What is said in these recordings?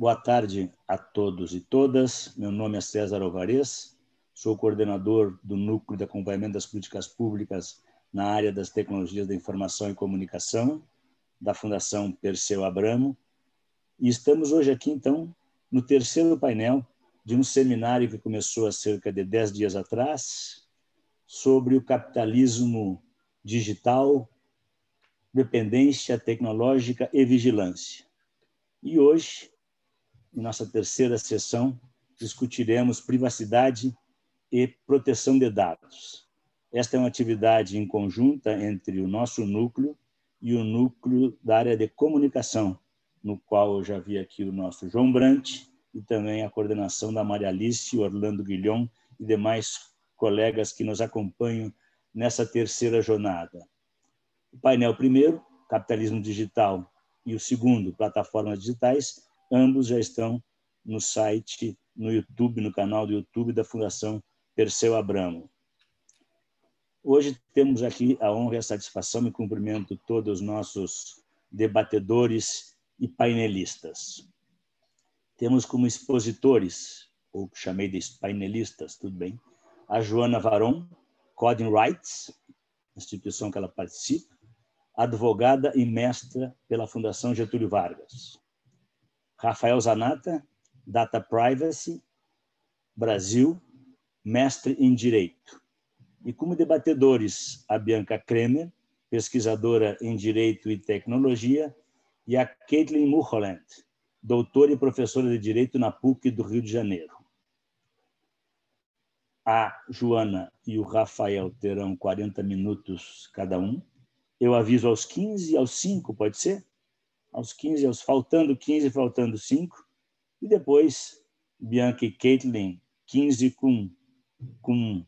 Boa tarde a todos e todas. Meu nome é César Alvarez, sou coordenador do Núcleo de Acompanhamento das Políticas Públicas na área das Tecnologias da Informação e Comunicação, da Fundação Perseu Abramo. E estamos hoje aqui, então, no terceiro painel de um seminário que começou há cerca de dez dias atrás, sobre o capitalismo digital, dependência tecnológica e vigilância. E hoje em nossa terceira sessão, discutiremos privacidade e proteção de dados. Esta é uma atividade em conjunta entre o nosso núcleo e o núcleo da área de comunicação, no qual eu já vi aqui o nosso João Brant e também a coordenação da Maria Alice, Orlando Guilhom e demais colegas que nos acompanham nessa terceira jornada. O painel primeiro, capitalismo digital, e o segundo, plataformas digitais, Ambos já estão no site, no YouTube, no canal do YouTube da Fundação Perseu Abramo. Hoje temos aqui a honra e a satisfação e cumprimento todos os nossos debatedores e painelistas. Temos como expositores, ou chamei de painelistas, tudo bem, a Joana Varon, Coding Rights, instituição que ela participa, advogada e mestra pela Fundação Getúlio Vargas. Rafael Zanata, Data Privacy, Brasil, mestre em Direito. E como debatedores, a Bianca Kremer, pesquisadora em Direito e Tecnologia, e a Caitlin Mulholland, doutora e professora de Direito na PUC do Rio de Janeiro. A Joana e o Rafael terão 40 minutos cada um. Eu aviso aos 15, aos 5, pode ser? aos 15, aos faltando 15, faltando 5. E depois, Bianca e Caitlin, 15 com, com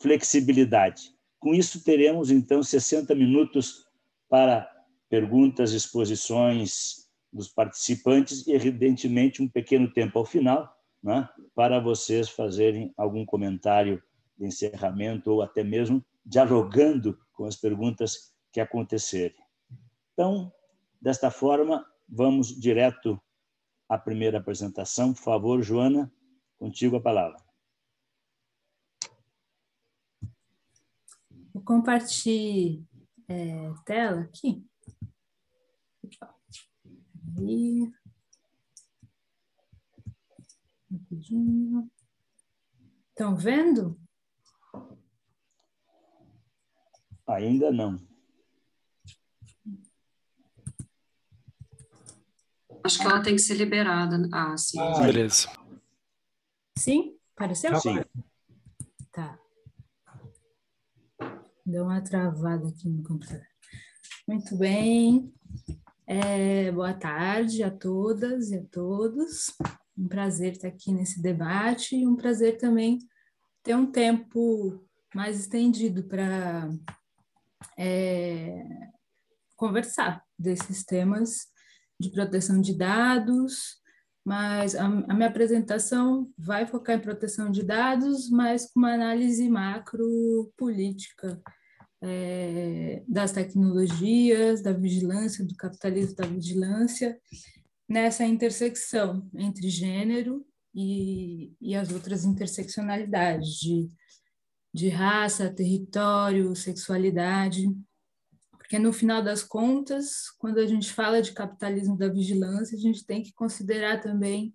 flexibilidade. Com isso, teremos então 60 minutos para perguntas, exposições dos participantes e, evidentemente, um pequeno tempo ao final né, para vocês fazerem algum comentário de encerramento ou até mesmo dialogando com as perguntas que acontecerem. Então, Desta forma, vamos direto à primeira apresentação. Por favor, Joana, contigo a palavra. Vou compartilhar é, tela aqui. Aí. Estão vendo? Ainda não. Acho que ela tem que ser liberada. Ah, sim. Ah, beleza. Sim? Pareceu? Tá sim. Tá. Deu uma travada aqui no computador. Muito bem. É, boa tarde a todas e a todos. Um prazer estar aqui nesse debate e um prazer também ter um tempo mais estendido para é, conversar desses temas de proteção de dados, mas a, a, minha apresentação vai focar em proteção de dados, mas com uma análise macro política é, das tecnologias, da vigilância, do capitalismo da vigilância, nessa intersecção entre gênero e, e as outras interseccionalidades de, de raça, território, sexualidade. Porque no final das contas, quando a gente fala de capitalismo da vigilância, a gente tem que considerar também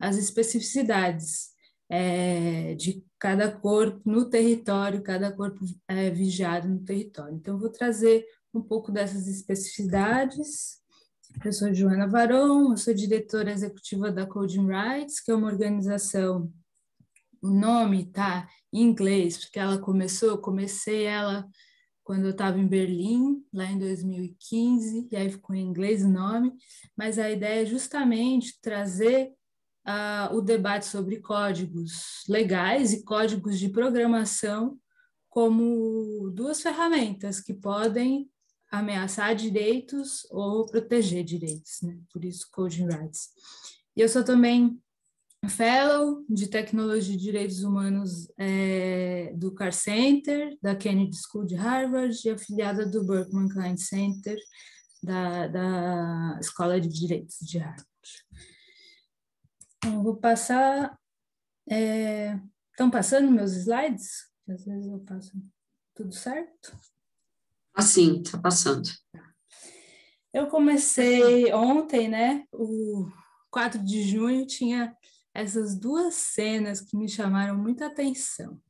as especificidades é, de cada corpo no território, cada corpo é, vigiado no território. Então, eu vou trazer um pouco dessas especificidades. Eu sou Joana Varon, eu sou diretora executiva da Coding Rights, que é uma organização. O nome tá em inglês, porque ela começou, eu comecei ela quando eu estava em Berlim, lá em 2015, e aí ficou em inglês o nome, mas a ideia é justamente trazer uh, o debate sobre códigos legais e códigos de programação como duas ferramentas que podem ameaçar direitos ou proteger direitos, né? por isso Coding Rights. E eu sou também fellow de tecnologia e direitos humanos é, do Car Center, da Kennedy School de Harvard e afiliada do Berkman Klein Center, da, da Escola de Direitos de Harvard. Então, vou passar. Estão é, passando meus slides? Às vezes eu passo. Tudo certo? Assim, tá está passando. Eu comecei ontem, né? O 4 de junho tinha essas duas cenas que me chamaram muita atenção.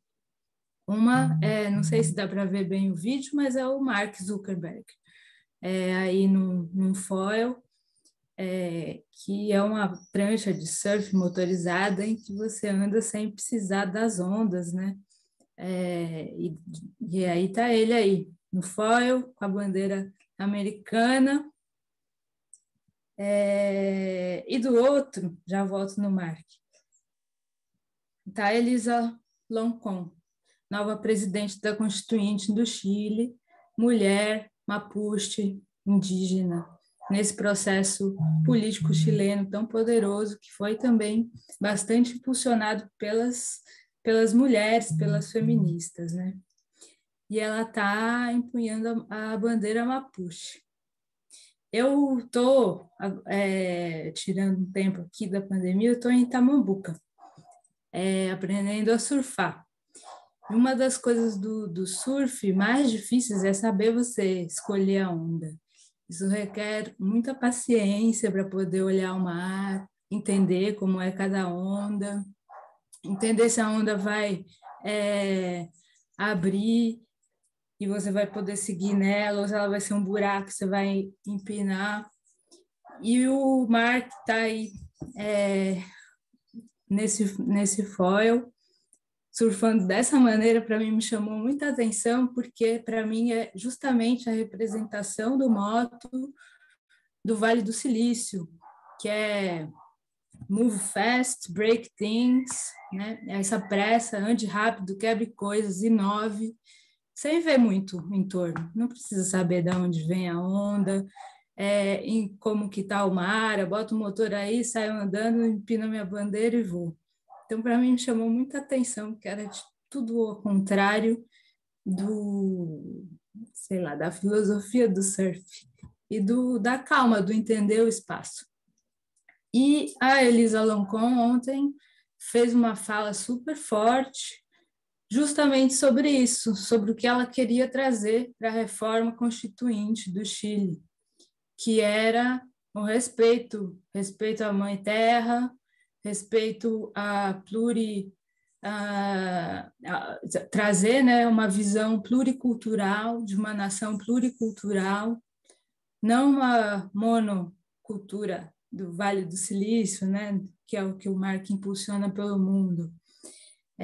Uma, uhum. é, não sei se dá para ver bem o vídeo, mas é o Mark Zuckerberg, é, aí num, num foil, é, que é uma prancha de surf motorizada em que você anda sem precisar das ondas, né? É, e, e, aí tá ele aí, no foil, com a bandeira americana, é, e do outro, já volto no Mark, está Elisa Loncon, nova presidente da Constituinte do Chile, mulher mapuche, indígena, nesse processo político chileno tão poderoso, que foi também bastante impulsionado pelas, pelas mulheres, pelas feministas, né? E ela está empunhando a, a bandeira mapuche. Eu estou, é, tirando um tempo aqui da pandemia, eu estou em Itamambuca, é, aprendendo a surfar. Uma das coisas do, do surf mais difíceis é saber você escolher a onda. Isso requer muita paciência para poder olhar o mar, entender como é cada onda, entender se a onda vai é, abrir e você vai poder seguir nela, ou se ela vai ser um buraco, você vai empinar. E o Mark está aí é, nesse, nesse foil, surfando dessa maneira, para mim me chamou muita atenção, porque para mim é justamente a representação do moto do Vale do Silício, que é move fast, break things, né? Essa pressa, ande rápido, quebre coisas, inove sem ver muito em torno. Não precisa saber de onde vem a onda, é, em como que está o mar, boto o motor aí, saio andando, empino minha bandeira e vou. Então, para mim, chamou muita atenção que era de tudo ao contrário do, sei lá, da filosofia do surf e do da calma, do entender o espaço. E a Elisa Loncon ontem fez uma fala super forte justamente sobre isso, sobre o que ela queria trazer para a reforma constituinte do Chile, que era o respeito, respeito à mãe terra, respeito à pluri a, a, trazer né, uma visão pluricultural, de uma nação pluricultural, não uma monocultura do Vale do Silício, né, que é o que o Mark impulsiona pelo mundo,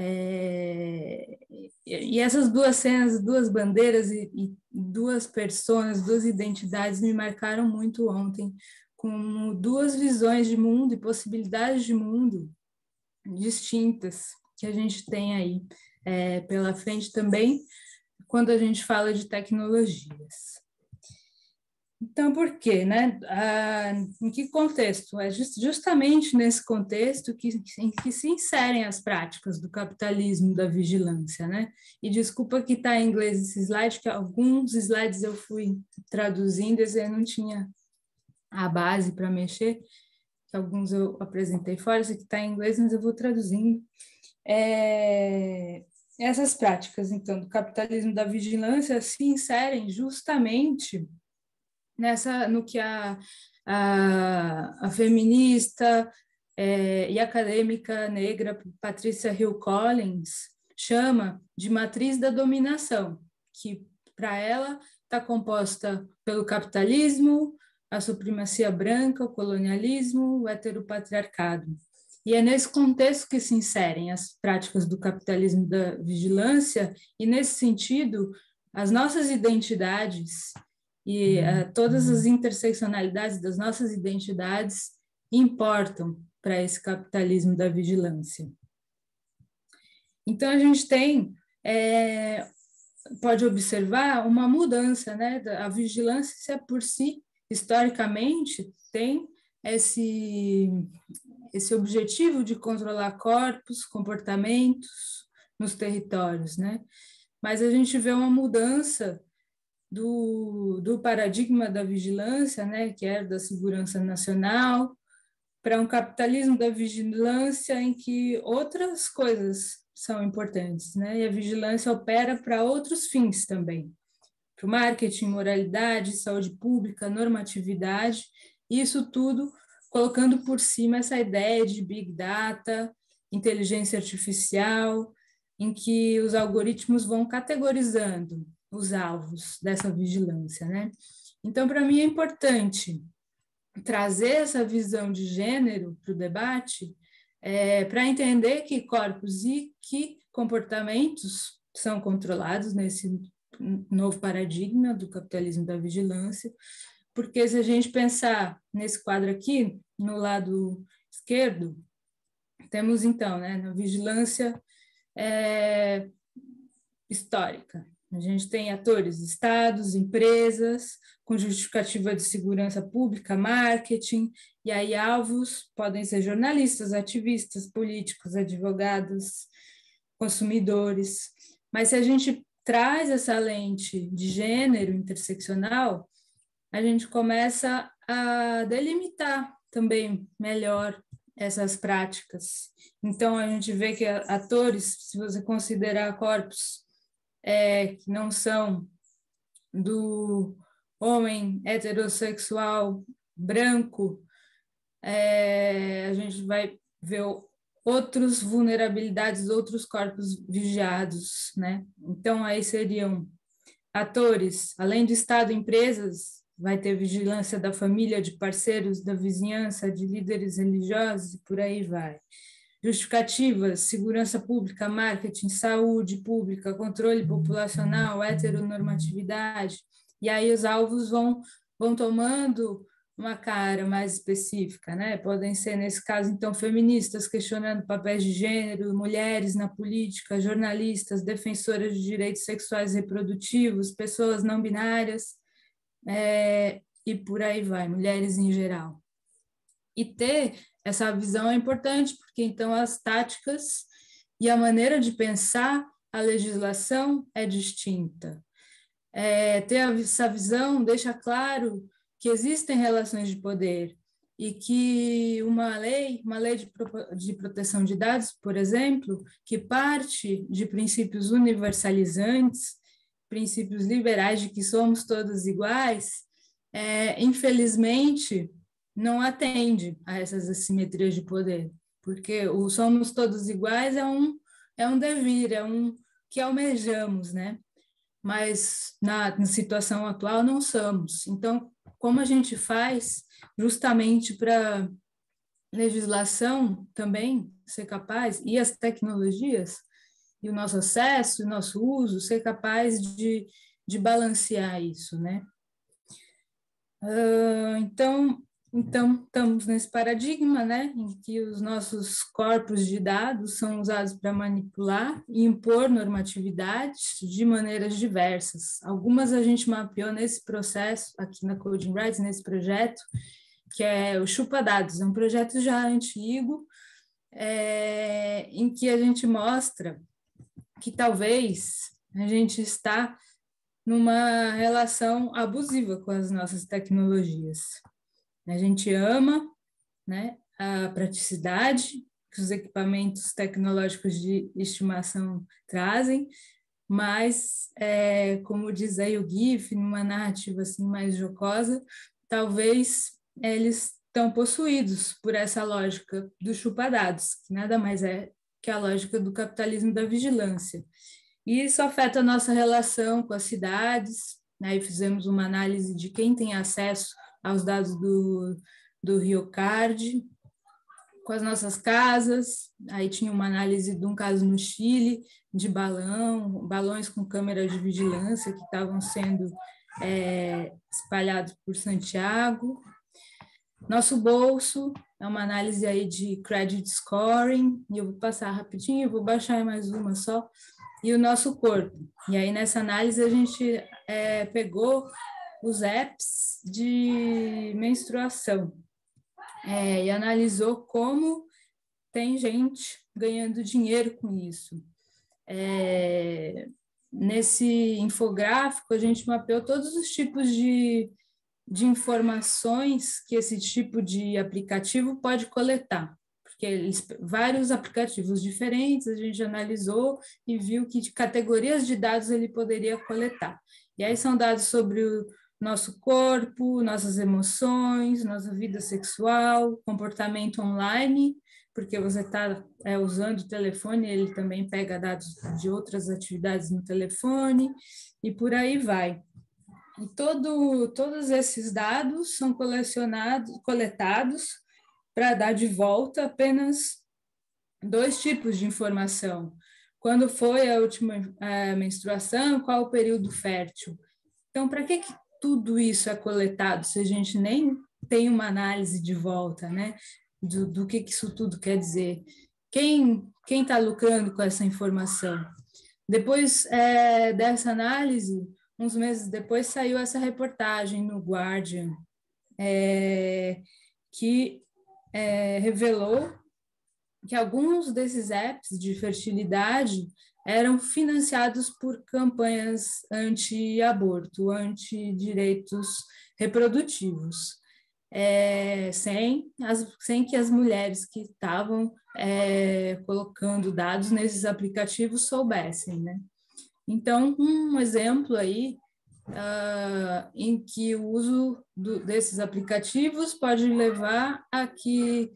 é, e essas duas cenas, duas bandeiras e, e, duas pessoas, duas identidades me marcaram muito ontem, como duas visões de mundo e possibilidades de mundo distintas que a gente tem aí é, pela frente também, quando a gente fala de tecnologias. Então, por quê? Né? Ah, em que contexto? É just, justamente nesse contexto que, em que se inserem as práticas do capitalismo, da vigilância. Né? E desculpa que está em inglês esse slide, que alguns slides eu fui traduzindo, eu não tinha a base para mexer, que alguns eu apresentei fora, esse aqui está em inglês, mas eu vou traduzindo. É, essas práticas, então, do capitalismo da vigilância se inserem justamente nessa no que a, a, a feminista é, e acadêmica negra Patrícia Hill Collins chama de matriz da dominação, que para ela está composta pelo capitalismo, a supremacia branca, o colonialismo, o heteropatriarcado. E é nesse contexto que se inserem as práticas do capitalismo da vigilância, e nesse sentido, as nossas identidades e uh, todas as interseccionalidades das nossas identidades importam para esse capitalismo da vigilância. Então, a gente tem, é, pode observar, uma mudança, né? A vigilância é por si, historicamente, tem esse, esse objetivo de controlar corpos, comportamentos nos territórios, né? Mas a gente vê uma mudança do, do paradigma da vigilância, né, que era é da segurança nacional, para um capitalismo da vigilância em que outras coisas são importantes, né? E a vigilância opera para outros fins também, para o marketing, moralidade, saúde pública, normatividade, isso tudo colocando por cima essa ideia de big data, inteligência artificial, em que os algoritmos vão categorizando os alvos dessa vigilância, né? Então, para mim é importante trazer essa visão de gênero para o debate, é, para entender que corpos e que comportamentos são controlados nesse novo paradigma do capitalismo da vigilância, porque se a gente pensar nesse quadro aqui, no lado esquerdo, temos então, né, na vigilância é, histórica, a gente tem atores, estados, empresas, com justificativa de segurança pública, marketing, e aí alvos podem ser jornalistas, ativistas, políticos, advogados, consumidores. Mas se a gente traz essa lente de gênero interseccional, a gente começa a delimitar também melhor essas práticas. Então, a gente vê que atores, se você considerar corpos é, que não são do homem heterossexual branco, é, a gente vai ver outras vulnerabilidades, outros corpos vigiados, né? Então aí seriam atores, além do Estado, empresas, vai ter vigilância da família, de parceiros, da vizinhança, de líderes religiosos e por aí vai justificativas, segurança pública, marketing, saúde pública, controle populacional, heteronormatividade, e aí os alvos vão, vão tomando uma cara mais específica, né? Podem ser, nesse caso, então, feministas questionando papéis de gênero, mulheres na política, jornalistas, defensoras de direitos sexuais e reprodutivos, pessoas não binárias, é, e por aí vai, mulheres em geral. E ter essa visão é importante, porque então as táticas e a maneira de pensar a legislação é distinta. É, ter essa visão deixa claro que existem relações de poder e que uma lei, uma lei de, de proteção de dados, por exemplo, que parte de princípios universalizantes, princípios liberais de que somos todos iguais, é, infelizmente não atende a essas assimetrias de poder, porque o somos todos iguais é um é um devir, é um que almejamos, né? Mas na, na situação atual não somos. Então, como a gente faz justamente para legislação também ser capaz e as tecnologias e o nosso acesso, o nosso uso ser capaz de, de balancear isso, né? Uh, então, então, estamos nesse paradigma, né, em que os nossos corpos de dados são usados para manipular e impor normatividades de maneiras diversas. Algumas a gente mapeou nesse processo, aqui na Coding Rights, nesse projeto, que é o Chupa Dados, é um projeto já antigo, é, em que a gente mostra que talvez a gente está numa relação abusiva com as nossas tecnologias. Né? A gente ama né, a praticidade que os equipamentos tecnológicos de estimação trazem, mas, é, como diz aí o GIF, numa narrativa assim mais jocosa, talvez eles estão possuídos por essa lógica do chupa-dados, que nada mais é que a lógica do capitalismo da vigilância. E isso afeta a nossa relação com as cidades, né? e fizemos uma análise de quem tem acesso aos dados do, do RioCard, com as nossas casas. Aí tinha uma análise de um caso no Chile, de balão, balões com câmera de vigilância que estavam sendo é, espalhados por Santiago. Nosso bolso é uma análise aí de credit scoring, e eu vou passar rapidinho, vou baixar mais uma só, e o nosso corpo. E aí nessa análise a gente é, pegou os apps de menstruação é, e analisou como tem gente ganhando dinheiro com isso. É, nesse infográfico, a gente mapeou todos os tipos de, de informações que esse tipo de aplicativo pode coletar porque eles, vários aplicativos diferentes, a gente analisou e viu que categorias de dados ele poderia coletar. E aí são dados sobre o, nosso corpo, nossas emoções, nossa vida sexual, comportamento online, porque você está é, usando o telefone, ele também pega dados de outras atividades no telefone e por aí vai. E todo, todos esses dados são colecionados, coletados para dar de volta apenas dois tipos de informação. Quando foi a última é, menstruação, qual o período fértil. Então, para que, tudo isso é coletado, se a gente nem tem uma análise de volta, né? Do, do que, isso tudo quer dizer. Quem quem está lucrando com essa informação? Depois é, dessa análise, uns meses depois saiu essa reportagem no Guardian é, que é, revelou que alguns desses apps de fertilidade eram financiados por campanhas anti-aborto, anti-direitos reprodutivos, é, sem, as, sem que as mulheres que estavam é, colocando dados nesses aplicativos soubessem, né? Então, um exemplo aí uh, em que o uso do, desses aplicativos pode levar a que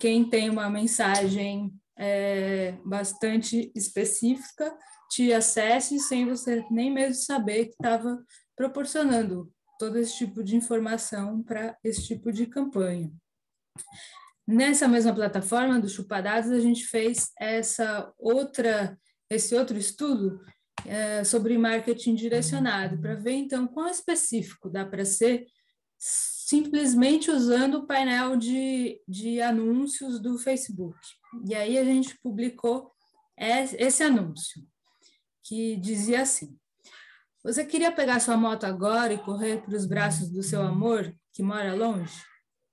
quem tem uma mensagem é, bastante específica te acesse sem você nem mesmo saber que estava proporcionando todo esse tipo de informação para esse tipo de campanha. Nessa mesma plataforma do Chupadados, a gente fez essa outra, esse outro estudo é, sobre marketing direcionado, para ver então quão específico dá para ser simplesmente usando o painel de, de anúncios do Facebook. E aí a gente publicou esse anúncio, que dizia assim: Você queria pegar sua moto agora e correr para os braços do seu amor, que mora longe?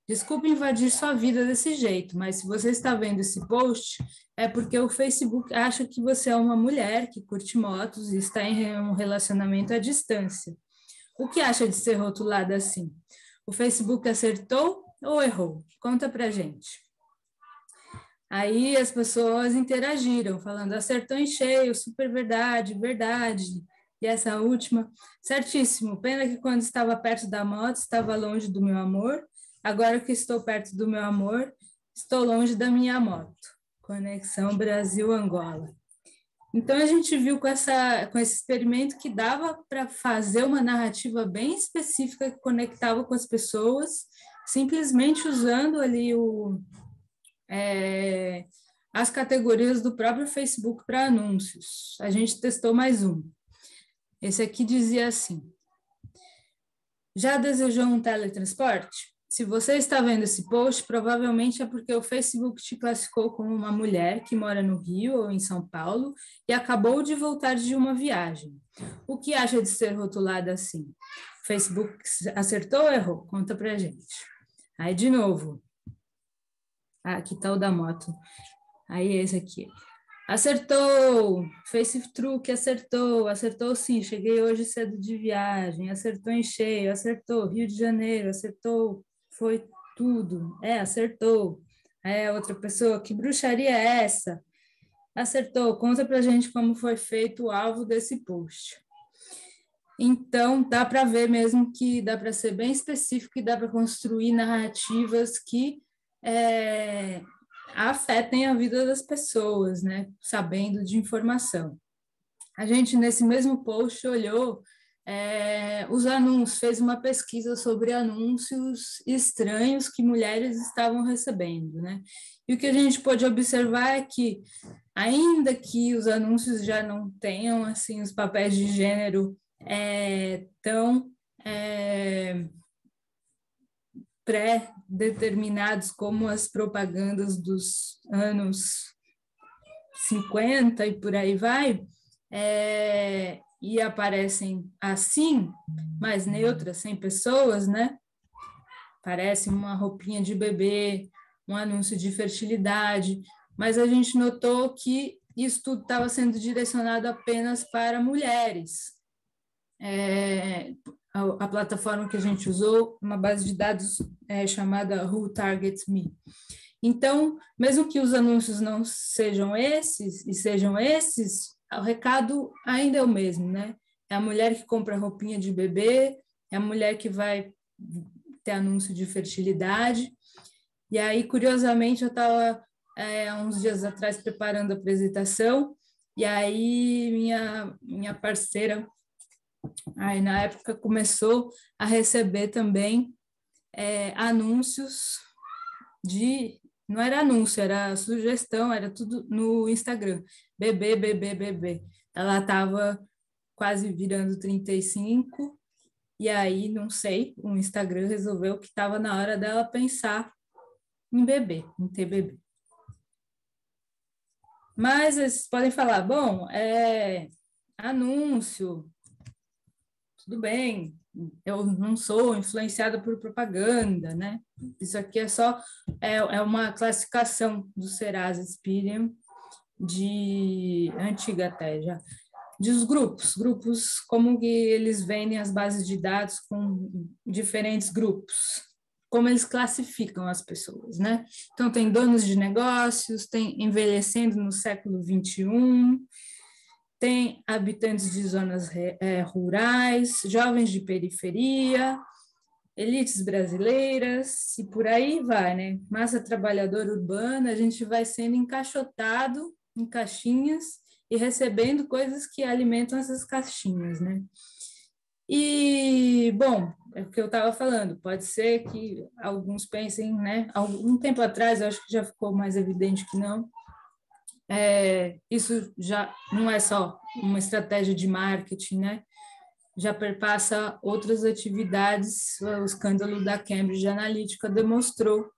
Desculpe invadir sua vida desse jeito, mas se você está vendo esse post, é porque o Facebook acha que você é uma mulher que curte motos e está em um relacionamento à distância. O que acha de ser rotulada assim? O Facebook acertou ou errou? Conta para gente. Aí as pessoas interagiram, falando acertou em cheio, super verdade, verdade. E essa última, certíssimo. Pena que quando estava perto da moto, estava longe do meu amor. Agora que estou perto do meu amor, estou longe da minha moto. Conexão Brasil-Angola. Então a gente viu com, essa, com esse experimento que dava para fazer uma narrativa bem específica que conectava com as pessoas, simplesmente usando ali o, é, as categorias do próprio Facebook para anúncios. A gente testou mais um. Esse aqui dizia assim: Já desejou um teletransporte? Se você está vendo esse post, provavelmente é porque o Facebook te classificou como uma mulher que mora no Rio ou em São Paulo e acabou de voltar de uma viagem. O que acha de ser rotulada assim? O Facebook acertou ou errou? Conta pra gente. Aí, de novo. Ah, aqui tá o da moto. Aí, esse aqui. Acertou! Face truque, acertou! Acertou sim, cheguei hoje cedo de viagem, acertou em cheio, acertou Rio de Janeiro, acertou foi tudo. É, acertou. É, outra pessoa, que bruxaria é essa? Acertou. Conta pra gente como foi feito o alvo desse post. Então, dá para ver mesmo que dá para ser bem específico e dá para construir narrativas que é, afetem a vida das pessoas, né? Sabendo de informação. A gente, nesse mesmo post, olhou é, os anúncios, fez uma pesquisa sobre anúncios estranhos que mulheres estavam recebendo, né? E o que a gente pode observar é que, ainda que os anúncios já não tenham, assim, os papéis de gênero é, tão é, pré-determinados como as propagandas dos anos 50 e por aí vai, é, e aparecem assim, mais neutras, sem pessoas, né? Parece uma roupinha de bebê, um anúncio de fertilidade, mas a gente notou que isso tudo estava sendo direcionado apenas para mulheres. É, a, a, plataforma que a gente usou, uma base de dados é, chamada Who Targets Me. Então, mesmo que os anúncios não sejam esses e sejam esses, o recado ainda é o mesmo, né? É a mulher que compra roupinha de bebê, é a mulher que vai ter anúncio de fertilidade. E aí, curiosamente, eu estava é, uns dias atrás preparando a apresentação, e aí minha, minha parceira, aí na época, começou a receber também é, anúncios de. Não era anúncio, era sugestão, era tudo no Instagram bebê, bebê, bebê. Ela estava quase virando 35, e aí, não sei, o Instagram resolveu que estava na hora dela pensar em bebê, em ter bebê. Mas vocês podem falar, bom, é anúncio, tudo bem, eu não sou influenciada por propaganda, né? Isso aqui é só é, é uma classificação do Serasa Experian de antiga até já, dos grupos, grupos como que eles vendem as bases de dados com diferentes grupos, como eles classificam as pessoas, né? Então tem donos de negócios, tem envelhecendo no século 21, tem habitantes de zonas é, rurais, jovens de periferia, elites brasileiras e por aí vai, né? Massa trabalhadora urbana, a gente vai sendo encaixotado em caixinhas e recebendo coisas que alimentam essas caixinhas, né? E, bom, é o que eu estava falando, pode ser que alguns pensem, né? Algum tempo atrás, eu acho que já ficou mais evidente que não, é, isso já não é só uma estratégia de marketing, né? Já perpassa outras atividades. O escândalo da Cambridge Analytica demonstrou,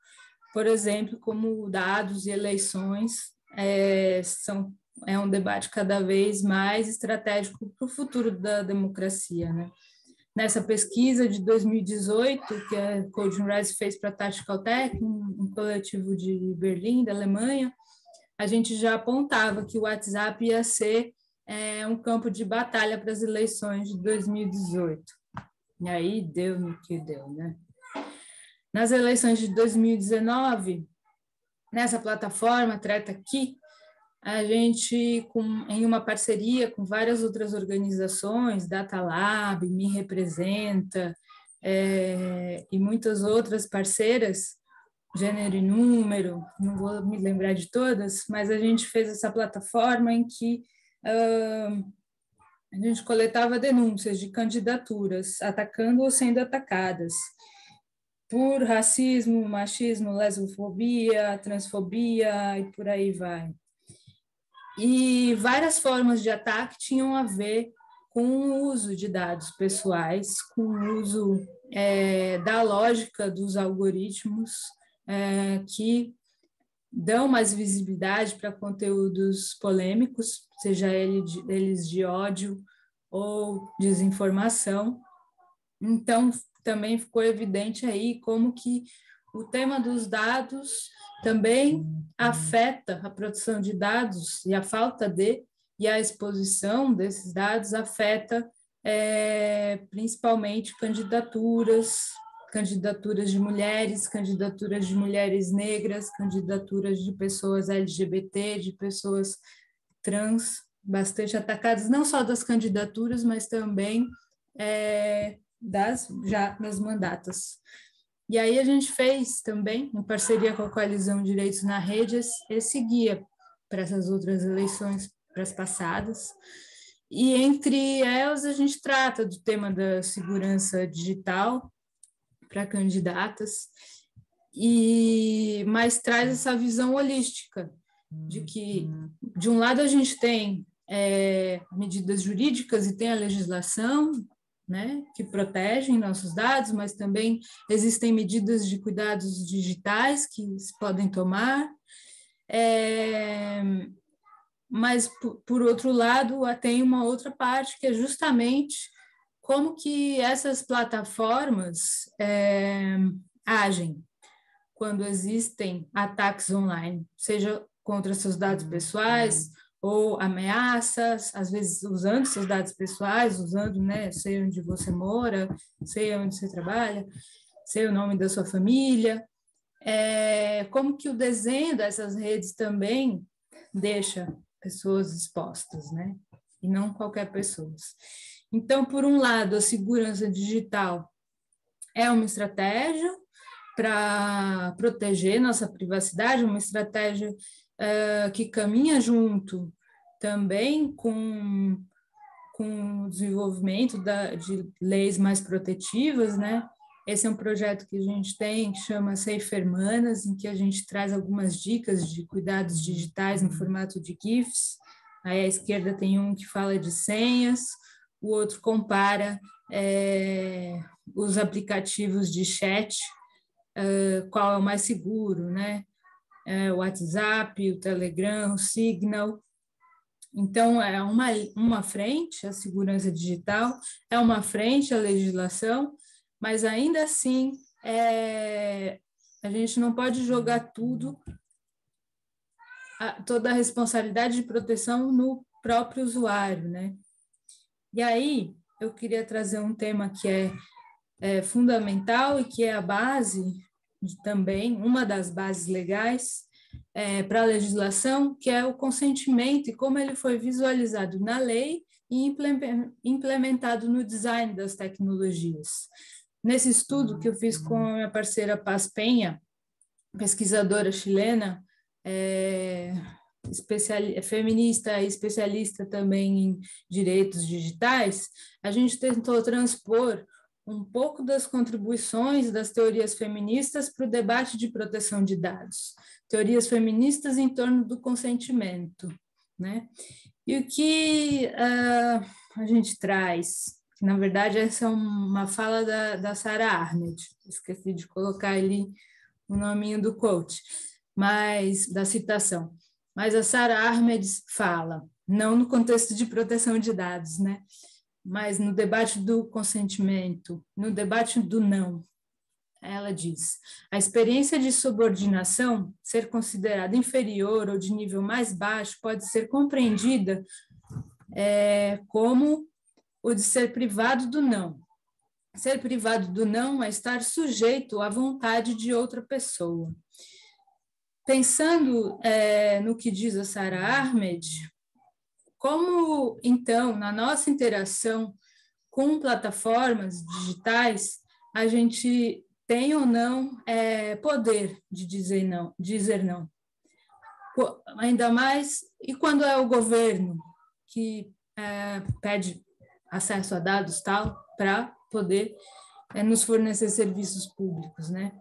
por exemplo, como dados e eleições é, são, é um debate cada vez mais estratégico para o futuro da democracia. Né? Nessa pesquisa de 2018, que a Coding Rise fez para a Tactical Tech, um coletivo de Berlim, da Alemanha, a gente já apontava que o WhatsApp ia ser é, um campo de batalha para as eleições de 2018. E aí deu no que deu, né? Nas eleições de 2019, nessa plataforma Treta Aqui, a gente, com, em uma parceria com várias outras organizações, Data Lab, Me Representa é, e muitas outras parceiras, gênero e número, não vou me lembrar de todas, mas a gente fez essa plataforma em que uh, a gente coletava denúncias de candidaturas, atacando ou sendo atacadas por racismo, machismo, lesofobia, transfobia e por aí vai. E várias formas de ataque tinham a ver com o uso de dados pessoais, com o uso é, da lógica dos algoritmos é, que dão mais visibilidade para conteúdos polêmicos, seja ele de, eles de ódio ou desinformação. Então, também ficou evidente aí como que o tema dos dados também afeta a produção de dados e a falta de e a exposição desses dados afeta é, principalmente candidaturas, candidaturas de mulheres, candidaturas de mulheres negras, candidaturas de pessoas LGBT, de pessoas trans, bastante atacadas, não só das candidaturas, mas também é, das já nos mandatos. E aí a gente fez também, em parceria com a coalizão Direitos na Rede, esse guia para essas outras eleições, para as passadas. E entre elas a gente trata do tema da segurança digital para candidatas e mas traz essa visão holística de hum. que de um lado a gente tem é, medidas jurídicas e tem a legislação né, que protegem nossos dados, mas também existem medidas de cuidados digitais que se podem tomar. É, mas, por, por outro lado, tem uma outra parte que é justamente como que essas plataformas é, agem quando existem ataques online, seja contra seus dados hum. pessoais, ou ameaças, às vezes usando seus dados pessoais, usando, né, sei onde você mora, sei onde você trabalha, sei o nome da sua família. É, como que o desenho dessas redes também deixa pessoas expostas, né? E não qualquer pessoa. Então, por um lado, a segurança digital é uma estratégia para proteger nossa privacidade, uma estratégia uh, que caminha junto também com, com o desenvolvimento da, de leis mais protetivas, né? Esse é um projeto que a gente tem que chama Safe Hermanas, em que a gente traz algumas dicas de cuidados digitais no formato de GIFs. Aí à esquerda tem um que fala de senhas, o outro compara é, os aplicativos de chat, uh, qual é o mais seguro, né? é, o WhatsApp, o Telegram, o Signal. Então, é uma, uma frente a segurança digital, é uma frente a legislação, mas ainda assim é, a gente não pode jogar tudo, a, toda a responsabilidade de proteção no próprio usuário, né? E aí, eu queria trazer um tema que é, é fundamental e que é a base também uma das bases legais é, para a legislação, que é o consentimento e como ele foi visualizado na lei e implementado no design das tecnologias. Nesse estudo que eu fiz com a minha parceira Paz Penha, pesquisadora chilena, é, especial, é feminista e especialista também em direitos digitais, a gente tentou transpor um pouco das contribuições das teorias feministas para o debate de proteção de dados, teorias feministas em torno do consentimento. Né? E o que uh, a gente traz? Na verdade, essa é uma fala da, da Sarah Arnold, esqueci de colocar ali o nominho do coach, mas da citação. Mas a Sarah Armed fala, não no contexto de proteção de dados, né? mas no debate do consentimento, no debate do não, ela diz: a experiência de subordinação, ser considerada inferior ou de nível mais baixo, pode ser compreendida é, como o de ser privado do não. Ser privado do não é estar sujeito à vontade de outra pessoa. Pensando é, no que diz a Sarah Ahmed, como, então, na nossa interação com plataformas digitais, a gente tem ou não é, poder de dizer não, dizer não. Ainda mais, e quando é o governo que é, pede acesso a dados tal para poder é, nos fornecer serviços públicos, né?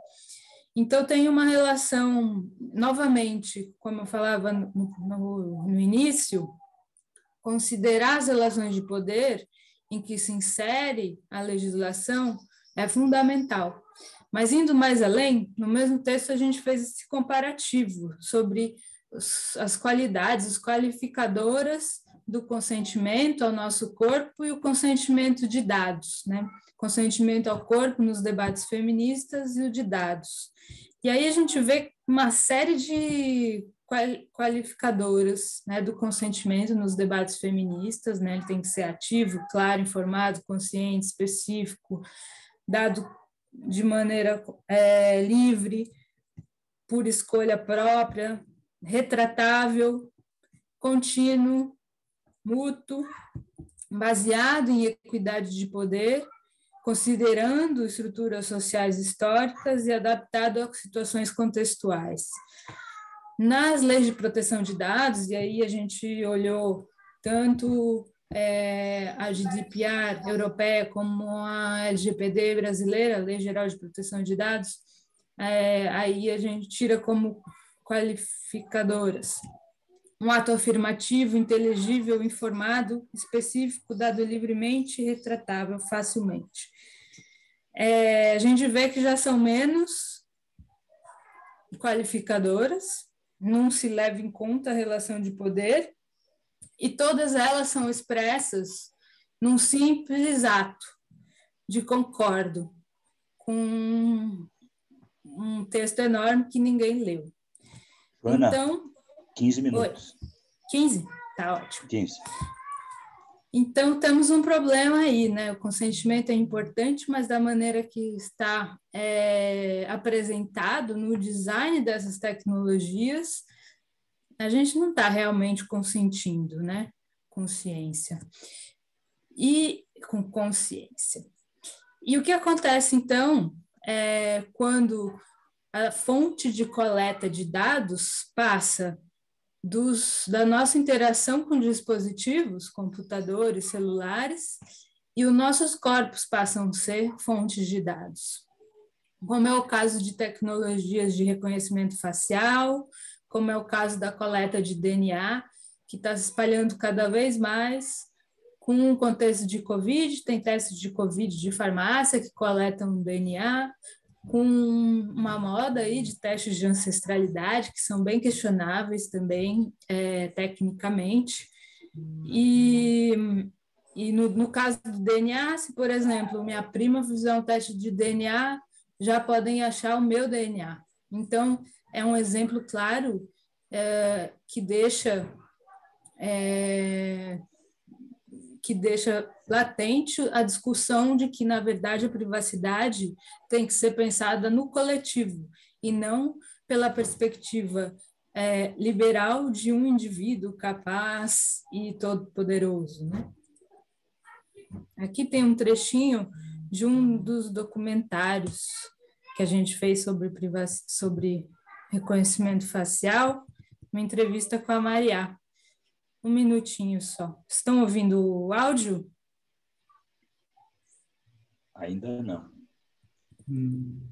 Então tem uma relação, novamente, como eu falava no, no, no início, considerar as relações de poder em que se insere a legislação é fundamental. Mas indo mais além, no mesmo texto a gente fez esse comparativo sobre as qualidades, as qualificadoras do consentimento ao nosso corpo e o consentimento de dados, né? Consentimento ao corpo nos debates feministas e o de dados. E aí a gente vê uma série de qualificadoras né, do consentimento nos debates feministas, né, ele tem que ser ativo, claro, informado, consciente, específico, dado de maneira é, livre, por escolha própria, retratável, contínuo, mútuo, baseado em equidade de poder, considerando estruturas sociais históricas e adaptado a situações contextuais. Nas leis de proteção de dados, e aí a gente olhou tanto é, a GDPR europeia como a LGPD brasileira, Lei Geral de Proteção de Dados, é, aí a gente tira como qualificadoras um ato afirmativo, inteligível, informado, específico, dado livremente e retratável facilmente. É, a gente vê que já são menos qualificadoras, não se leva em conta a relação de poder, e todas elas são expressas num simples ato de concordo com um texto enorme que ninguém leu. Ana, então, 15 minutos. Oi, 15? Tá ótimo. 15. Então, temos um problema aí, né? O consentimento é importante, mas da maneira que está é, apresentado no design dessas tecnologias, a gente não está realmente consentindo, né? Consciência. E com consciência. E o que acontece, então, é quando a fonte de coleta de dados passa dos, da nossa interação com dispositivos, computadores, celulares, e os nossos corpos passam a ser fontes de dados. Como é o caso de tecnologias de reconhecimento facial, como é o caso da coleta de DNA, que está se espalhando cada vez mais, com o contexto de Covid, tem testes de Covid de farmácia que coletam DNA, com uma moda aí de testes de ancestralidade que são bem questionáveis também é, tecnicamente. E, e no, no caso do DNA, se por exemplo minha prima fizer um teste de DNA, já podem achar o meu DNA. Então é um exemplo claro é, que deixa é, que deixa latente a discussão de que, na verdade, a privacidade tem que ser pensada no coletivo e não pela perspectiva é, liberal de um indivíduo capaz e todo-poderoso. Né? Aqui tem um trechinho de um dos documentários que a gente fez sobre, sobre reconhecimento facial, uma entrevista com a Maria. Um minutinho só. Estão ouvindo o áudio? Ainda não. Hum.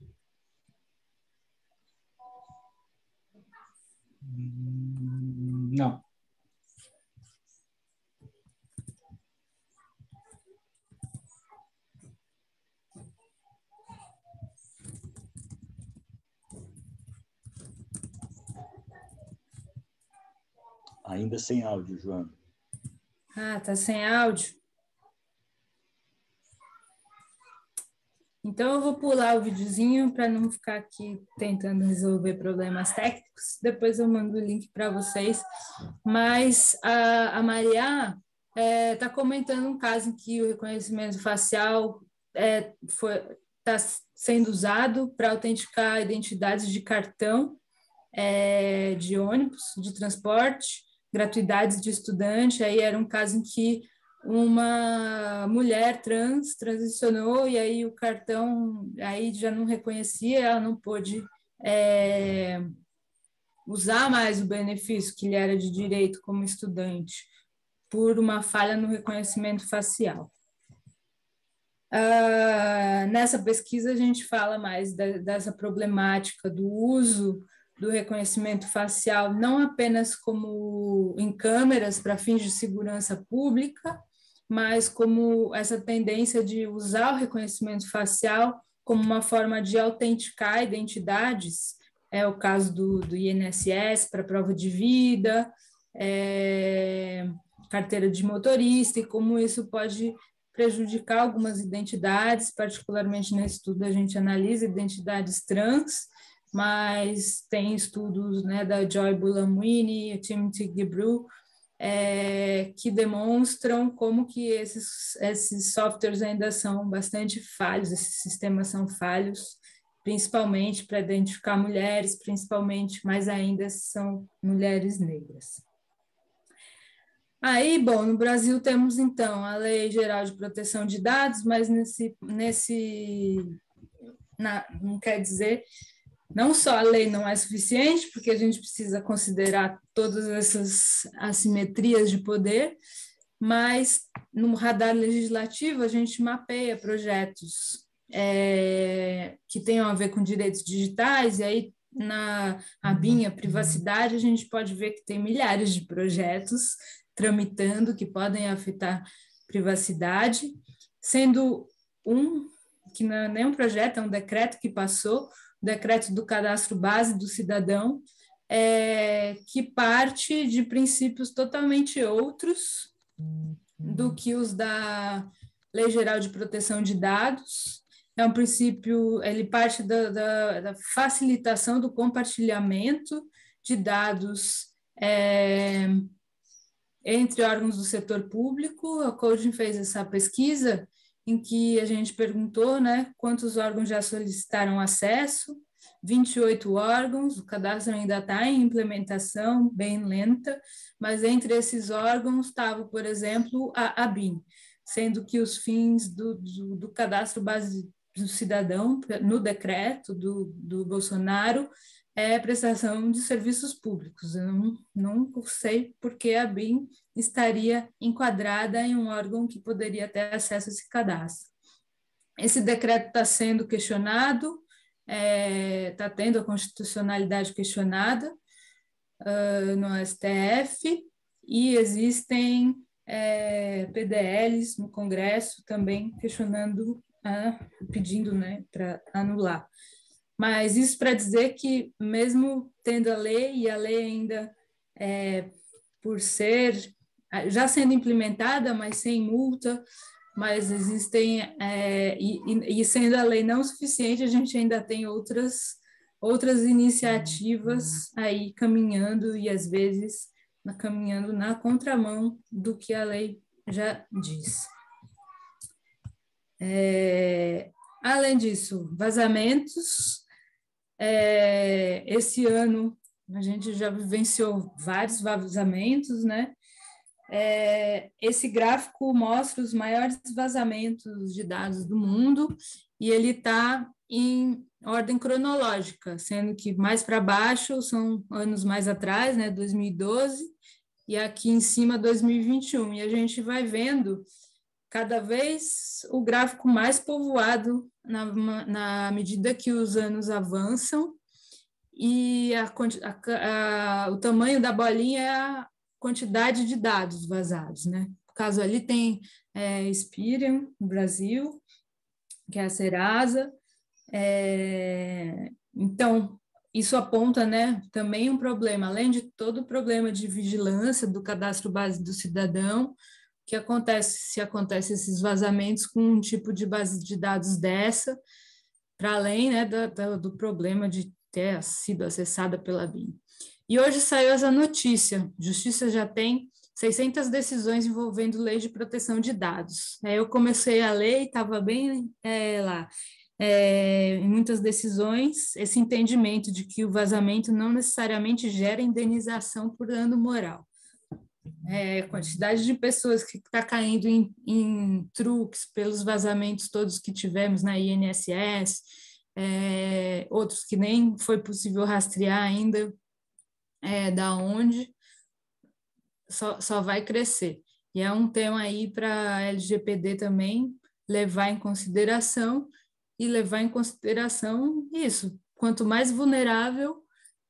Não. Ainda sem áudio, João. Ah, tá sem áudio? Então, eu vou pular o videozinho para não ficar aqui tentando resolver problemas técnicos. Depois eu mando o link para vocês. Mas a, a Maria está é, tá comentando um caso em que o reconhecimento facial está é, tá sendo usado para autenticar identidades de cartão é, de ônibus, de transporte, gratuidades de estudante. Aí era um caso em que uma mulher trans transicionou e aí o cartão aí já não reconhecia, ela não pôde é, usar mais o benefício que lhe era de direito como estudante por uma falha no reconhecimento facial. Uh, nessa pesquisa a gente fala mais da, dessa problemática do uso do reconhecimento facial não apenas como em câmeras para fins de segurança pública, mas como essa tendência de usar o reconhecimento facial como uma forma de autenticar identidades, é o caso do, do INSS para prova de vida, é, carteira de motorista, e como isso pode prejudicar algumas identidades, particularmente nesse estudo a gente analisa identidades trans, mas tem estudos né, da Joy Bulamwini, Timothy Gebru, é, que demonstram como que esses, esses softwares ainda são bastante falhos, esses sistemas são falhos, principalmente para identificar mulheres, principalmente, mas ainda são mulheres negras. Aí, bom, no Brasil temos então a Lei Geral de Proteção de Dados, mas nesse, nesse na, não quer dizer não só a lei não é suficiente, porque a gente precisa considerar todas essas assimetrias de poder, mas no radar legislativo a gente mapeia projetos é, que tenham a ver com direitos digitais, e aí na abinha privacidade a gente pode ver que tem milhares de projetos tramitando que podem afetar privacidade, sendo um que não é nem um projeto, é um decreto que passou decreto do cadastro base do cidadão, é, que parte de princípios totalmente outros do que os da Lei Geral de Proteção de Dados. É um princípio, ele parte da, da, da facilitação do compartilhamento de dados é, entre órgãos do setor público. A Coding fez essa pesquisa em que a gente perguntou né, quantos órgãos já solicitaram acesso, 28 órgãos, o cadastro ainda está em implementação, bem lenta, mas entre esses órgãos estava, por exemplo, a ABIN, sendo que os fins do, do, do cadastro base do cidadão, no decreto do, do Bolsonaro, é prestação de serviços públicos. Eu não, não sei por que a BIM estaria enquadrada em um órgão que poderia ter acesso a esse cadastro. Esse decreto está sendo questionado, é, está é, tendo a constitucionalidade questionada uh, no STF e existem é, PDLs no Congresso também questionando, uh, pedindo né, para anular. Mas isso para dizer que, mesmo tendo a lei, e a lei ainda, é, por ser ah, já sendo implementada, mas sem multa, mas existem, é, e, e sendo a lei não suficiente, a gente ainda tem outras, outras iniciativas aí caminhando e às vezes caminhando na contramão do que a lei já diz. É, além disso, vazamentos. É, esse ano a gente já vivenciou vários vazamentos, né? É, esse gráfico mostra os maiores vazamentos de dados do mundo e ele está em ordem cronológica, sendo que mais para baixo são anos mais atrás, né, 2012, e aqui em cima 2021. E a gente vai vendo cada vez o gráfico mais povoado na, na medida que os anos avançam e a, a, a, o tamanho da bolinha é quantidade de dados vazados, né? No caso ali tem é, Spirium, Brasil, que é a Serasa. É, então, isso aponta né, também um problema, além de todo o problema de vigilância do cadastro base do cidadão, que acontece se acontece esses vazamentos com um tipo de base de dados dessa, para além né, do, do, problema de ter sido acessada pela BIM. E hoje saiu essa notícia: Justiça já tem 600 decisões envolvendo lei de proteção de dados. É, eu comecei a ler e estava bem é, lá. É, em muitas decisões, esse entendimento de que o vazamento não necessariamente gera indenização por dano moral. É, quantidade de pessoas que está caindo em, em, truques pelos vazamentos todos que tivemos na INSS, é, outros que nem foi possível rastrear ainda é, da onde, só, só vai crescer. E é um tema aí para LGPD também levar em consideração e levar em consideração isso. Quanto mais vulnerável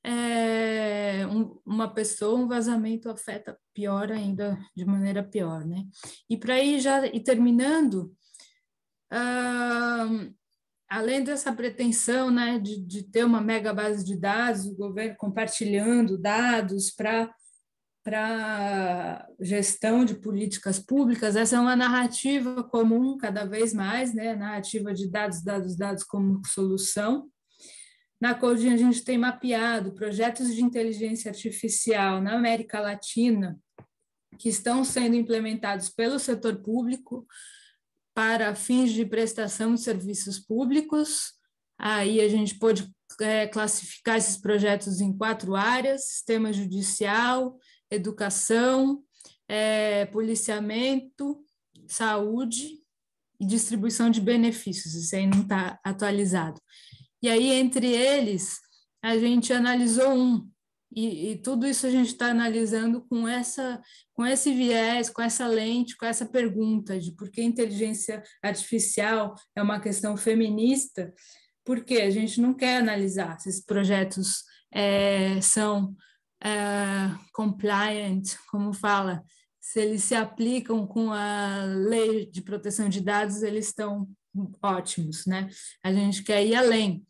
é, um, uma pessoa, um vazamento afeta pior ainda, de maneira pior, né? E para ir já e terminando, uh, além dessa pretensão né, de, de, ter uma mega base de dados, o governo compartilhando dados para gestão de políticas públicas, essa é uma narrativa comum cada vez mais, né, narrativa de dados, dados, dados como solução. Na Codin a gente tem mapeado projetos de inteligência artificial na América Latina que estão sendo implementados pelo setor público, para fins de prestação de serviços públicos. Aí a gente pôde é, classificar esses projetos em quatro áreas: sistema judicial, educação, é, policiamento, saúde e distribuição de benefícios. Isso aí não está atualizado. E aí, entre eles, a gente analisou um e, e tudo isso a gente está analisando com, essa, com esse viés, com essa lente, com essa pergunta de por que inteligência artificial é uma questão feminista, porque a gente não quer analisar se esses projetos é, são é, compliant, como fala, se eles se aplicam com a lei de proteção de dados, eles estão ótimos, né? A gente quer ir além.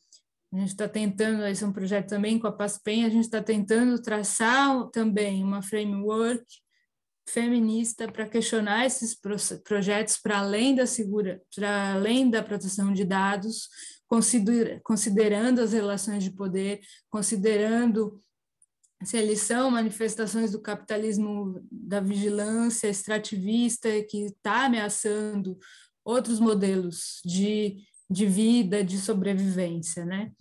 A gente está tentando, esse é um projeto também com a PASPEN, a gente está tentando traçar também uma framework feminista para questionar esses projetos para além da segura, para além da proteção de dados, considerando as relações de poder, considerando se eles são manifestações do capitalismo da vigilância extrativista que está ameaçando outros modelos de de vida, de sobrevivência, né?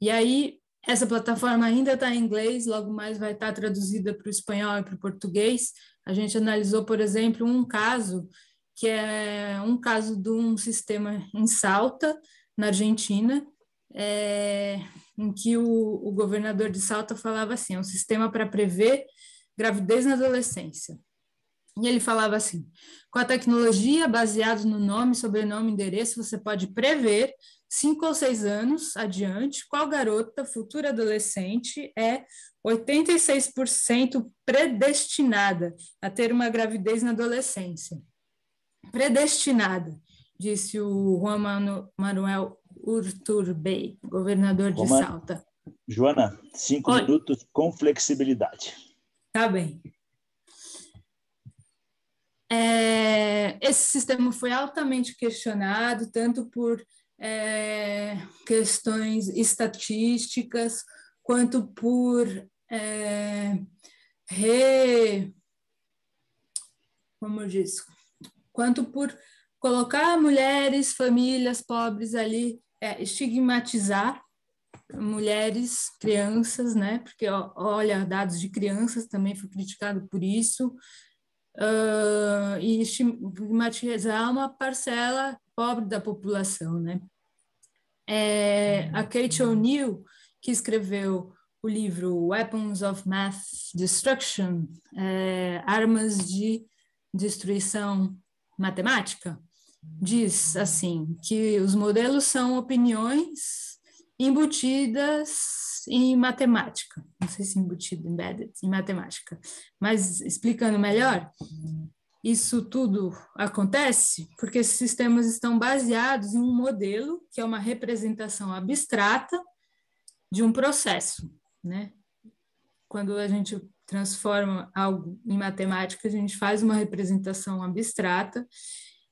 E aí essa plataforma ainda está em inglês, logo mais vai estar tá traduzida para o espanhol e para o português. A gente analisou, por exemplo, um caso que é um caso de um sistema em Salta, na Argentina, é, em que o, o governador de Salta falava assim: é um sistema para prever gravidez na adolescência. E ele falava assim: com a tecnologia baseada no nome, sobrenome, endereço, você pode prever cinco ou seis anos adiante qual garota, futura adolescente, é 86% predestinada a ter uma gravidez na adolescência. Predestinada, disse o Juan Manuel Urturbey, governador Roma, de Salta. Joana, cinco Oi. minutos com flexibilidade. Tá bem. É, esse sistema foi altamente questionado, tanto por é, questões estatísticas, quanto por é, re, como eu disse, quanto por colocar mulheres, famílias pobres ali, é, estigmatizar mulheres, crianças, né? Porque ó, olha, dados de crianças também foi criticado por isso uh, e estigmatizar uma parcela pobre da população, né? É, a Kate O'Neill, que escreveu o livro Weapons of Mass Destruction, é, Armas de Destruição Matemática, diz assim que os modelos são opiniões embutidas em matemática. Não sei se embutido, embedded, em matemática. Mas explicando melhor, isso tudo acontece porque esses sistemas estão baseados em um modelo, que é uma representação abstrata de um processo, né? Quando a gente transforma algo em matemática, a gente faz uma representação abstrata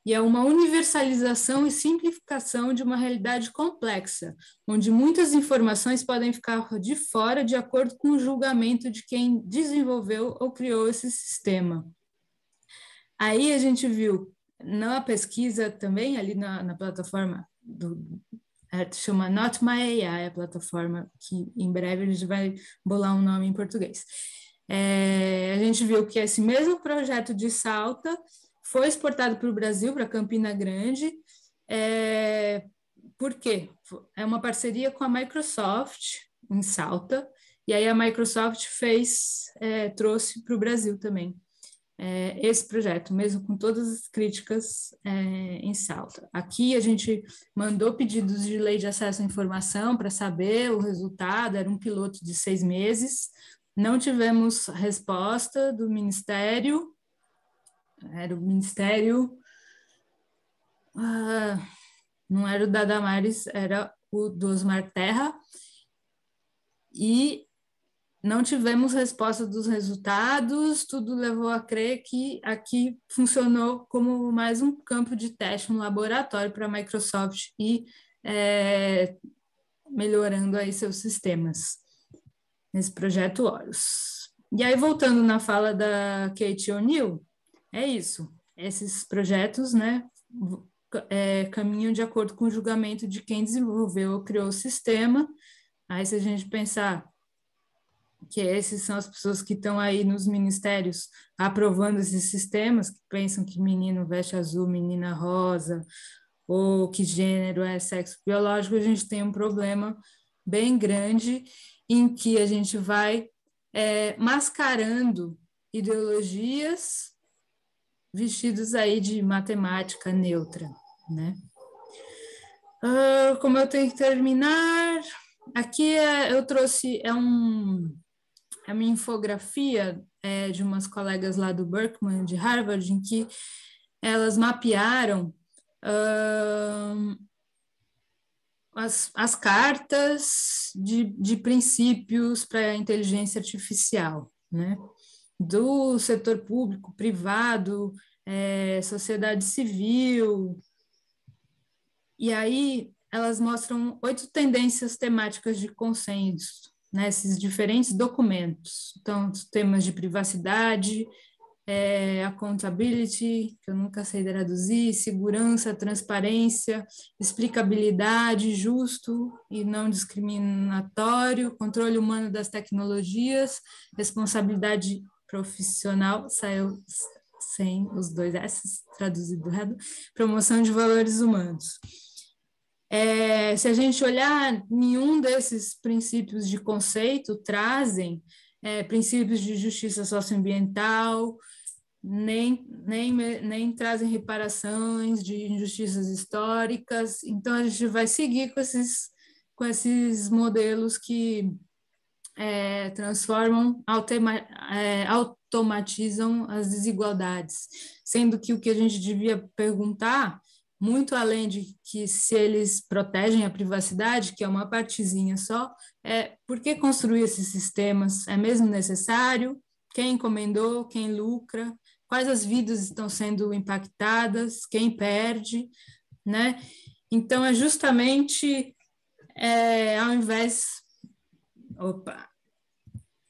e é uma universalização e simplificação de uma realidade complexa, onde muitas informações podem ficar de fora de acordo com o julgamento de quem desenvolveu ou criou esse sistema. Aí a gente viu na pesquisa também, ali na, na plataforma do, é, chama Not My AI, a plataforma que em breve a gente vai bolar um nome em português. É, a gente viu que esse mesmo projeto de Salta foi exportado para o Brasil, para Campina Grande. É, por quê? É uma parceria com a Microsoft em Salta, e aí a Microsoft fez, é, trouxe para o Brasil também é, esse projeto, mesmo com todas as críticas é, em Salta. Aqui a gente mandou pedidos de lei de acesso à informação para saber o resultado, era um piloto de seis meses, não tivemos resposta do Ministério, era o Ministério. Uh, não era o da Damares, era o do Osmar Terra. E não tivemos resposta dos resultados, tudo levou a crer que aqui funcionou como mais um campo de teste, um laboratório para a Microsoft e é, melhorando aí seus sistemas nesse projeto Horus. E aí, voltando na fala da Kate O'Neill, é isso. Esses projetos, né, é, caminham de acordo com o julgamento de quem desenvolveu ou criou o sistema. Aí, se a gente pensar que esses são as pessoas que estão aí nos ministérios aprovando esses sistemas, que pensam que menino veste azul, menina rosa, ou que gênero é sexo biológico, a gente tem um problema bem grande em que a gente vai é, mascarando ideologias vestidos aí de matemática neutra, né? Uh, como eu tenho que terminar, aqui é, eu trouxe é um é uma infografia é, de umas colegas lá do Berkman de Harvard em que elas mapearam uh, as, as cartas de, de princípios para a inteligência artificial, né? do setor público, privado, é, sociedade civil. E aí elas mostram oito tendências temáticas de consenso nesses né, diferentes documentos. Então, temas de privacidade, é, accountability, que eu nunca sei traduzir, segurança, transparência, explicabilidade, justo e não discriminatório, controle humano das tecnologias, responsabilidade profissional saiu sem os dois S, traduzido errado, promoção de valores humanos. É, se a gente olhar, nenhum desses princípios de conceito trazem é, princípios de justiça socioambiental, nem, nem, nem trazem reparações de injustiças históricas. Então, a gente vai seguir com esses, com esses modelos que é, transformam, altema, é, automatizam as desigualdades, sendo que o que a gente devia perguntar, muito além de que se eles protegem a privacidade, que é uma partezinha só, é por que construir esses sistemas? É mesmo necessário? Quem encomendou? Quem lucra? Quais as vidas estão sendo impactadas? Quem perde? Né? Então, é justamente é, ao invés opa,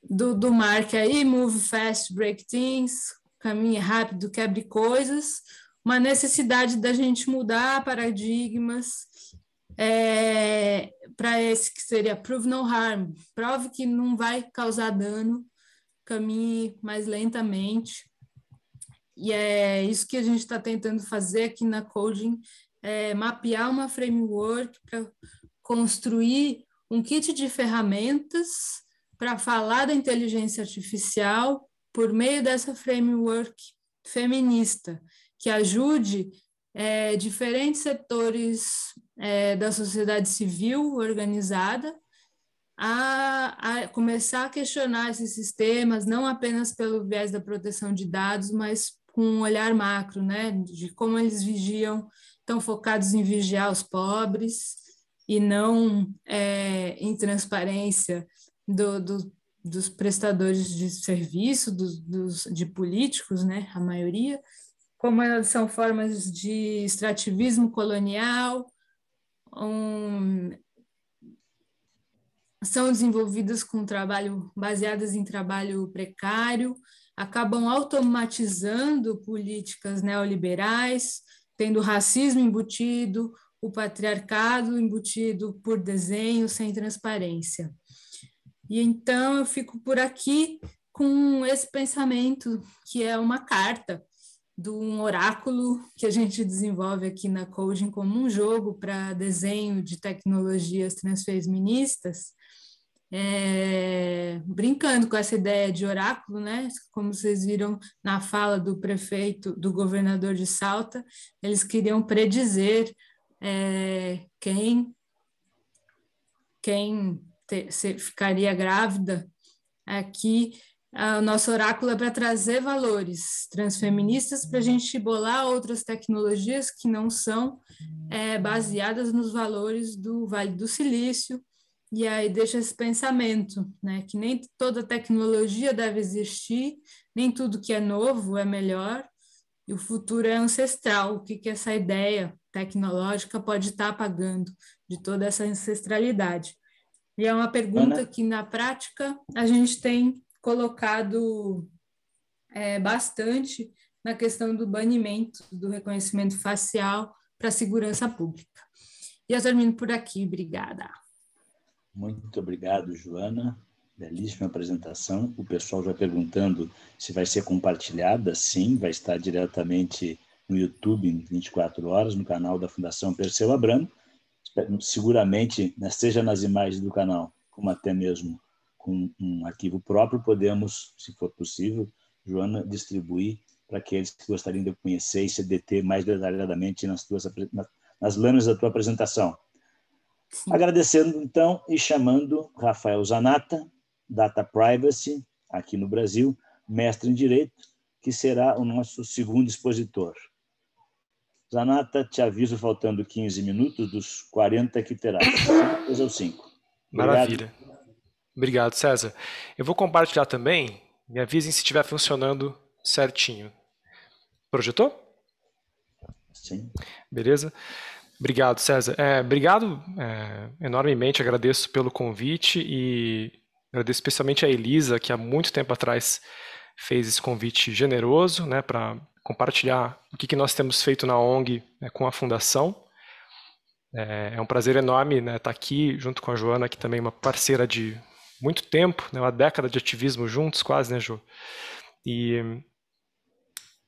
do, do Mark aí, move fast, break things, caminhe rápido, quebre coisas, uma necessidade da gente mudar paradigmas é, para esse que seria prove no harm, prove que não vai causar dano, caminhe mais lentamente. E é isso que a gente está tentando fazer aqui na Coding, é mapear uma framework para construir um kit de ferramentas para falar da inteligência artificial por meio dessa framework feminista, que ajude é, diferentes setores é, da sociedade civil organizada a, a, começar a questionar esses sistemas, não apenas pelo viés da proteção de dados, mas com um olhar macro, né, de como eles vigiam, tão focados em vigiar os pobres e não é, em transparência do, do, dos prestadores de serviço, dos, dos, de políticos, né, a maioria, como elas são formas de extrativismo colonial, um, são desenvolvidas com trabalho baseadas em trabalho precário, acabam automatizando políticas neoliberais, tendo racismo embutido, o patriarcado embutido por desenho sem transparência. E então eu fico por aqui com esse pensamento que é uma carta de um oráculo que a gente desenvolve aqui na coaching como um jogo para desenho de tecnologias transfeministas, é, brincando com essa ideia de oráculo, né? Como vocês viram na fala do prefeito, do governador de Salta, eles queriam predizer é, quem quem ter, ser, ficaria grávida, aqui ah, o nosso oráculo é para trazer valores transfeministas para a gente bolar outras tecnologias que não são é, baseadas nos valores do Vale do Silício. E aí deixa esse pensamento, né, que nem toda tecnologia deve existir, nem tudo que é novo é melhor, e o futuro é ancestral. O que, que essa ideia tecnológica pode estar tá apagando de toda essa ancestralidade? E é uma pergunta Ana? que, na prática, a gente tem colocado é, bastante na questão do banimento do reconhecimento facial para a segurança pública. E eu termino por aqui, obrigada. Muito obrigado, Joana. Belíssima apresentação. O pessoal já perguntando se vai ser compartilhada. Sim, vai estar diretamente no YouTube em 24 horas, no canal da Fundação Perseu Abramo seguramente, né, seja nas imagens do canal, como até mesmo com um arquivo próprio, podemos, se for possível, Joana, distribuir para aqueles que gostariam de conhecer e se deter mais detalhadamente nas, tuas, nas lâminas da tua apresentação. Sim. Agradecendo, então, e chamando Rafael Zanata, Data Privacy, aqui no Brasil, mestre em Direito, que será o nosso segundo expositor. Zanata, te aviso faltando 15 minutos dos 40 que terás. 3 ou cinco. Maravilha. Obrigado, César. Eu vou compartilhar também. Me avisem se estiver funcionando certinho. Projetou? Sim. Beleza? Obrigado, César. É, obrigado é, enormemente, agradeço pelo convite e agradeço especialmente a Elisa, que há muito tempo atrás fez esse convite generoso né, para compartilhar o que, que nós temos feito na ONG né, com a Fundação. É, é um prazer enorme estar né, tá aqui junto com a Joana, que também é uma parceira de muito tempo, né, uma década de ativismo juntos, quase, né, Jo E,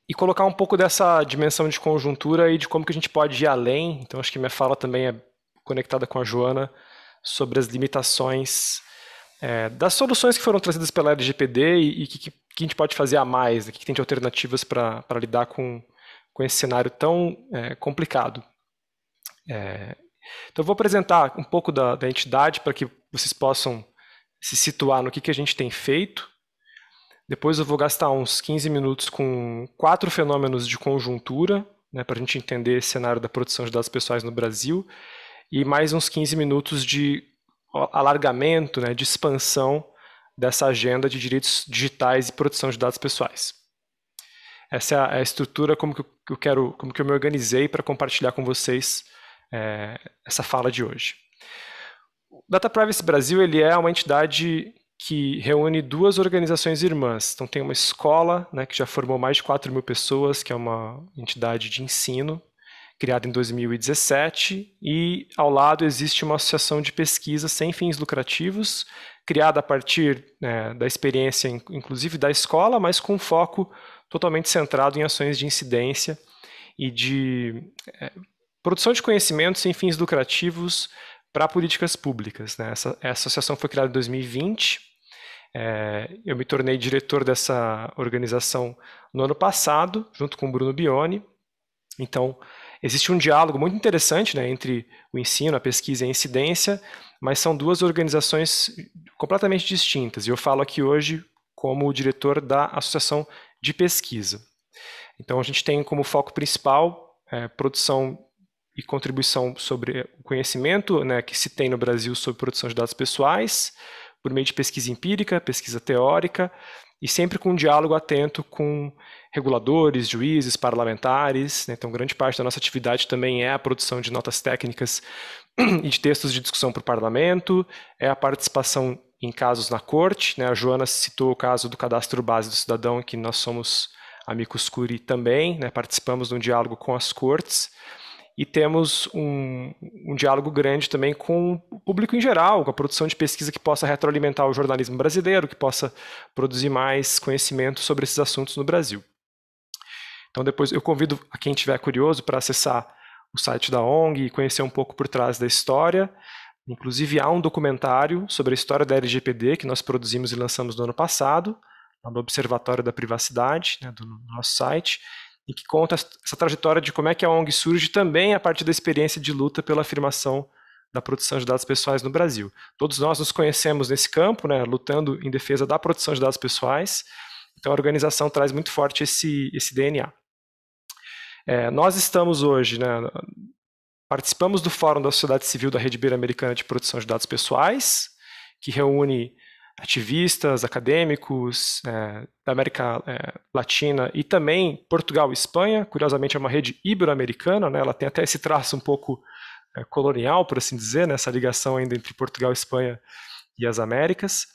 e colocar um pouco dessa dimensão de conjuntura e de como que a gente pode ir além. Então, acho que minha fala também é conectada com a Joana sobre as limitações é, das soluções que foram trazidas pela LGPD e, e que, que que a gente pode fazer a mais, né? o que tem de alternativas para lidar com, com esse cenário tão é, complicado. É, então, eu vou apresentar um pouco da, da entidade para que vocês possam se situar no que, que a gente tem feito. Depois, eu vou gastar uns 15 minutos com quatro fenômenos de conjuntura, né, para a gente entender esse cenário da produção de dados pessoais no Brasil, e mais uns 15 minutos de alargamento, né, de expansão dessa agenda de direitos digitais e proteção de dados pessoais. Essa é a, é estrutura como que eu quero, como que eu me organizei para compartilhar com vocês é, essa fala de hoje. O Data Privacy Brasil ele é uma entidade que reúne duas organizações irmãs. Então tem uma escola né, que já formou mais de 4 mil pessoas, que é uma entidade de ensino criada em 2017, e ao lado existe uma associação de pesquisa sem fins lucrativos criada a partir né, da experiência, inclusive da escola, mas com foco totalmente centrado em ações de incidência e de é, produção de conhecimentos sem fins lucrativos para políticas públicas. Né? Essa, essa, associação foi criada em 2020. É, eu me tornei diretor dessa organização no ano passado, junto com o Bruno Bione. Então, existe um diálogo muito interessante né, entre o ensino, a pesquisa e a incidência, mas são duas organizações completamente distintas. E eu falo aqui hoje como o diretor da Associação de Pesquisa. Então, a gente tem como foco principal é, produção e contribuição sobre o conhecimento né, que se tem no Brasil sobre produção de dados pessoais, por meio de pesquisa empírica, pesquisa teórica, e sempre com um diálogo atento com reguladores, juízes, parlamentares. Né? Então, grande parte da nossa atividade também é a produção de notas técnicas e de textos de discussão para o parlamento, é a participação em casos na corte. Né? A Joana citou o caso do cadastro base do cidadão, que nós somos amigos curi também, né? participamos de um diálogo com as cortes. E temos um, um diálogo grande também com o público em geral, com a produção de pesquisa que possa retroalimentar o jornalismo brasileiro, que possa produzir mais conhecimento sobre esses assuntos no Brasil. Então, depois eu convido a quem estiver curioso para acessar o site da ONG e conhecer um pouco por trás da história. Inclusive, há um documentário sobre a história da LGPD que nós produzimos e lançamos no ano passado, no Observatório da Privacidade, né, do nosso site, e que conta essa trajetória de como é que a ONG surge também a partir da experiência de luta pela afirmação da proteção de dados pessoais no Brasil. Todos nós nos conhecemos nesse campo, né, lutando em defesa da proteção de dados pessoais, então a organização traz muito forte esse, esse DNA. É, nós estamos hoje, né, participamos do Fórum da Sociedade Civil da Rede Ibero-Americana de Proteção de Dados Pessoais, que reúne ativistas, acadêmicos é, da América é, Latina e também Portugal e Espanha. Curiosamente, é uma rede ibero-americana, né? ela tem até esse traço um pouco é, colonial, por assim dizer, né? essa ligação ainda entre Portugal, Espanha e as Américas.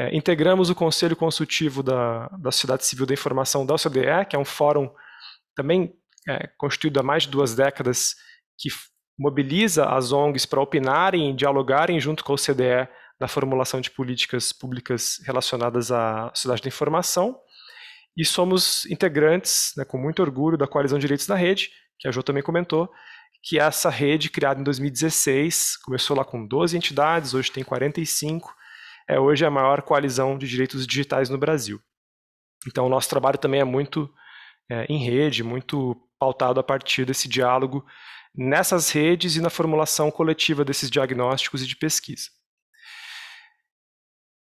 É, integramos o Conselho Consultivo da, da Sociedade Civil da Informação da OCDE, que é um fórum também é, constituído há mais de duas décadas, que mobiliza as ONGs para opinarem e dialogarem junto com o CDE na formulação de políticas públicas relacionadas à sociedade da informação. E somos integrantes, né, com muito orgulho, da Coalizão Direitos na Rede, que a Jo também comentou, que é essa rede criada em 2016, começou lá com 12 entidades, hoje tem 45, é hoje é a maior coalizão de direitos digitais no Brasil. Então, o nosso trabalho também é muito é, em rede, muito pautado a partir desse diálogo nessas redes e na formulação coletiva desses diagnósticos e de pesquisa.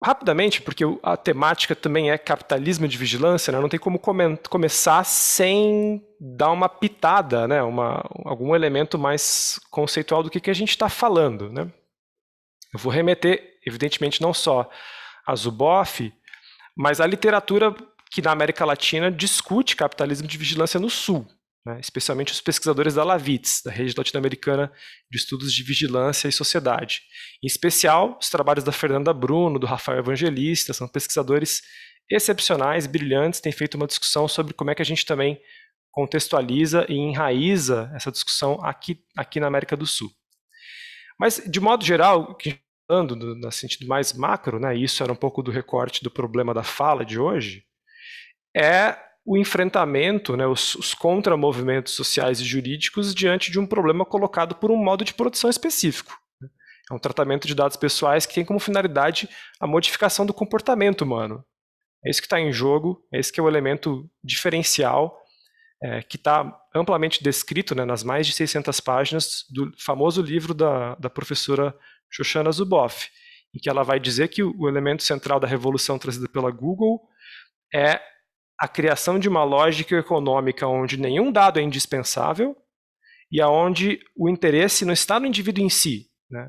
Rapidamente, porque a temática também é capitalismo de vigilância, né? não tem como come começar sem dar uma pitada, né? uma, algum elemento mais conceitual do que, que a gente está falando. Né? Eu vou remeter, evidentemente, não só a Zuboff, mas a literatura que na América Latina discute capitalismo de vigilância no Sul, né, especialmente os pesquisadores da LAVITS, da Rede Latino-Americana de Estudos de Vigilância e Sociedade. Em especial, os trabalhos da Fernanda Bruno, do Rafael Evangelista, são pesquisadores excepcionais, brilhantes, têm feito uma discussão sobre como é que a gente também contextualiza e enraiza essa discussão aqui, aqui na América do Sul. Mas, de modo geral, tá falando no sentido mais macro, né, isso era um pouco do recorte do problema da fala de hoje, é o enfrentamento, né, os, os contramovimentos sociais e jurídicos diante de um problema colocado por um modo de produção específico. Né. É um tratamento de dados pessoais que tem como finalidade a modificação do comportamento humano. É isso que está em jogo, é esse que é o elemento diferencial é, que está amplamente descrito né, nas mais de 600 páginas do famoso livro da, da professora Shoshana Zuboff, em que ela vai dizer que o elemento central da revolução trazida pela Google é a criação de uma lógica econômica onde nenhum dado é indispensável e aonde o interesse não está no indivíduo em si. Né?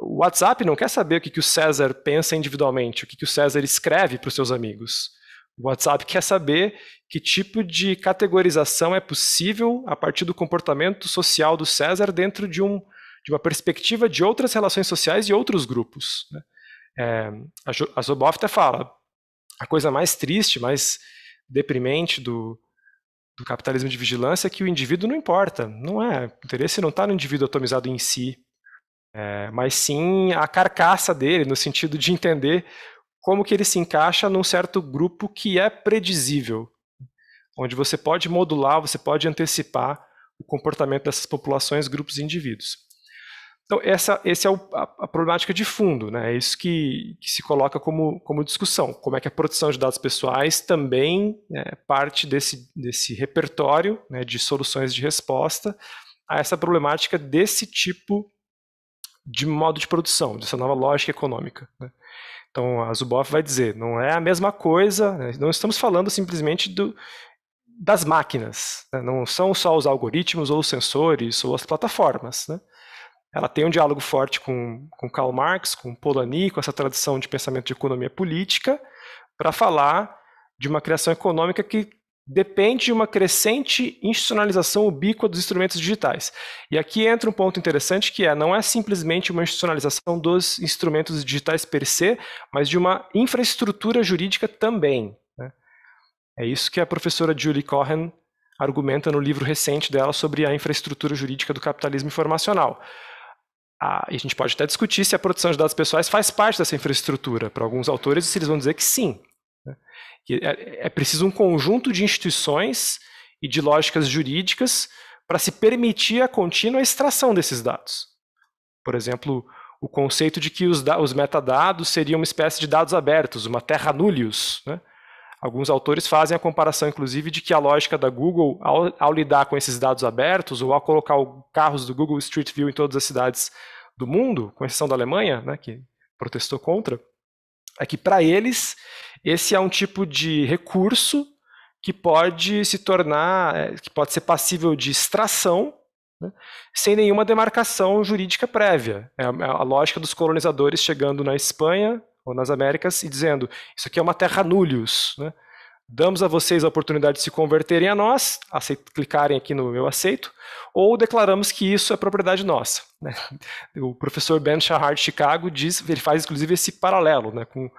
O WhatsApp não quer saber o que, que o César pensa individualmente, o que, que o César escreve para os seus amigos. O WhatsApp quer saber que tipo de categorização é possível a partir do comportamento social do César dentro de, um, de uma perspectiva de outras relações sociais e outros grupos. Né? É, a Zoboff até fala, a coisa mais triste, mais deprimente do, do capitalismo de vigilância é que o indivíduo não importa, não é. O interesse não está no indivíduo atomizado em si, é, mas sim a carcaça dele, no sentido de entender como que ele se encaixa num certo grupo que é predizível, onde você pode modular, você pode antecipar o comportamento dessas populações, grupos e indivíduos. Então, essa, essa é o, a, a, problemática de fundo, né? É isso que, que, se coloca como, como discussão. Como é que a proteção de dados pessoais também é parte desse, desse repertório né, de soluções de resposta a essa problemática desse tipo de modo de produção, dessa nova lógica econômica. Né? Então, a Zuboff vai dizer, não é a mesma coisa, né? não estamos falando simplesmente do, das máquinas, né? não são só os algoritmos ou os sensores ou as plataformas, né? Ela tem um diálogo forte com, com Karl Marx, com Polanyi, com essa tradição de pensamento de economia política, para falar de uma criação econômica que depende de uma crescente institucionalização ubíqua dos instrumentos digitais. E aqui entra um ponto interessante que é, não é simplesmente uma institucionalização dos instrumentos digitais per se, mas de uma infraestrutura jurídica também. Né? É isso que a professora Julie Cohen argumenta no livro recente dela sobre a infraestrutura jurídica do capitalismo informacional a, ah, e a gente pode até discutir se a produção de dados pessoais faz parte dessa infraestrutura. Para alguns autores, eles vão dizer que sim. Né? Que é, é preciso um conjunto de instituições e de lógicas jurídicas para se permitir a contínua extração desses dados. Por exemplo, o conceito de que os, os metadados seriam uma espécie de dados abertos, uma terra nullius, né? Alguns autores fazem a comparação, inclusive, de que a lógica da Google, ao, ao lidar com esses dados abertos, ou ao colocar os carros do Google Street View em todas as cidades do mundo, com exceção da Alemanha, né, que protestou contra, é que para eles esse é um tipo de recurso que pode se tornar, é, que pode ser passível de extração né, sem nenhuma demarcação jurídica prévia. É a, é a lógica dos colonizadores chegando na Espanha, ou nas Américas e dizendo: Isso aqui é uma terra nullius. Né? Damos a vocês a oportunidade de se converterem a nós, aceito, clicarem aqui no meu aceito, ou declaramos que isso é propriedade nossa. Né? O professor Ben Shahar de Chicago diz, ele faz inclusive esse paralelo né, com,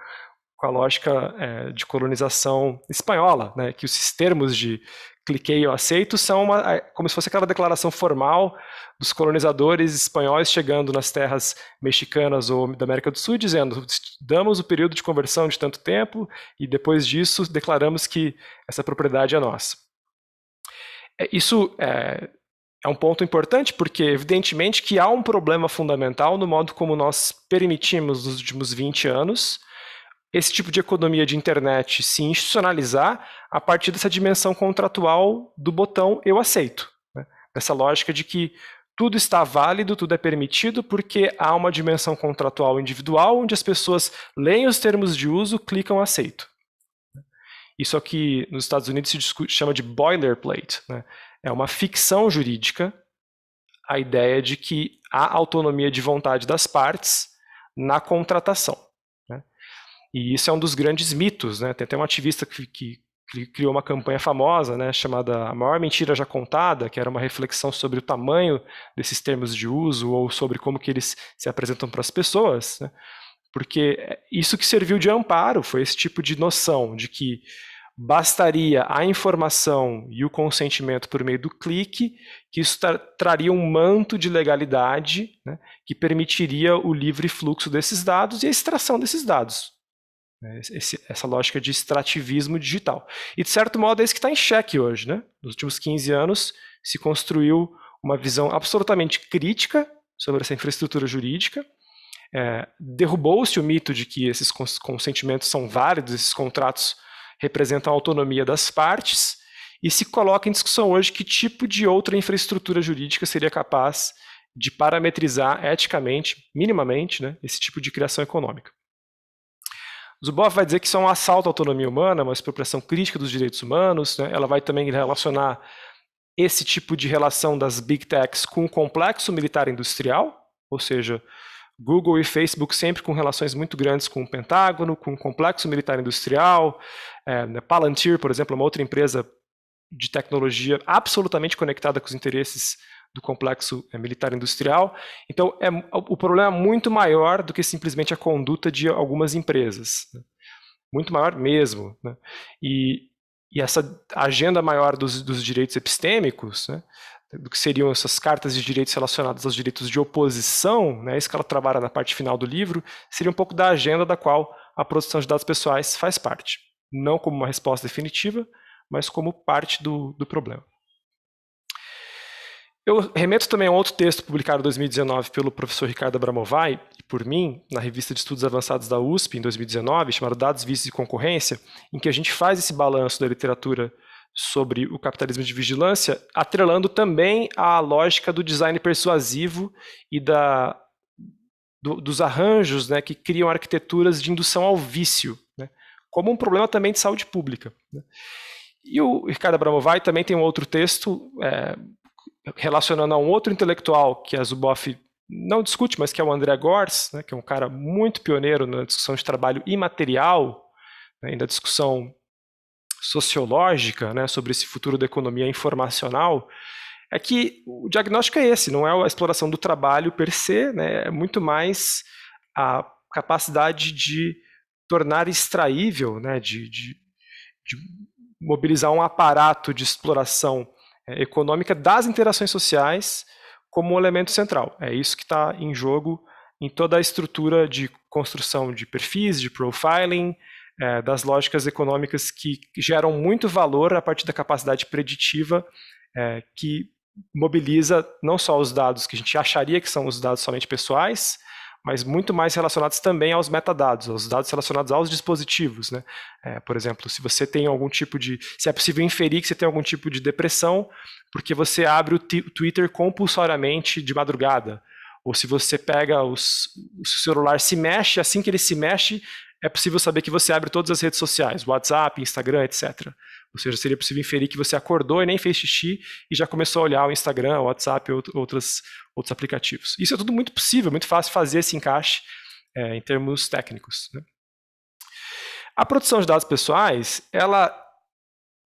com a lógica é, de colonização espanhola, né, que os termos de cliquei eu aceito, são uma, é, como se fosse aquela declaração formal dos colonizadores espanhóis chegando nas terras mexicanas ou da América do Sul dizendo: damos o período de conversão de tanto tempo e depois disso declaramos que essa propriedade é nossa. É, isso é, é um ponto importante porque, evidentemente, que há um problema fundamental no modo como nós permitimos nos últimos 20 anos esse tipo de economia de internet se institucionalizar a partir dessa dimensão contratual do botão eu aceito. Né? Dessa lógica de que tudo está válido, tudo é permitido, porque há uma dimensão contratual individual onde as pessoas leem os termos de uso, clicam aceito. Né? Isso aqui é nos Estados Unidos se chama de boilerplate. Né? É uma ficção jurídica a ideia de que há autonomia de vontade das partes na contratação. E isso é um dos grandes mitos, né? Tem até um ativista que, que criou uma campanha famosa, né, chamada A Maior Mentira Já Contada, que era uma reflexão sobre o tamanho desses termos de uso ou sobre como que eles se apresentam para as pessoas, né? porque isso que serviu de amparo foi esse tipo de noção de que bastaria a informação e o consentimento por meio do clique, que isso tra traria um manto de legalidade né, que permitiria o livre fluxo desses dados e a extração desses dados. Né, esse, essa lógica de extrativismo digital. E, de certo modo, é isso que está em xeque hoje. Né? Nos últimos 15 anos, se construiu uma visão absolutamente crítica sobre essa infraestrutura jurídica. É, Derrubou-se o mito de que esses consentimentos são válidos, esses contratos representam a autonomia das partes, e se coloca em discussão hoje que tipo de outra infraestrutura jurídica seria capaz de parametrizar eticamente, minimamente, né, esse tipo de criação econômica. Zuboff vai dizer que isso é um assalto à autonomia humana, uma expropriação crítica dos direitos humanos. Né? Ela vai também relacionar esse tipo de relação das big techs com o complexo militar industrial, ou seja, Google e Facebook sempre com relações muito grandes com o Pentágono, com o complexo militar industrial. É, né, Palantir, por exemplo, é uma outra empresa de tecnologia absolutamente conectada com os interesses do complexo eh, militar industrial. Então, é, o problema é muito maior do que simplesmente a conduta de algumas empresas. Né? Muito maior mesmo. Né? E, e, essa agenda maior dos, dos direitos epistêmicos, né? do que seriam essas cartas de direitos relacionadas aos direitos de oposição, né? isso que ela trabalha na parte final do livro, seria um pouco da agenda da qual a produção de dados pessoais faz parte. Não como uma resposta definitiva, mas como parte do, do problema. Eu remeto também a um outro texto publicado em 2019 pelo professor Ricardo Abramovai e por mim, na revista de estudos avançados da USP, em 2019, chamado Dados, Vícios e Concorrência, em que a gente faz esse balanço da literatura sobre o capitalismo de vigilância, atrelando também à lógica do design persuasivo e da, do, dos arranjos né, que criam arquiteturas de indução ao vício, né, como um problema também de saúde pública. Né. E o Ricardo Abramovai também tem um outro texto, é, relacionando a um outro intelectual que a Zuboff não discute, mas que é o André Gors, né, que é um cara muito pioneiro na discussão de trabalho imaterial, né, e na discussão sociológica né, sobre esse futuro da economia informacional, é que o diagnóstico é esse, não é a exploração do trabalho per se, né, é muito mais a capacidade de tornar extraível, né, de, de, de mobilizar um aparato de exploração é, econômica das interações sociais como um elemento central. É isso que está em jogo em toda a estrutura de construção de perfis, de profiling, é, das lógicas econômicas que geram muito valor a partir da capacidade preditiva é, que mobiliza não só os dados que a gente acharia que são os dados somente pessoais, mas muito mais relacionados também aos metadados, aos dados relacionados aos dispositivos. Né? É, por exemplo, se você tem algum tipo de. Se é possível inferir que você tem algum tipo de depressão, porque você abre o, o Twitter compulsoriamente de madrugada. Ou se você pega os, o celular se mexe, assim que ele se mexe, é possível saber que você abre todas as redes sociais, WhatsApp, Instagram, etc. Ou seja, seria possível inferir que você acordou e nem fez xixi e já começou a olhar o Instagram, o WhatsApp e outros outros aplicativos. Isso é tudo muito possível, muito fácil fazer esse encaixe é, em termos técnicos. Né? A produção de dados pessoais, ela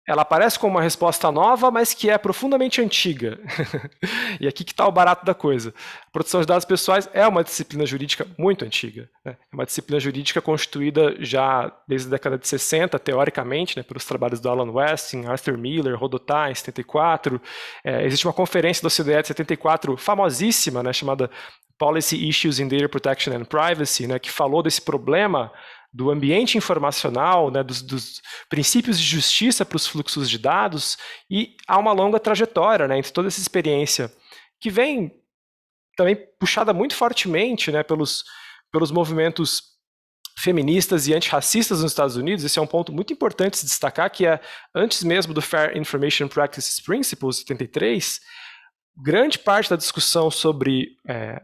ela aparece como uma resposta nova, mas que é profundamente antiga. e aqui que está o barato da coisa. A proteção de dados pessoais é uma disciplina jurídica muito antiga. Né? É uma disciplina jurídica constituída já desde a década de 60, teoricamente, né, pelos trabalhos do Alan Westing, Arthur Miller, Rodotá, em 74. É, existe uma conferência do OCDE de 74, famosíssima, né, chamada Policy Issues in Data Protection and Privacy, né, que falou desse problema do ambiente informacional, né, dos, dos, princípios de justiça para os fluxos de dados, e há uma longa trajetória né, entre toda essa experiência, que vem também puxada muito fortemente né, pelos, pelos movimentos feministas e antirracistas nos Estados Unidos, esse é um ponto muito importante se destacar, que é, antes mesmo do Fair Information Practices Principles, 73, grande parte da discussão sobre é,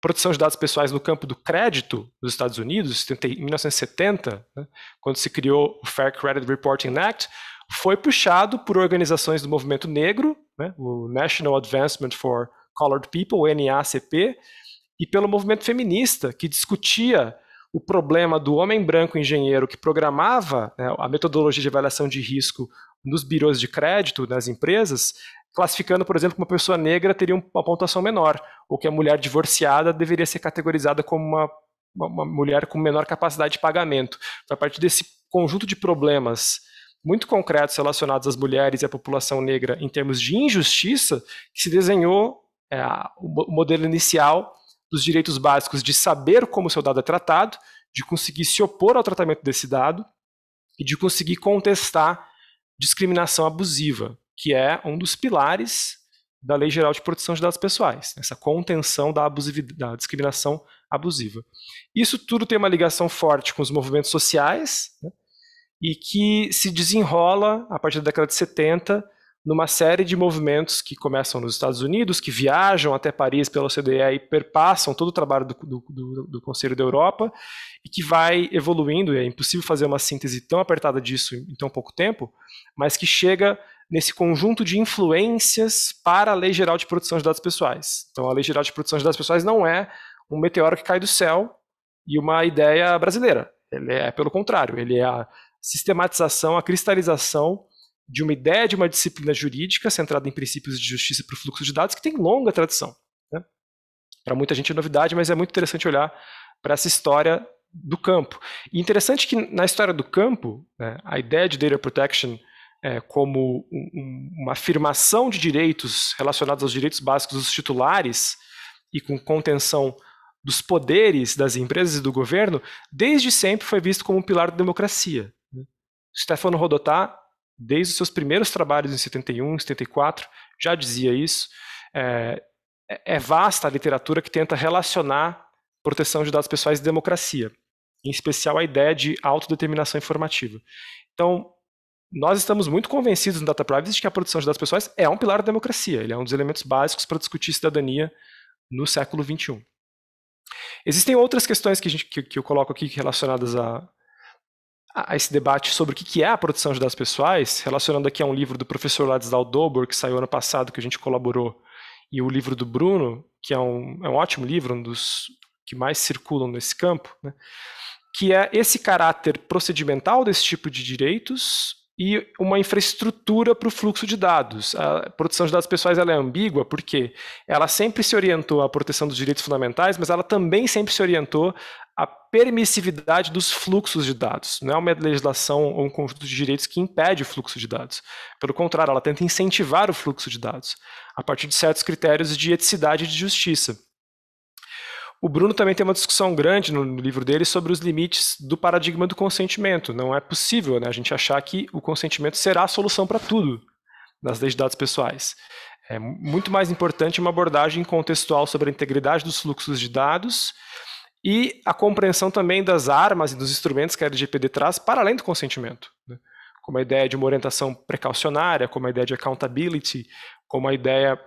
Proteção de dados pessoais no campo do crédito nos Estados Unidos, em 1970, né, quando se criou o Fair Credit Reporting Act, foi puxado por organizações do movimento negro, né, o National Advancement for Colored People, o NACP, e pelo movimento feminista, que discutia o problema do homem branco engenheiro que programava né, a metodologia de avaliação de risco nos birôs de crédito, nas empresas, classificando, por exemplo, que uma pessoa negra teria uma pontuação menor, ou que a mulher divorciada deveria ser categorizada como uma, uma mulher com menor capacidade de pagamento. Então, a partir desse conjunto de problemas muito concretos relacionados às mulheres e à população negra em termos de injustiça, que se desenhou é, o modelo inicial dos direitos básicos de saber como o seu dado é tratado, de conseguir se opor ao tratamento desse dado e de conseguir contestar discriminação abusiva que é um dos pilares da Lei Geral de Proteção de Dados Pessoais, essa contenção da, da discriminação abusiva. Isso tudo tem uma ligação forte com os movimentos sociais né, e que se desenrola a partir da década de 70 numa série de movimentos que começam nos Estados Unidos, que viajam até Paris pela OCDE e perpassam todo o trabalho do, do, do, Conselho da Europa e que vai evoluindo, e é impossível fazer uma síntese tão apertada disso em tão pouco tempo, mas que chega nesse conjunto de influências para a Lei Geral de Proteção de Dados Pessoais. Então, a Lei Geral de Proteção de Dados Pessoais não é um meteoro que cai do céu e uma ideia brasileira. Ele é, pelo contrário, ele é a sistematização, a cristalização de uma ideia de uma disciplina jurídica centrada em princípios de justiça para o fluxo de dados que tem longa tradição. Né? Para muita gente é novidade, mas é muito interessante olhar para essa história do campo. E interessante que na história do campo, né, a ideia de data protection é, como um, uma afirmação de direitos relacionados aos direitos básicos dos titulares e com contenção dos poderes das empresas e do governo, desde sempre foi visto como um pilar da democracia. Né? Stefano Rodotà, desde os seus primeiros trabalhos em 71, 74, já dizia isso. É, é, é vasta a literatura que tenta relacionar proteção de dados pessoais e democracia, em especial a ideia de autodeterminação informativa. Então, nós estamos muito convencidos no Data Privacy de que a produção de dados pessoais é um pilar da democracia. Ele é um dos elementos básicos para discutir cidadania no século XXI. Existem outras questões que, gente, que, que eu coloco aqui relacionadas a, a, esse debate sobre o que, é a produção de dados pessoais, relacionando aqui a um livro do professor Ladislau Dobor, que saiu ano passado, que a gente colaborou, e o livro do Bruno, que é um, é um ótimo livro, um dos que mais circulam nesse campo, né? que é esse caráter procedimental desse tipo de direitos e uma infraestrutura para o fluxo de dados. A proteção de dados pessoais ela é ambígua porque ela sempre se orientou à proteção dos direitos fundamentais, mas ela também sempre se orientou à permissividade dos fluxos de dados. Não é uma legislação ou um conjunto de direitos que impede o fluxo de dados. Pelo contrário, ela tenta incentivar o fluxo de dados a partir de certos critérios de eticidade e de justiça. O Bruno também tem uma discussão grande no, livro dele sobre os limites do paradigma do consentimento. Não é possível né, a gente achar que o consentimento será a solução para tudo nas leis de dados pessoais. É muito mais importante uma abordagem contextual sobre a integridade dos fluxos de dados e a compreensão também das armas e dos instrumentos que a LGPD traz para além do consentimento. Né? Como a ideia de uma orientação precaucionária, como a ideia de accountability, como a ideia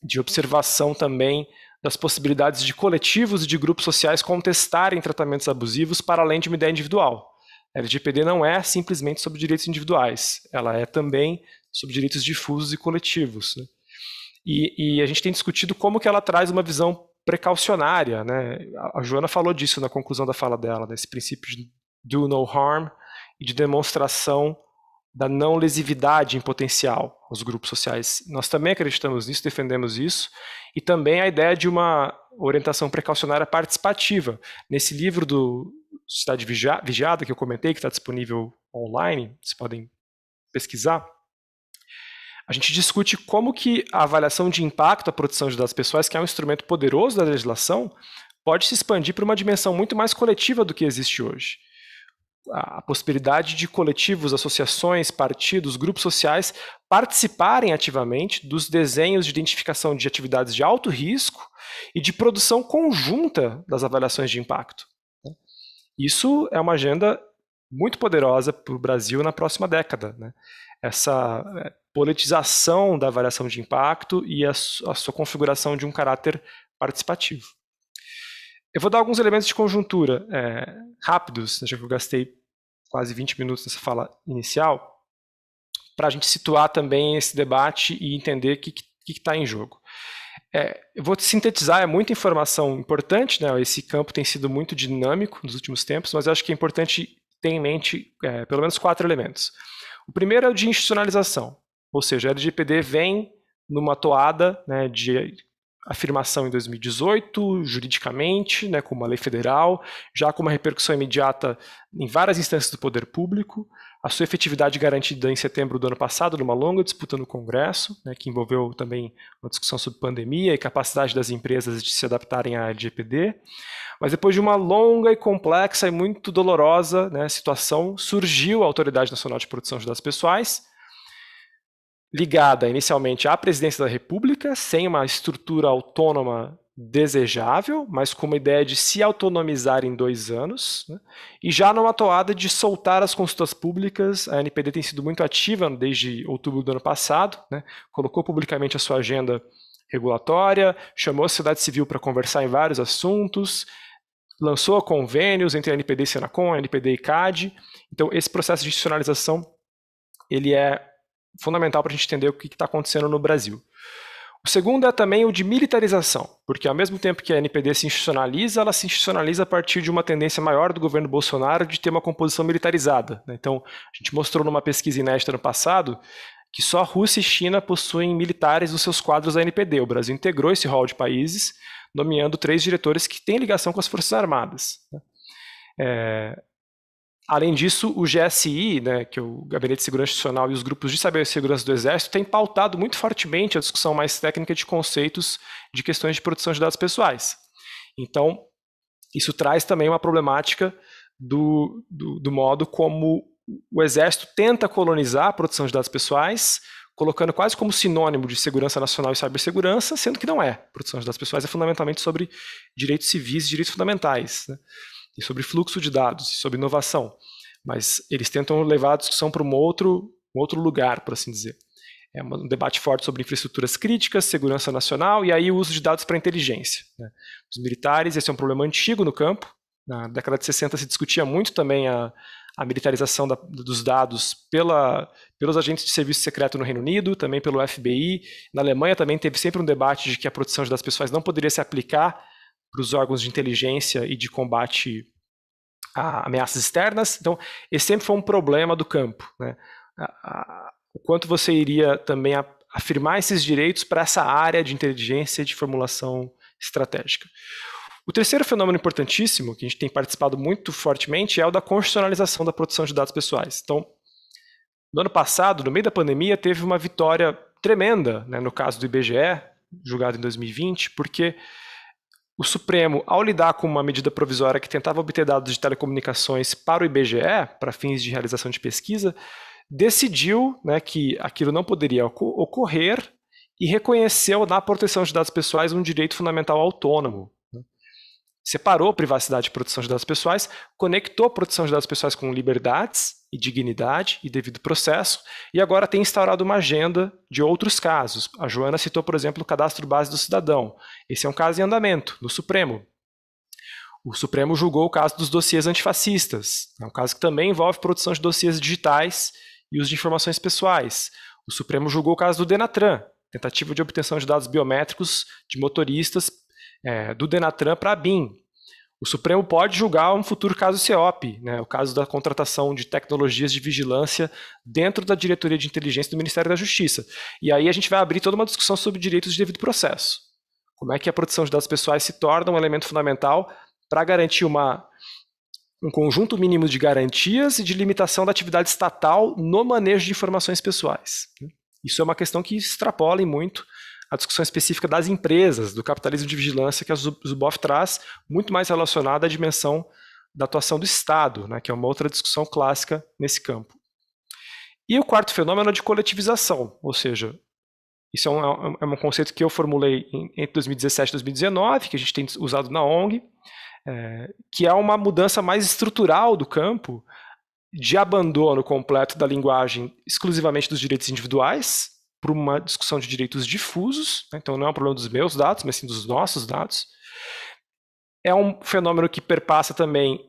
de observação também das possibilidades de coletivos e de grupos sociais contestarem tratamentos abusivos para além de uma ideia individual. A LGPD não é simplesmente sobre direitos individuais, ela é também sobre direitos difusos e coletivos. Né? E, e, a gente tem discutido como que ela traz uma visão precaucionária. Né? A Joana falou disso na conclusão da fala dela, desse né? princípio de do no harm e de demonstração da não lesividade em potencial os grupos sociais. Nós também acreditamos nisso, defendemos isso, e também a ideia de uma orientação precaucionária participativa. Nesse livro do Cidade Vigiada, que eu comentei, que está disponível online, vocês podem pesquisar, a gente discute como que a avaliação de impacto à proteção de dados pessoais, que é um instrumento poderoso da legislação, pode se expandir para uma dimensão muito mais coletiva do que existe hoje a possibilidade de coletivos, associações, partidos, grupos sociais participarem ativamente dos desenhos de identificação de atividades de alto risco e de produção conjunta das avaliações de impacto. Isso é uma agenda muito poderosa para o Brasil na próxima década. Né? Essa é, politização da avaliação de impacto e a, a sua configuração de um caráter participativo. Eu vou dar alguns elementos de conjuntura é, rápidos, né? já que eu gastei quase 20 minutos dessa fala inicial, para a gente situar também esse debate e entender o que está em jogo. É, eu vou sintetizar, é muita informação importante, né? esse campo tem sido muito dinâmico nos últimos tempos, mas acho que é importante ter em mente é, pelo menos quatro elementos. O primeiro é o de institucionalização, ou seja, a LGPD vem numa toada né, de afirmação em 2018, juridicamente, né, com uma lei federal, já com uma repercussão imediata em várias instâncias do poder público, a sua efetividade garantida em setembro do ano passado, numa longa disputa no Congresso, né, que envolveu também uma discussão sobre pandemia e capacidade das empresas de se adaptarem à LGPD. Mas depois de uma longa e complexa e muito dolorosa né, situação, surgiu a Autoridade Nacional de Proteção de Dados Pessoais, ligada inicialmente à presidência da República, sem uma estrutura autônoma desejável, mas com uma ideia de se autonomizar em dois anos, né? e já numa toada de soltar as consultas públicas. A NPD tem sido muito ativa desde outubro do ano passado, né? colocou publicamente a sua agenda regulatória, chamou a sociedade civil para conversar em vários assuntos, lançou convênios entre a NPD e Senacom, a NPD e CAD. Então, esse processo de institucionalização ele é fundamental para a gente entender o que está acontecendo no Brasil. O segundo é também o de militarização, porque ao mesmo tempo que a NPD se institucionaliza, ela se institucionaliza a partir de uma tendência maior do governo Bolsonaro de ter uma composição militarizada. Né? Então, a gente mostrou numa pesquisa inédita no passado que só Rússia e China possuem militares nos seus quadros da NPD. O Brasil integrou esse rol de países, nomeando três diretores que têm ligação com as Forças Armadas. Né? É, Além disso, o GSI, né, que é o Gabinete de Segurança Institucional e os grupos de cibersegurança do Exército, têm pautado muito fortemente a discussão mais técnica de conceitos de questões de proteção de dados pessoais. Então, isso traz também uma problemática do, do, do modo como o Exército tenta colonizar a proteção de dados pessoais, colocando quase como sinônimo de segurança nacional e cibersegurança, sendo que não é. proteção de dados pessoais é fundamentalmente sobre direitos civis e direitos fundamentais. Né? e sobre fluxo de dados, e sobre inovação. Mas eles tentam levar a discussão para um outro, um outro lugar, por assim dizer. É um debate forte sobre infraestruturas críticas, segurança nacional e aí o uso de dados para inteligência. Né? Os militares, esse é um problema antigo no campo. Na década de 60 se discutia muito também a, a militarização da, dos dados pela, pelos agentes de serviço secreto no Reino Unido, também pelo FBI. Na Alemanha também teve sempre um debate de que a proteção de dados pessoais não poderia se aplicar para os órgãos de inteligência e de combate a ameaças externas. Então, esse sempre foi um problema do campo. Né? O quanto você iria também afirmar esses direitos para essa área de inteligência e de formulação estratégica. O terceiro fenômeno importantíssimo, que a gente tem participado muito fortemente, é o da constitucionalização da produção de dados pessoais. Então, no ano passado, no meio da pandemia, teve uma vitória tremenda, né, no caso do IBGE, julgado em 2020, porque o Supremo, ao lidar com uma medida provisória que tentava obter dados de telecomunicações para o IBGE, para fins de realização de pesquisa, decidiu né, que aquilo não poderia ocorrer e reconheceu na proteção de dados pessoais um direito fundamental autônomo, separou privacidade e proteção de dados pessoais, conectou proteção de dados pessoais com liberdades e dignidade e devido processo, e agora tem instaurado uma agenda de outros casos. A Joana citou, por exemplo, o cadastro base do cidadão. Esse é um caso em andamento no Supremo. O Supremo julgou o caso dos dossiês antifascistas, é um caso que também envolve produção de dossiês digitais e uso de informações pessoais. O Supremo julgou o caso do Denatran, tentativa de obtenção de dados biométricos de motoristas é, do Denatran para a BIM. O Supremo pode julgar um futuro caso CEOP, né, o caso da contratação de tecnologias de vigilância dentro da diretoria de inteligência do Ministério da Justiça. E aí a gente vai abrir toda uma discussão sobre direitos de devido processo. Como é que a proteção de dados pessoais se torna um elemento fundamental para garantir uma, um conjunto mínimo de garantias e de limitação da atividade estatal no manejo de informações pessoais. Isso é uma questão que extrapola muito a discussão específica das empresas, do capitalismo de vigilância que a Zuboff traz, muito mais relacionada à dimensão da atuação do Estado, né, que é uma outra discussão clássica nesse campo. E o quarto fenômeno é de coletivização, ou seja, isso é, é um, é um conceito que eu formulei em, entre 2017 e 2019, que a gente tem usado na ONG, é, que é uma mudança mais estrutural do campo de abandono completo da linguagem exclusivamente dos direitos individuais, para uma discussão de direitos difusos, né? então não é um problema dos meus dados, mas sim dos nossos dados. É um fenômeno que perpassa também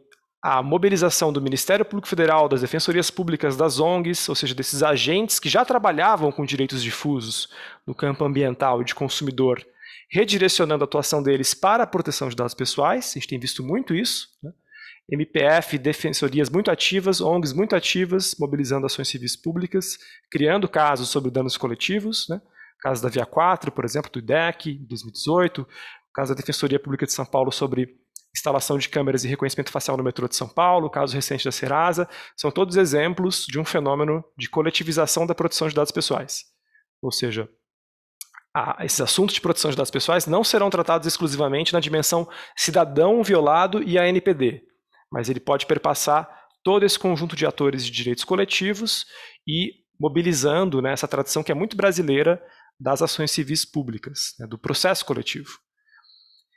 a mobilização do Ministério Público Federal, das defensorias públicas, das ONGs, ou seja, desses agentes que já trabalhavam com direitos difusos no campo ambiental e de consumidor, redirecionando a atuação deles para a proteção de dados pessoais. A gente tem visto muito isso. Né? MPF, defensorias muito ativas, ONGs muito ativas, mobilizando ações civis públicas, criando casos sobre danos coletivos, né? O caso da Via 4, por exemplo, do IDEC, em 2018, o caso da Defensoria Pública de São Paulo sobre instalação de câmeras e reconhecimento facial no metrô de São Paulo, o caso recente da Serasa, são todos exemplos de um fenômeno de coletivização da proteção de dados pessoais. Ou seja, a, esses assuntos de proteção de dados pessoais não serão tratados exclusivamente na dimensão cidadão violado e ANPD, mas ele pode perpassar todo esse conjunto de atores de direitos coletivos e mobilizando né, essa tradição que é muito brasileira das ações civis públicas, né, do processo coletivo.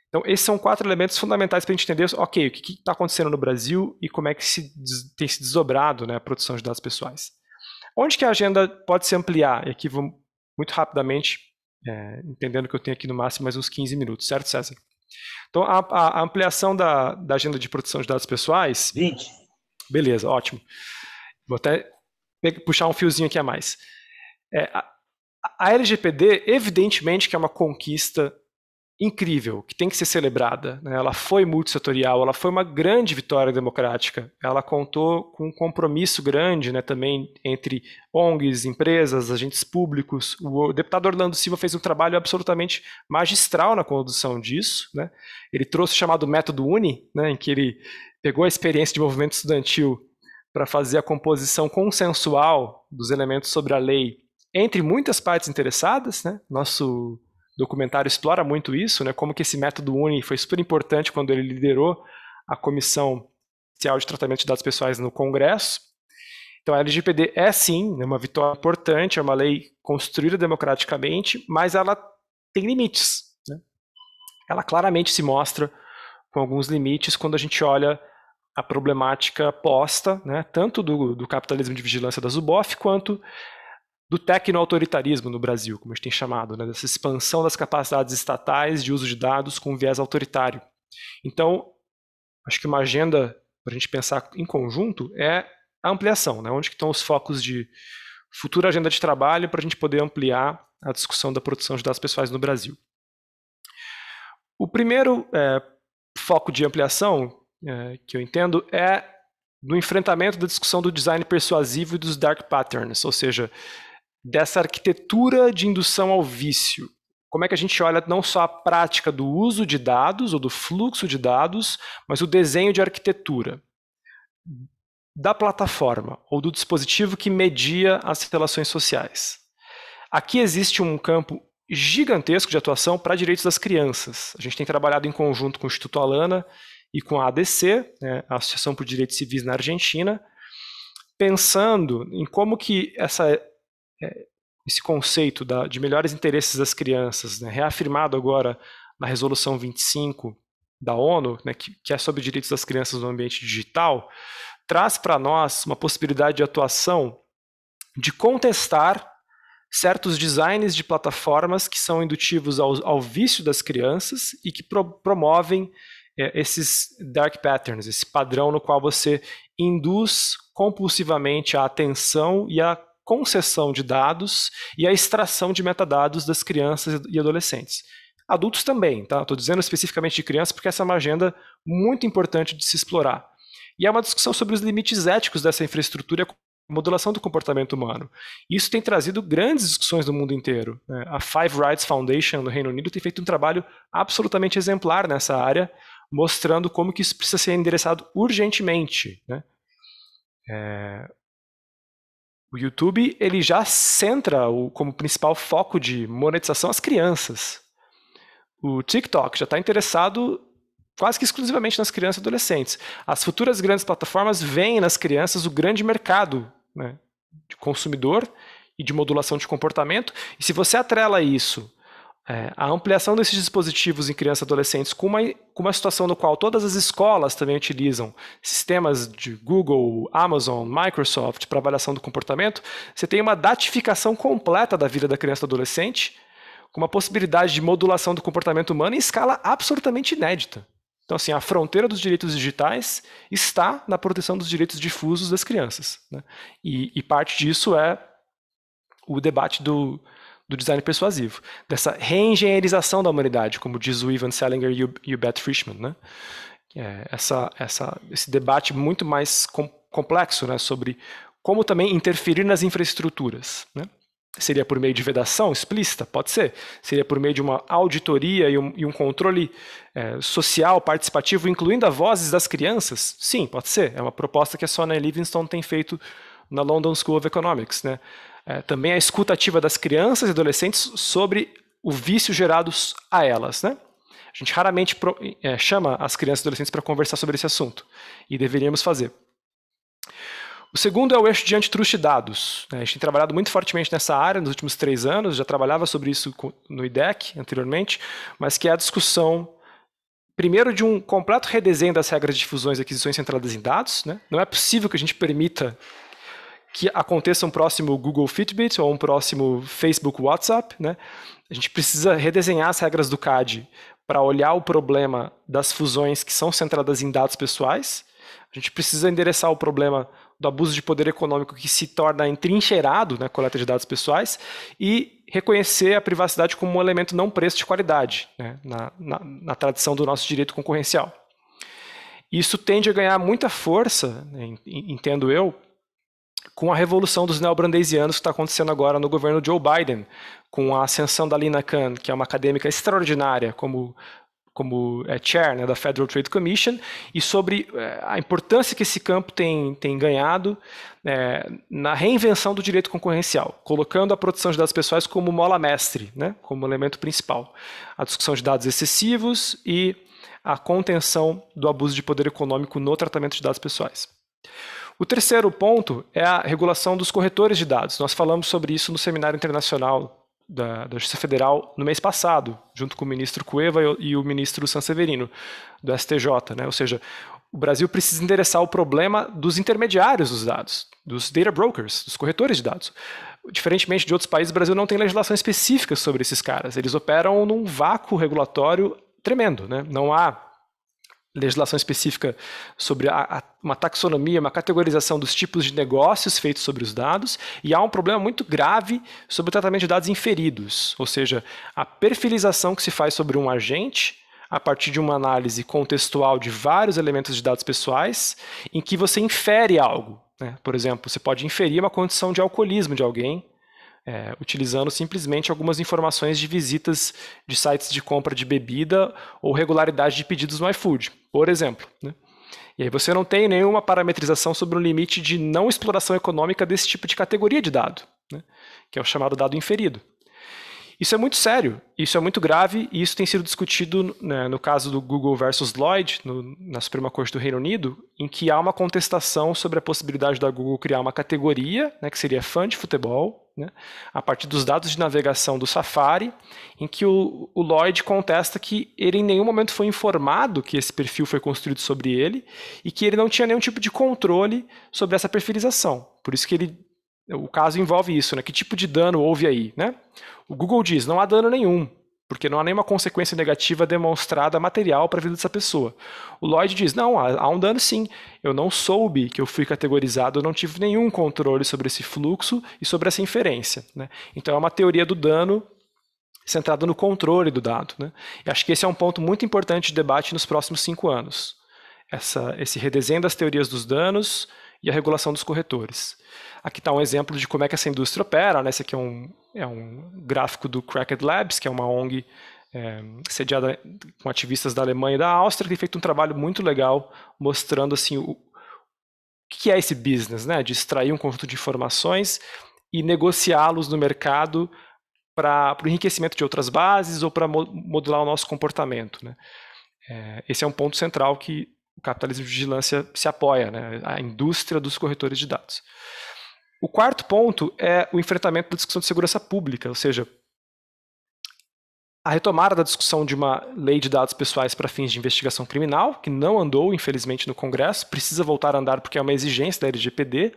Então, esses são quatro elementos fundamentais para a gente entender, ok, o que está acontecendo no Brasil e como é que se, tem se desdobrado né, a produção de dados pessoais. Onde que a agenda pode se ampliar? E aqui vamos muito rapidamente, é, entendendo que eu tenho aqui no máximo mais uns 15 minutos, certo, César? Então, a, a ampliação da, da, agenda de proteção de dados pessoais. 20. Beleza, ótimo. Vou até puxar um fiozinho aqui a mais. É, a, a LGPD, evidentemente, que é uma conquista incrível, que tem que ser celebrada. Né? Ela foi multissetorial, ela foi uma grande vitória democrática. Ela contou com um compromisso grande né, também entre ONGs, empresas, agentes públicos. O deputado Orlando Silva fez um trabalho absolutamente magistral na condução disso. Né? Ele trouxe o chamado método UNI, né, em que ele pegou a experiência de movimento estudantil para fazer a composição consensual dos elementos sobre a lei entre muitas partes interessadas, né? Nosso documentário explora muito isso, né, como que esse método UNI foi super importante quando ele liderou a Comissão Especial de Tratamento de Dados Pessoais no Congresso. Então, a LGPD é sim né, uma vitória importante, é uma lei construída democraticamente, mas ela tem limites. Né? Ela claramente se mostra com alguns limites quando a gente olha a problemática posta, né, tanto do, do capitalismo de vigilância da Zuboff, quanto do tecnoautoritarismo no Brasil, como a gente tem chamado, né? dessa expansão das capacidades estatais de uso de dados com viés autoritário. Então, acho que uma agenda para a gente pensar em conjunto é a ampliação, né? onde estão os focos de futura agenda de trabalho para a gente poder ampliar a discussão da produção de dados pessoais no Brasil. O primeiro é, foco de ampliação é, que eu entendo é no enfrentamento da discussão do design persuasivo e dos dark patterns, ou seja, dessa arquitetura de indução ao vício. Como é que a gente olha não só a prática do uso de dados ou do fluxo de dados, mas o desenho de arquitetura da plataforma ou do dispositivo que media as relações sociais. Aqui existe um campo gigantesco de atuação para direitos das crianças. A gente tem trabalhado em conjunto com o Instituto Alana e com a ADC, né, a Associação por Direitos Civis na Argentina, pensando em como que essa é, esse conceito da, de melhores interesses das crianças, né, reafirmado agora na Resolução 25 da ONU, né, que, que é sobre direitos das crianças no ambiente digital, traz para nós uma possibilidade de atuação de contestar certos designs de plataformas que são indutivos ao, ao vício das crianças e que pro, promovem é, esses dark patterns, esse padrão no qual você induz compulsivamente a atenção e a concessão de dados e a extração de metadados das crianças e adolescentes. Adultos também, tá? Estou dizendo especificamente de crianças porque essa é uma agenda muito importante de se explorar. E é uma discussão sobre os limites éticos dessa infraestrutura e a modulação do comportamento humano. Isso tem trazido grandes discussões no mundo inteiro. Né? A Five Rights Foundation no Reino Unido tem feito um trabalho absolutamente exemplar nessa área, mostrando como que isso precisa ser endereçado urgentemente. Né? É, o YouTube ele já centra o, como principal foco de monetização as crianças. O TikTok já está interessado quase que exclusivamente nas crianças e adolescentes. As futuras grandes plataformas veem nas crianças o grande mercado né, de consumidor e de modulação de comportamento. E se você atrela isso é, a ampliação desses dispositivos em crianças e adolescentes com uma, com uma situação no qual todas as escolas também utilizam sistemas de Google, Amazon, Microsoft para avaliação do comportamento, você tem uma datificação completa da vida da criança e adolescente, com uma possibilidade de modulação do comportamento humano em escala absolutamente inédita. Então, assim, a fronteira dos direitos digitais está na proteção dos direitos difusos das crianças. Né? E, e parte disso é o debate do, do design persuasivo, dessa reengenheirização da humanidade, como diz o Ivan Selinger e o, e o Beth Frischman, né? É, essa, essa, esse debate muito mais com, complexo né, sobre como também interferir nas infraestruturas. Né? Seria por meio de vedação explícita? Pode ser. Seria por meio de uma auditoria e um, e um controle é, social participativo, incluindo as vozes das crianças? Sim, pode ser. É uma proposta que a Sonia Livingston tem feito na London School of Economics. Né? É, também a escuta ativa das crianças e adolescentes sobre o vício gerado a elas, né? A gente raramente pro, é, chama as crianças e adolescentes para conversar sobre esse assunto, e deveríamos fazer. O segundo é o eixo de antitrust dados. Né? A gente tem trabalhado muito fortemente nessa área nos últimos três anos, já trabalhava sobre isso no IDEC anteriormente, mas que é a discussão, primeiro, de um completo redesenho das regras de fusões e aquisições centradas em dados. Né? Não é possível que a gente permita que aconteça um próximo Google Fitbit ou um próximo Facebook WhatsApp, né? A gente precisa redesenhar as regras do CAD para olhar o problema das fusões que são centradas em dados pessoais. A gente precisa endereçar o problema do abuso de poder econômico que se torna entrincheirado na né, coleta de dados pessoais e reconhecer a privacidade como um elemento não preço de qualidade, né? na, na, na tradição do nosso direito concorrencial. Isso tende a ganhar muita força, né, entendo eu, com a revolução dos neobrandesianos que está acontecendo agora no governo Joe Biden, com a ascensão da Lina Khan, que é uma acadêmica extraordinária como como é, chair né, da Federal Trade Commission, e sobre é, a importância que esse campo tem, tem ganhado é, na reinvenção do direito concorrencial, colocando a proteção de dados pessoais como mola mestre, né, como elemento principal. A discussão de dados excessivos e a contenção do abuso de poder econômico no tratamento de dados pessoais. O terceiro ponto é a regulação dos corretores de dados. Nós falamos sobre isso no seminário internacional da, da Justiça Federal no mês passado, junto com o ministro Cueva e, e o ministro Sanseverino, do STJ. Né? Ou seja, o Brasil precisa endereçar o problema dos intermediários dos dados, dos data brokers, dos corretores de dados. Diferentemente de outros países, o Brasil não tem legislação específica sobre esses caras. Eles operam num vácuo regulatório tremendo. Né? Não há legislação específica sobre a, a, uma taxonomia, uma categorização dos tipos de negócios feitos sobre os dados, e há um problema muito grave sobre o tratamento de dados inferidos, ou seja, a perfilização que se faz sobre um agente a partir de uma análise contextual de vários elementos de dados pessoais, em que você infere algo. Né? Por exemplo, você pode inferir uma condição de alcoolismo de alguém é, utilizando simplesmente algumas informações de visitas de sites de compra de bebida ou regularidade de pedidos no iFood, por exemplo. Né? E aí você não tem nenhuma parametrização sobre o limite de não exploração econômica desse tipo de categoria de dado, né? que é o chamado dado inferido. Isso é muito sério, isso é muito grave e isso tem sido discutido né, no caso do Google versus Lloyd, no, na Suprema Corte do Reino Unido, em que há uma contestação sobre a possibilidade da Google criar uma categoria, né, que seria fã de futebol, né, a partir dos dados de navegação do Safari, em que o, o Lloyd contesta que ele em nenhum momento foi informado que esse perfil foi construído sobre ele e que ele não tinha nenhum tipo de controle sobre essa perfilização. Por isso que ele o caso envolve isso, né? Que tipo de dano houve aí, né? O Google diz: não há dano nenhum, porque não há nenhuma consequência negativa demonstrada material para a vida dessa pessoa. O Lloyd diz: não, há, um dano sim. Eu não soube que eu fui categorizado, eu não tive nenhum controle sobre esse fluxo e sobre essa inferência. Né? Então é uma teoria do dano centrada no controle do dado. Né? E acho que esse é um ponto muito importante de debate nos próximos cinco anos. Essa, esse redesenho das teorias dos danos e a regulação dos corretores. Aqui está um exemplo de como é que essa indústria opera. Né? Esse aqui é um, é um gráfico do Cracked Labs, que é uma ONG é, sediada com ativistas da Alemanha e da Áustria, que tem feito um trabalho muito legal mostrando assim, o, o que é esse business, né? de extrair um conjunto de informações e negociá-los no mercado para o enriquecimento de outras bases ou para modular o nosso comportamento. Né? É, esse é um ponto central que o capitalismo de vigilância se apoia, né? a indústria dos corretores de dados. O quarto ponto é o enfrentamento da discussão de segurança pública, ou seja, a retomada da discussão de uma lei de dados pessoais para fins de investigação criminal, que não andou, infelizmente, no Congresso, precisa voltar a andar porque é uma exigência da LGPD,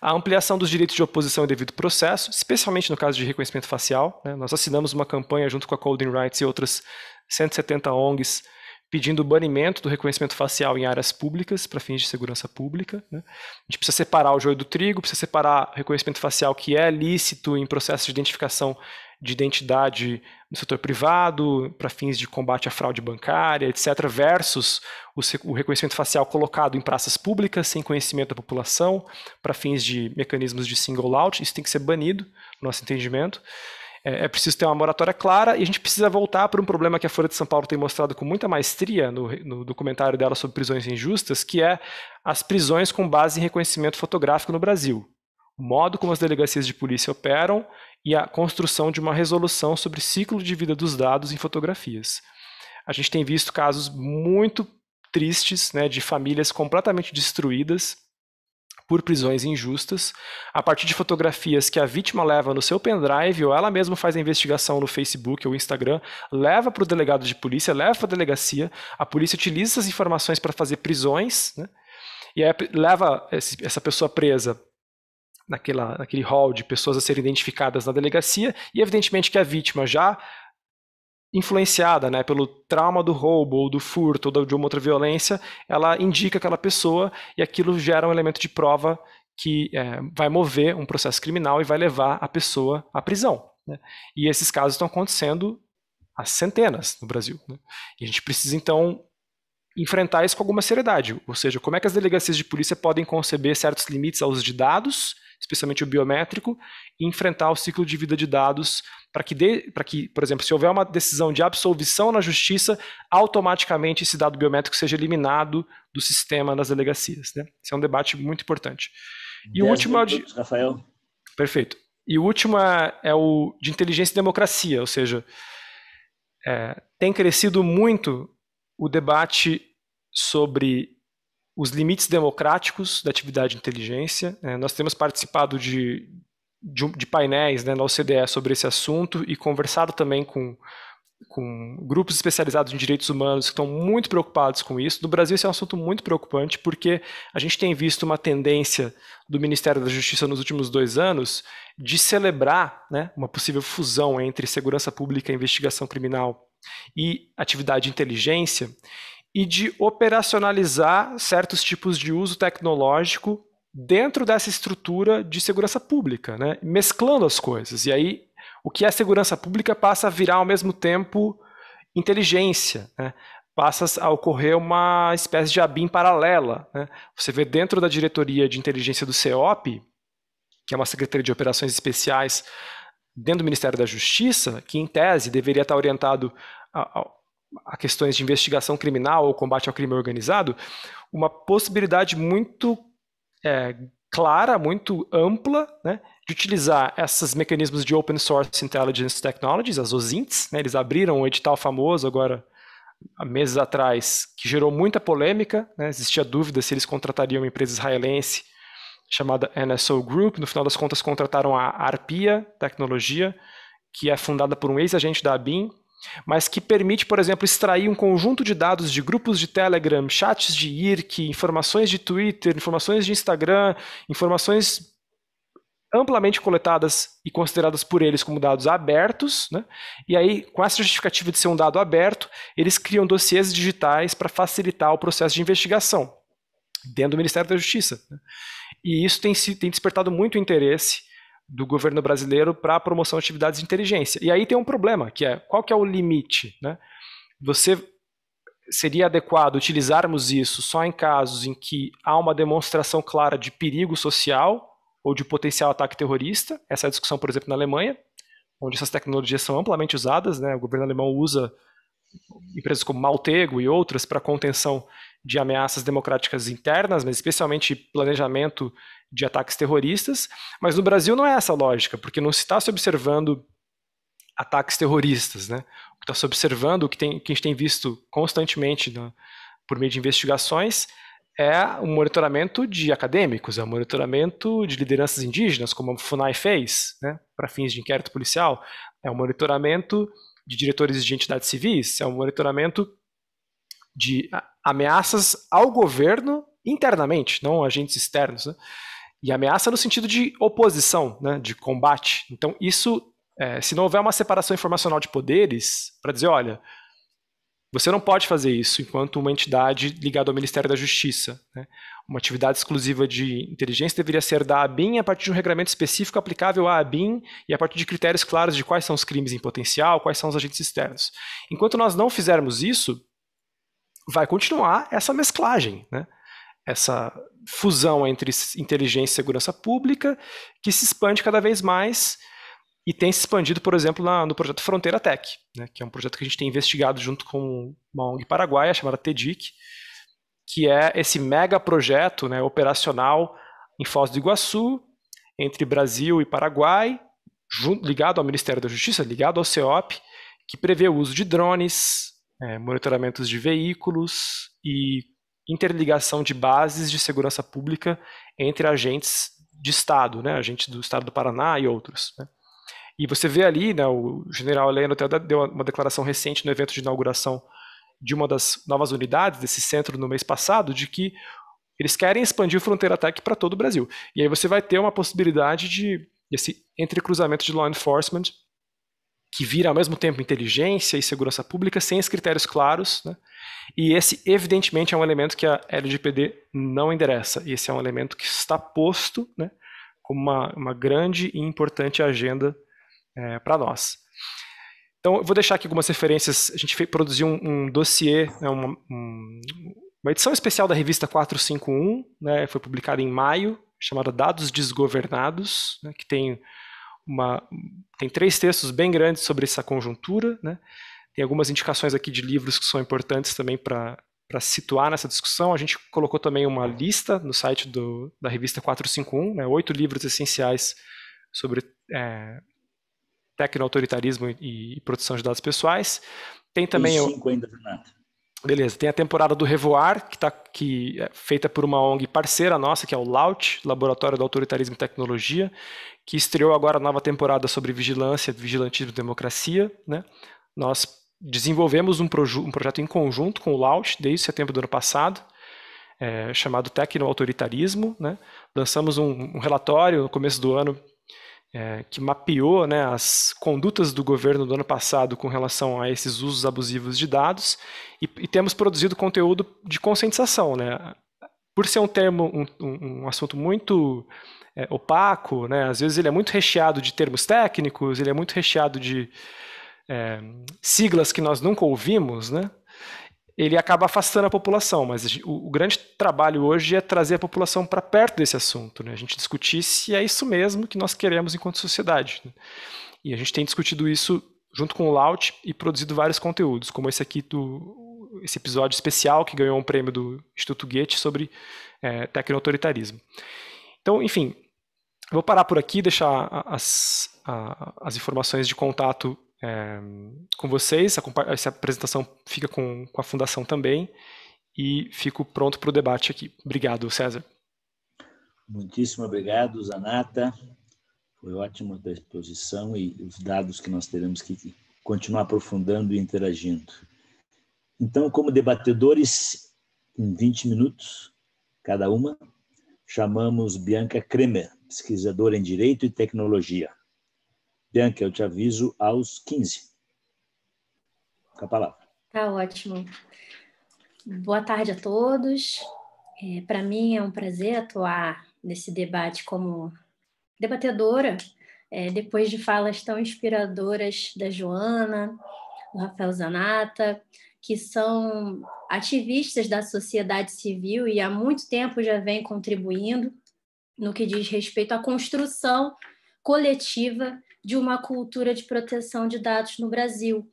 a ampliação dos direitos de oposição e devido processo, especialmente no caso de reconhecimento facial. Né? Nós assinamos uma campanha junto com a Coding Rights e outras 170 ONGs pedindo o banimento do reconhecimento facial em áreas públicas para fins de segurança pública. Né? A gente precisa separar o joio do trigo, precisa separar reconhecimento facial que é lícito em processos de identificação de identidade no setor privado, para fins de combate à fraude bancária, etc., versus o reconhecimento facial colocado em praças públicas, sem conhecimento da população, para fins de mecanismos de single out. Isso tem que ser banido, no nosso entendimento. É, é, preciso ter uma moratória clara e a gente precisa voltar para um problema que a Folha de São Paulo tem mostrado com muita maestria no, no documentário dela sobre prisões injustas, que é as prisões com base em reconhecimento fotográfico no Brasil. O modo como as delegacias de polícia operam e a construção de uma resolução sobre ciclo de vida dos dados em fotografias. A gente tem visto casos muito tristes né, de famílias completamente destruídas por prisões injustas, a partir de fotografias que a vítima leva no seu pendrive ou ela mesma faz a investigação no Facebook ou Instagram, leva para o delegado de polícia, leva para a delegacia, a polícia utiliza essas informações para fazer prisões, né? e aí leva essa pessoa presa naquela, naquele hall de pessoas a serem identificadas na delegacia, e evidentemente que a vítima já influenciada né, pelo trauma do roubo ou do furto ou de uma outra violência, ela indica aquela pessoa e aquilo gera um elemento de prova que é, vai mover um processo criminal e vai levar a pessoa à prisão. Né? E esses casos estão acontecendo há centenas no Brasil. Né? E a gente precisa, então, enfrentar isso com alguma seriedade. Ou seja, como é que as delegacias de polícia podem conceber certos limites ao uso de dados, especialmente o biométrico, e enfrentar o ciclo de vida de dados para que, que, por exemplo, se houver uma decisão de absolvição na justiça, automaticamente esse dado biométrico seja eliminado do sistema das delegacias. Né? Esse é um debate muito importante. E o último é de... Rafael. Perfeito. E o último é, é o de inteligência e democracia, ou seja, é, tem crescido muito o debate sobre os limites democráticos da atividade de inteligência. É, nós temos participado de, de, de painéis né, na OCDE sobre esse assunto e conversado também com, com grupos especializados em direitos humanos que estão muito preocupados com isso. No Brasil, esse é um assunto muito preocupante, porque a gente tem visto uma tendência do Ministério da Justiça nos últimos dois anos de celebrar né, uma possível fusão entre segurança pública e investigação criminal e atividade inteligência e de operacionalizar certos tipos de uso tecnológico dentro dessa estrutura de segurança pública, né? mesclando as coisas. E aí, o que é segurança pública passa a virar ao mesmo tempo inteligência, né? passa a ocorrer uma espécie de ABIN paralela. Né? Você vê dentro da diretoria de inteligência do CEOP, que é uma Secretaria de Operações Especiais dentro do Ministério da Justiça, que em tese deveria estar orientado a, a, a questões de investigação criminal ou combate ao crime organizado, uma possibilidade muito é, clara, muito ampla, né, de utilizar esses mecanismos de Open Source Intelligence Technologies, as OSINTs, né, eles abriram um edital famoso agora há meses atrás, que gerou muita polêmica, né, existia dúvida se eles contratariam uma empresa israelense chamada NSO Group. No final das contas, contrataram a Arpia Tecnologia, que é fundada por um ex-agente da ABIN, mas que permite, por exemplo, extrair um conjunto de dados de grupos de Telegram, chats de IRC, informações de Twitter, informações de Instagram, informações amplamente coletadas e consideradas por eles como dados abertos, né? e aí, com essa justificativa de ser um dado aberto, eles criam dossiês digitais para facilitar o processo de investigação dentro do Ministério da Justiça. Né? E isso tem, tem despertado muito interesse do governo brasileiro para a promoção de atividades de inteligência. E aí tem um problema, que é qual que é o limite? Né? Você seria adequado utilizarmos isso só em casos em que há uma demonstração clara de perigo social ou de potencial ataque terrorista? Essa é a discussão, por exemplo, na Alemanha, onde essas tecnologias são amplamente usadas. Né? O governo alemão usa empresas como Maltego e outras para contenção de ameaças democráticas internas, mas especialmente planejamento de ataques terroristas. Mas no Brasil não é essa a lógica, porque não se está se observando ataques terroristas, né? O que está se observando, o que, tem, que a gente tem visto constantemente por meio de investigações, é um monitoramento de acadêmicos, é um monitoramento de lideranças indígenas, como a FUNAI fez, né, para fins de inquérito policial, é um monitoramento de diretores de entidades civis, é um monitoramento de ameaças ao governo internamente, não agentes externos, né? e ameaça no sentido de oposição, né? de combate. Então, isso, é, se não houver uma separação informacional de poderes, para dizer, olha, você não pode fazer isso enquanto uma entidade ligada ao Ministério da Justiça. Né? Uma atividade exclusiva de inteligência deveria ser da ABIN a partir de um regulamento específico aplicável à ABIN e a partir de critérios claros de quais são os crimes em potencial, quais são os agentes externos. Enquanto nós não fizermos isso, vai continuar essa mesclagem, né? essa fusão entre inteligência e segurança pública que se expande cada vez mais e tem se expandido, por exemplo, na, no projeto Fronteira Tech, né, que é um projeto que a gente tem investigado junto com uma ONG paraguaia chamada TEDIC, que é esse mega projeto né, operacional em Foz do Iguaçu, entre Brasil e Paraguai, ligado ao Ministério da Justiça, ligado ao CEOP, que prevê o uso de drones, é, monitoramentos de veículos e interligação de bases de segurança pública entre agentes de Estado, né, agentes do Estado do Paraná e outros. Né. E você vê ali, né, o general Helena até deu uma declaração recente no evento de inauguração de uma das novas unidades desse centro no mês passado, de que eles querem expandir o Fronteira Attack para todo o Brasil. E aí você vai ter uma possibilidade de esse entrecruzamento de law enforcement que vira ao mesmo tempo inteligência e segurança pública sem os critérios claros, né? E esse, evidentemente, é um elemento que a LGPD não endereça. E esse é um elemento que está posto né, como uma, uma grande e importante agenda é, para nós. Então, eu vou deixar aqui algumas referências. A gente fez, produziu um, um dossiê, né, uma, um, uma, edição especial da revista 451, né, foi publicada em maio, chamada Dados Desgovernados, né, que tem uma, tem três textos bem grandes sobre essa conjuntura, né? Tem algumas indicações aqui de livros que são importantes também para para situar nessa discussão, a gente colocou também uma lista no site do, da revista 451, né, oito livros essenciais sobre é, autoritarismo e, e, proteção de dados pessoais. Tem também... Tem cinco ainda, Renato. Beleza, tem a temporada do Revoar, que, tá, que é feita por uma ONG parceira nossa, que é o LAUT, Laboratório do Autoritarismo e Tecnologia, que estreou agora a nova temporada sobre vigilância, vigilantismo e democracia. Né? Nós desenvolvemos um, um projeto em conjunto com o Laut desde setembro do ano passado, é, chamado Tecnoautoritarismo. Né? Lançamos um, um, relatório no começo do ano é, que mapeou né, as condutas do governo do ano passado com relação a esses usos abusivos de dados e, e temos produzido conteúdo de conscientização. Né? Por ser um termo, um, um assunto muito é, opaco, né? Às vezes ele é muito recheado de termos técnicos, ele é muito recheado de é, siglas que nós nunca ouvimos, né? Ele acaba afastando a população, mas o, o grande trabalho hoje é trazer a população para perto desse assunto, né? A gente discutir se é isso mesmo que nós queremos enquanto sociedade. Né? E a gente tem discutido isso junto com o Laut e produzido vários conteúdos, como esse aqui do esse episódio especial que ganhou um prêmio do Instituto Goethe sobre é, tecnoautoritarismo. Então, enfim, Vou parar por aqui, deixar as, as informações de contato é, com vocês. Essa apresentação fica com, com a fundação também. E fico pronto para o debate aqui. Obrigado, César. Muitíssimo obrigado, Zanata. Foi ótima a exposição e os dados que nós teremos que continuar aprofundando e interagindo. Então, como debatedores, em 20 minutos cada uma, chamamos Bianca Kremer pesquisadora em Direito e Tecnologia. Bianca, eu te aviso aos 15. Com a palavra. Tá ótimo. Boa tarde a todos. É, Para mim é um prazer atuar nesse debate como debatedora, é, depois de falas tão inspiradoras da Joana, do Rafael Zanata, que são ativistas da sociedade civil e há muito tempo já vêm contribuindo no que diz respeito à construção coletiva de uma cultura de proteção de dados no Brasil.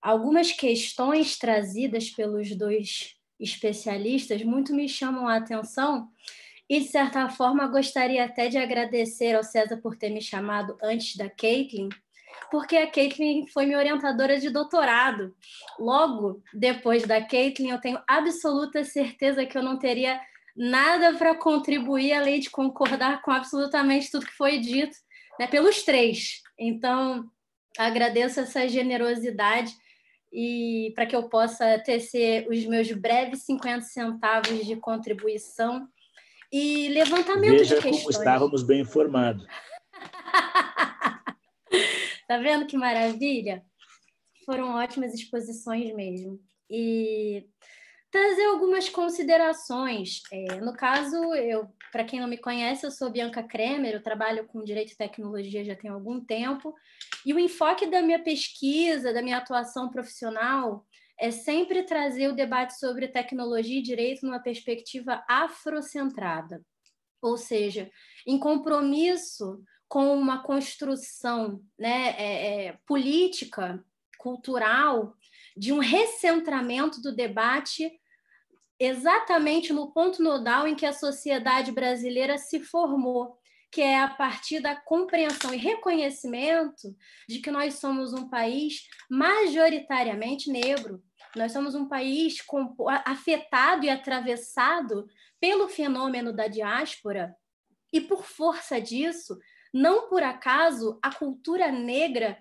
Algumas questões trazidas pelos dois especialistas muito me chamam a atenção e, de certa forma, gostaria até de agradecer ao César por ter me chamado antes da Caitlin, porque a Caitlin foi minha orientadora de doutorado. Logo depois da Caitlin, eu tenho absoluta certeza que eu não teria nada para contribuir além de concordar com absolutamente tudo que foi dito, né, pelos três. Então, agradeço essa generosidade e para que eu possa tecer os meus breves 50 centavos de contribuição e levantamento Veja de questões. Como estávamos bem informados. tá vendo que maravilha? Foram ótimas exposições mesmo. E trazer algumas considerações. É, no caso, eu, para quem não me conhece, eu sou Bianca Kremer, eu trabalho com direito e tecnologia já tem algum tempo, e o enfoque da minha pesquisa, da minha atuação profissional, é sempre trazer o debate sobre tecnologia e direito numa perspectiva afrocentrada, ou seja, em compromisso com uma construção né, é, é, política, cultural, de um recentramento do debate exatamente no ponto nodal em que a sociedade brasileira se formou, que é a partir da compreensão e reconhecimento de que nós somos um país majoritariamente negro. Nós somos um país afetado e atravessado pelo fenômeno da diáspora, e por força disso, não por acaso, a cultura negra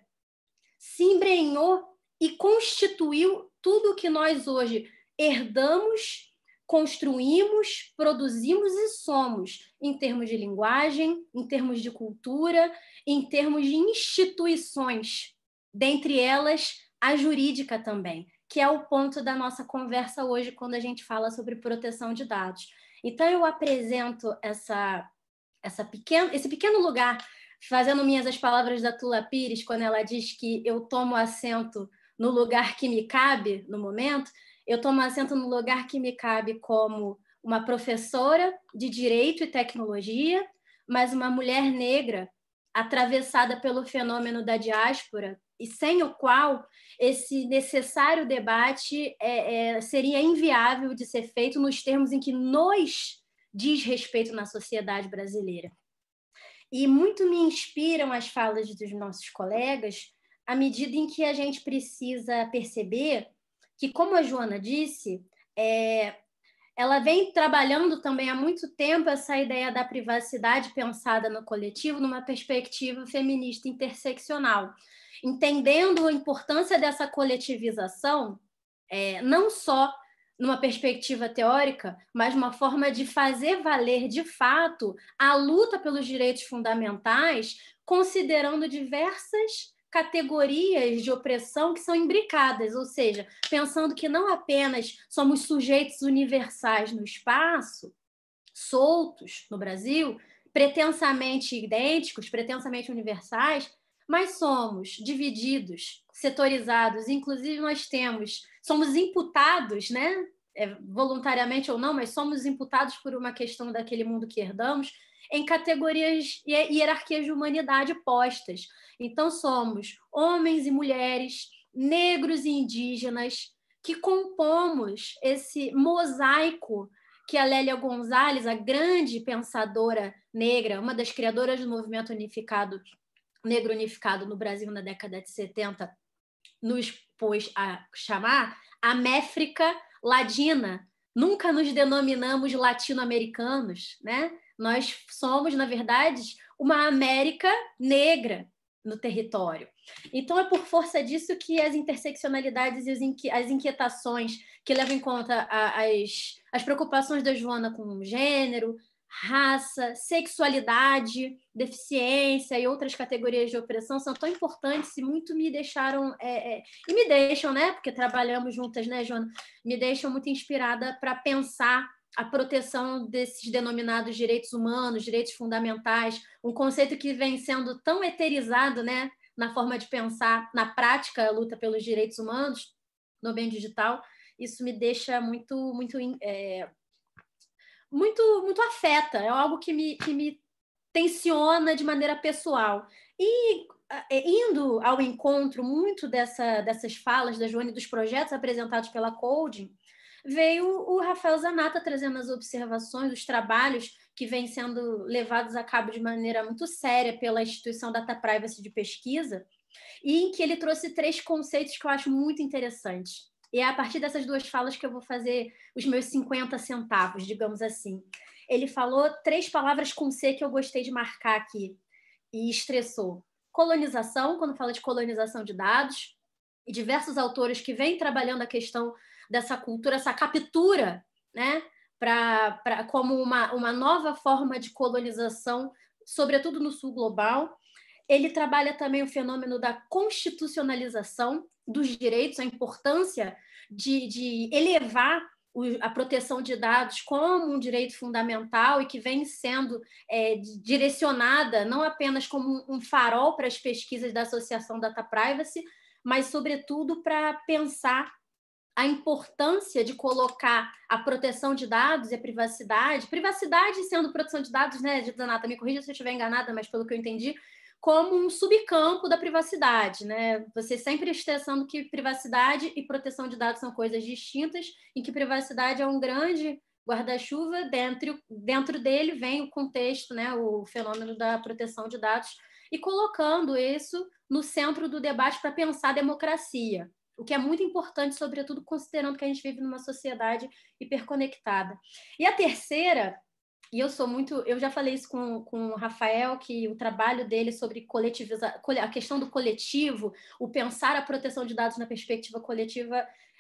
se embrenhou e constituiu tudo o que nós hoje herdamos, construímos, produzimos e somos, em termos de linguagem, em termos de cultura, em termos de instituições, dentre elas a jurídica também, que é o ponto da nossa conversa hoje quando a gente fala sobre proteção de dados. Então eu apresento essa, essa pequeno, esse pequeno lugar fazendo minhas as palavras da Tula Pires quando ela diz que eu tomo assento no lugar que me cabe no momento, eu tomo assento no lugar que me cabe como uma professora de direito e tecnologia, mas uma mulher negra atravessada pelo fenômeno da diáspora e sem o qual esse necessário debate é, é, seria inviável de ser feito nos termos em que nos diz respeito na sociedade brasileira. E muito me inspiram as falas dos nossos colegas, à medida em que a gente precisa perceber que, como a Joana disse, é, ela vem trabalhando também há muito tempo essa ideia da privacidade pensada no coletivo numa perspectiva feminista interseccional, entendendo a importância dessa coletivização é, não só numa perspectiva teórica, mas uma forma de fazer valer de fato a luta pelos direitos fundamentais, considerando diversas categorias de opressão que são imbricadas, ou seja, pensando que não apenas somos sujeitos universais no espaço, soltos no Brasil, pretensamente idênticos, pretensamente universais, mas somos divididos, setorizados, inclusive nós temos, somos imputados, né? É voluntariamente ou não, mas somos imputados por uma questão daquele mundo que herdamos, em categorias e hierarquias de humanidade postas. Então, somos homens e mulheres, negros e indígenas, que compomos esse mosaico que a Lélia Gonzalez, a grande pensadora negra, uma das criadoras do movimento unificado, negro unificado no Brasil na década de 70, nos pôs a chamar Améfrica Latina. Nunca nos denominamos latino-americanos, né? Nós somos, na verdade, uma América negra no território. Então, é por força disso que as interseccionalidades e as inquietações que levam em conta as, as preocupações da Joana com gênero, raça, sexualidade, deficiência e outras categorias de opressão são tão importantes e muito me deixaram é, é, e me deixam, né? Porque trabalhamos juntas, né, Joana? Me deixam muito inspirada para pensar a proteção desses denominados direitos humanos, direitos fundamentais, um conceito que vem sendo tão eterizado né, na forma de pensar, na prática, a luta pelos direitos humanos no bem digital, isso me deixa muito, muito, é, muito, muito afeta, é algo que me, que me tensiona de maneira pessoal. E é, indo ao encontro muito dessa, dessas falas da Joane dos projetos apresentados pela Coding, veio o Rafael Zanata trazendo as observações, os trabalhos que vêm sendo levados a cabo de maneira muito séria pela instituição Data Privacy de pesquisa, e em que ele trouxe três conceitos que eu acho muito interessantes. E é a partir dessas duas falas que eu vou fazer os meus 50 centavos, digamos assim. Ele falou três palavras com C que eu gostei de marcar aqui e estressou. Colonização, quando fala de colonização de dados, e diversos autores que vêm trabalhando a questão dessa cultura, essa captura, né? para como uma, uma nova forma de colonização, sobretudo no sul global. Ele trabalha também o fenômeno da constitucionalização dos direitos, a importância de, de elevar a proteção de dados como um direito fundamental e que vem sendo é, direcionada não apenas como um farol para as pesquisas da Associação Data Privacy, mas, sobretudo, para pensar a importância de colocar a proteção de dados e a privacidade, privacidade sendo proteção de dados, né, Danata, me corrija se eu estiver enganada, mas pelo que eu entendi, como um subcampo da privacidade, né? Você sempre estressando que privacidade e proteção de dados são coisas distintas, e que privacidade é um grande guarda-chuva, dentro, dentro dele vem o contexto, né, o fenômeno da proteção de dados, e colocando isso no centro do debate para pensar a democracia o que é muito importante, sobretudo considerando que a gente vive numa sociedade hiperconectada. E a terceira, e eu sou muito, eu já falei isso com, com o Rafael, que o trabalho dele é sobre coletivizar, a questão do coletivo, o pensar a proteção de dados na perspectiva coletiva,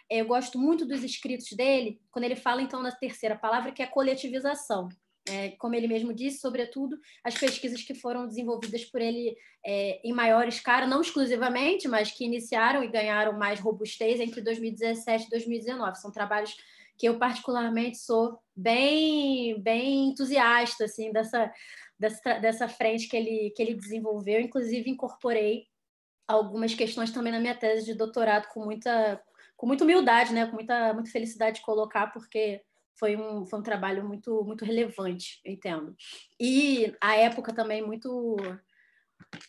é, eu gosto muito dos escritos dele, quando ele fala então na terceira palavra, que é coletivização é, como ele mesmo disse, sobretudo as pesquisas que foram desenvolvidas por ele é, em maior escala, não exclusivamente, mas que iniciaram e ganharam mais robustez entre 2017 e 2019. São trabalhos que eu particularmente sou bem bem entusiasta assim dessa dessa, dessa frente que ele que ele desenvolveu, inclusive incorporei algumas questões também na minha tese de doutorado com muita com muita humildade, né, com muita muita felicidade de colocar, porque foi um, foi um trabalho muito, muito relevante, eu entendo. E a época também muito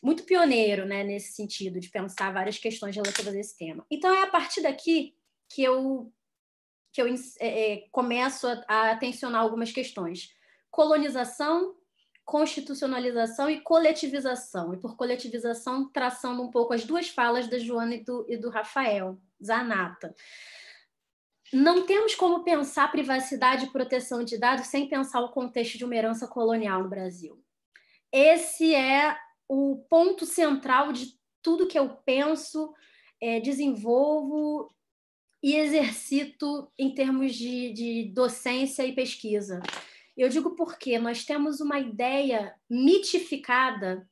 muito pioneiro né, nesse sentido, de pensar várias questões relativas a esse tema. Então, é a partir daqui que eu, que eu é, é começo a, a atencionar algumas questões. Colonização, constitucionalização e coletivização. E por coletivização, traçando um pouco as duas falas da Joana e do, e do Rafael Zanata. Não temos como pensar privacidade e proteção de dados sem pensar o contexto de uma herança colonial no Brasil. Esse é o ponto central de tudo que eu penso, é, desenvolvo e exercito em termos de, de docência e pesquisa. Eu digo porque nós temos uma ideia mitificada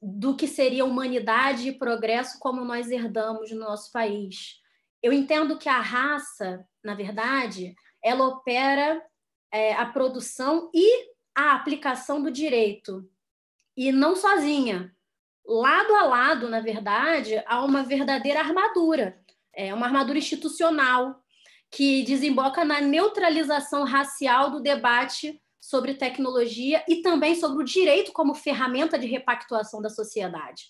do que seria humanidade e progresso como nós herdamos no nosso país eu entendo que a raça, na verdade, ela opera é, a produção e a aplicação do direito, e não sozinha. Lado a lado, na verdade, há uma verdadeira armadura, é uma armadura institucional que desemboca na neutralização racial do debate sobre tecnologia e também sobre o direito como ferramenta de repactuação da sociedade.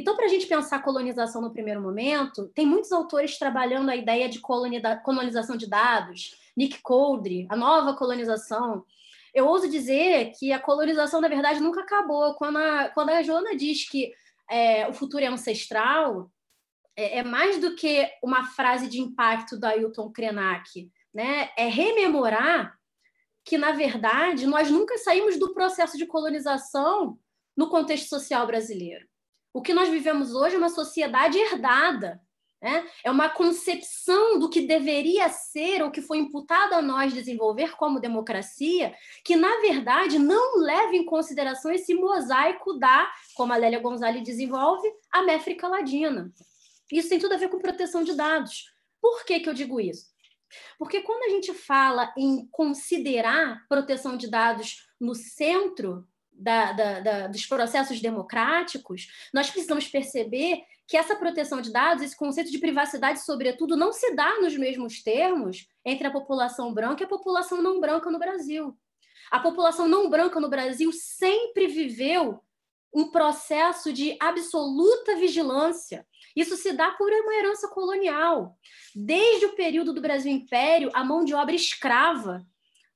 Então, para a gente pensar colonização no primeiro momento, tem muitos autores trabalhando a ideia de colonização de dados, Nick Coldre, a nova colonização. Eu ouso dizer que a colonização, na verdade, nunca acabou. Quando a, quando a Joana diz que é, o futuro é ancestral, é, é mais do que uma frase de impacto da Ailton Krenak. Né? É rememorar que, na verdade, nós nunca saímos do processo de colonização no contexto social brasileiro. O que nós vivemos hoje é uma sociedade herdada. Né? É uma concepção do que deveria ser ou que foi imputado a nós desenvolver como democracia, que na verdade não leva em consideração esse mosaico da, como a Lélia Gonzalez desenvolve, a América Latina. Isso tem tudo a ver com proteção de dados. Por que, que eu digo isso? Porque quando a gente fala em considerar proteção de dados no centro da, da, da, dos processos democráticos, nós precisamos perceber que essa proteção de dados, esse conceito de privacidade, sobretudo, não se dá nos mesmos termos entre a população branca e a população não branca no Brasil. A população não branca no Brasil sempre viveu um processo de absoluta vigilância. Isso se dá por uma herança colonial. Desde o período do Brasil Império, a mão de obra escrava.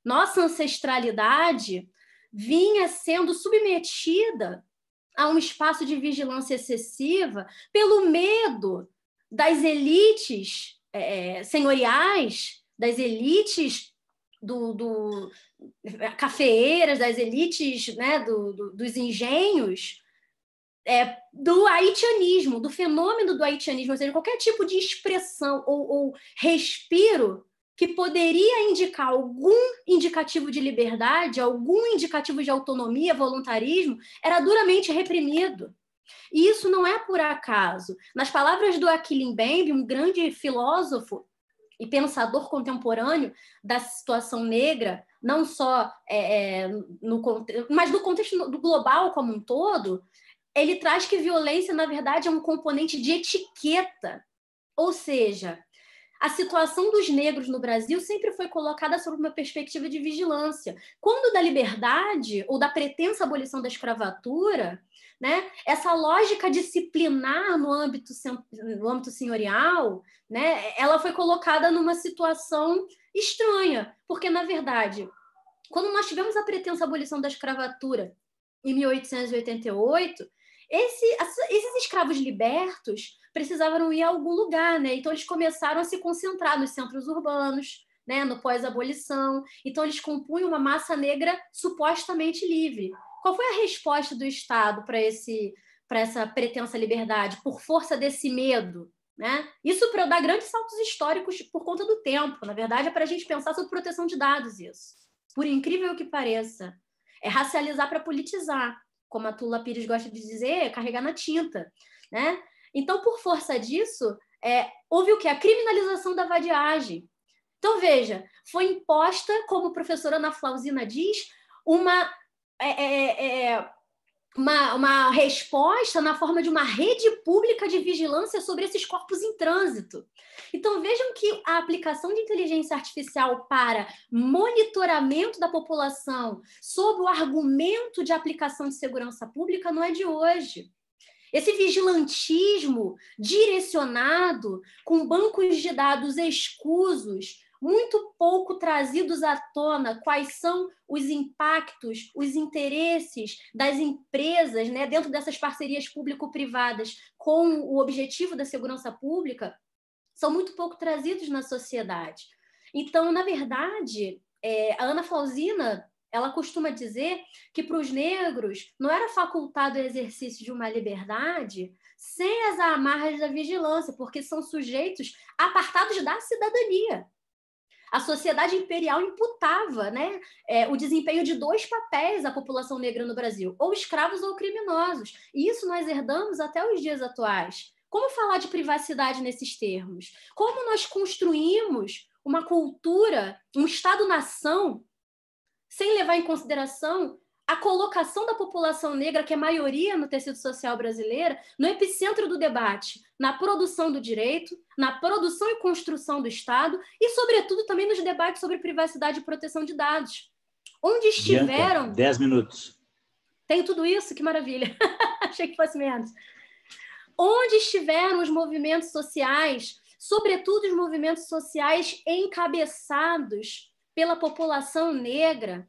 Nossa ancestralidade vinha sendo submetida a um espaço de vigilância excessiva pelo medo das elites é, é, senhoriais, das elites do, do, cafeeiras, das elites né, do, do, dos engenhos, é, do haitianismo, do fenômeno do haitianismo, ou seja, qualquer tipo de expressão ou, ou respiro que poderia indicar algum indicativo de liberdade, algum indicativo de autonomia, voluntarismo, era duramente reprimido. E isso não é por acaso. Nas palavras do Achille Mbembe, um grande filósofo e pensador contemporâneo da situação negra, não só é, é no mas no contexto global como um todo, ele traz que violência, na verdade, é um componente de etiqueta. Ou seja, a situação dos negros no Brasil sempre foi colocada sob uma perspectiva de vigilância. Quando da liberdade ou da pretensa abolição da escravatura, né, essa lógica disciplinar no âmbito, no âmbito senhorial, né, ela foi colocada numa situação estranha, porque, na verdade, quando nós tivemos a pretensa abolição da escravatura em 1888, esse, esses escravos libertos precisavam ir a algum lugar, né? Então eles começaram a se concentrar nos centros urbanos, né? No pós-abolição. Então eles compunham uma massa negra supostamente livre. Qual foi a resposta do Estado para esse para essa pretensa liberdade por força desse medo, né? Isso para dar grandes saltos históricos por conta do tempo. Na verdade, é para a gente pensar sobre proteção de dados isso. Por incrível que pareça, é racializar para politizar, como a Tula Pires gosta de dizer, é carregar na tinta, né? Então, por força disso, é, houve o que? A criminalização da vadiagem. Então, veja, foi imposta, como a professora Ana Flausina diz, uma, é é, é, é, uma, uma resposta na forma de uma rede pública de vigilância sobre esses corpos em trânsito. Então, vejam que a aplicação de inteligência artificial para monitoramento da população sob o argumento de aplicação de segurança pública não é de hoje. Esse vigilantismo direcionado com bancos de dados escusos, muito pouco trazidos à tona quais são os impactos, os interesses das empresas, né, dentro dessas parcerias público-privadas com o objetivo da segurança pública, são muito pouco trazidos na sociedade. Então, na verdade, é, a Ana Flausina ela costuma dizer que para os negros não era facultado o exercício de uma liberdade sem as amarras da vigilância, porque são sujeitos apartados da cidadania. A sociedade imperial imputava né, é, o desempenho de dois papéis à população negra no Brasil, ou escravos ou criminosos. E isso nós herdamos até os dias atuais. Como falar de privacidade nesses termos? Como nós construímos uma cultura, um Estado-nação sem levar em consideração a colocação da população negra, que é maioria no tecido social brasileiro, no epicentro do debate, na produção do direito, na produção e construção do Estado e, sobretudo, também nos debates sobre privacidade e proteção de dados. Onde estiveram. Dianta, dez minutos. Tem tudo isso, que maravilha. Achei que fosse menos. Onde estiveram os movimentos sociais, sobretudo os movimentos sociais encabeçados pela população negra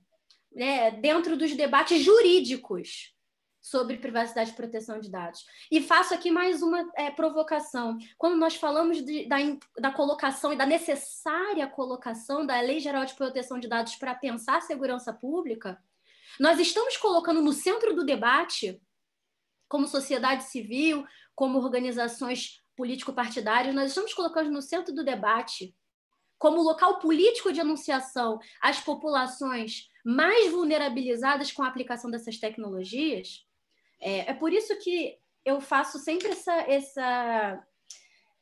né, dentro dos debates jurídicos sobre privacidade e proteção de dados. E faço aqui mais uma é, provocação. Quando nós falamos de, da, da colocação e da necessária colocação da Lei Geral de Proteção de Dados para pensar segurança pública, nós estamos colocando no centro do debate, como sociedade civil, como organizações político-partidárias, nós estamos colocando no centro do debate como local político de anunciação às populações mais vulnerabilizadas com a aplicação dessas tecnologias. É, é por isso que eu faço sempre essa, essa,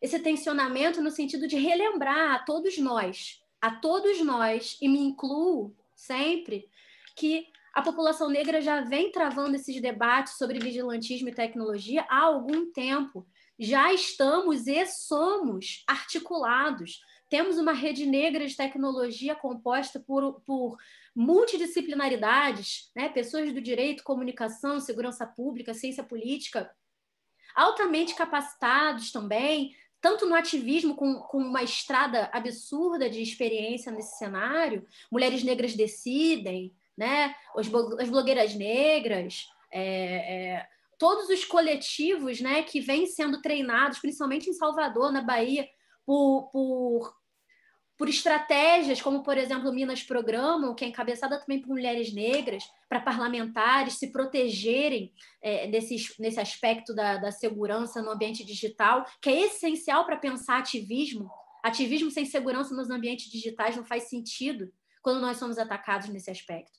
esse tensionamento no sentido de relembrar a todos nós, a todos nós, e me incluo sempre, que a população negra já vem travando esses debates sobre vigilantismo e tecnologia há algum tempo. Já estamos e somos articulados temos uma rede negra de tecnologia composta por, por multidisciplinaridades, né? pessoas do direito, comunicação, segurança pública, ciência política, altamente capacitados também, tanto no ativismo, com, com, uma estrada absurda de experiência nesse cenário, mulheres negras decidem, né? as blogueiras negras, é, é, todos os coletivos né, que vêm sendo treinados, principalmente em Salvador, na Bahia, por, por por estratégias, como, por exemplo, Minas Programa, que é encabeçada também por mulheres negras, para parlamentares se protegerem é, nesse aspecto da, da segurança no ambiente digital, que é essencial para pensar ativismo. Ativismo sem segurança nos ambientes digitais não faz sentido quando nós somos atacados nesse aspecto.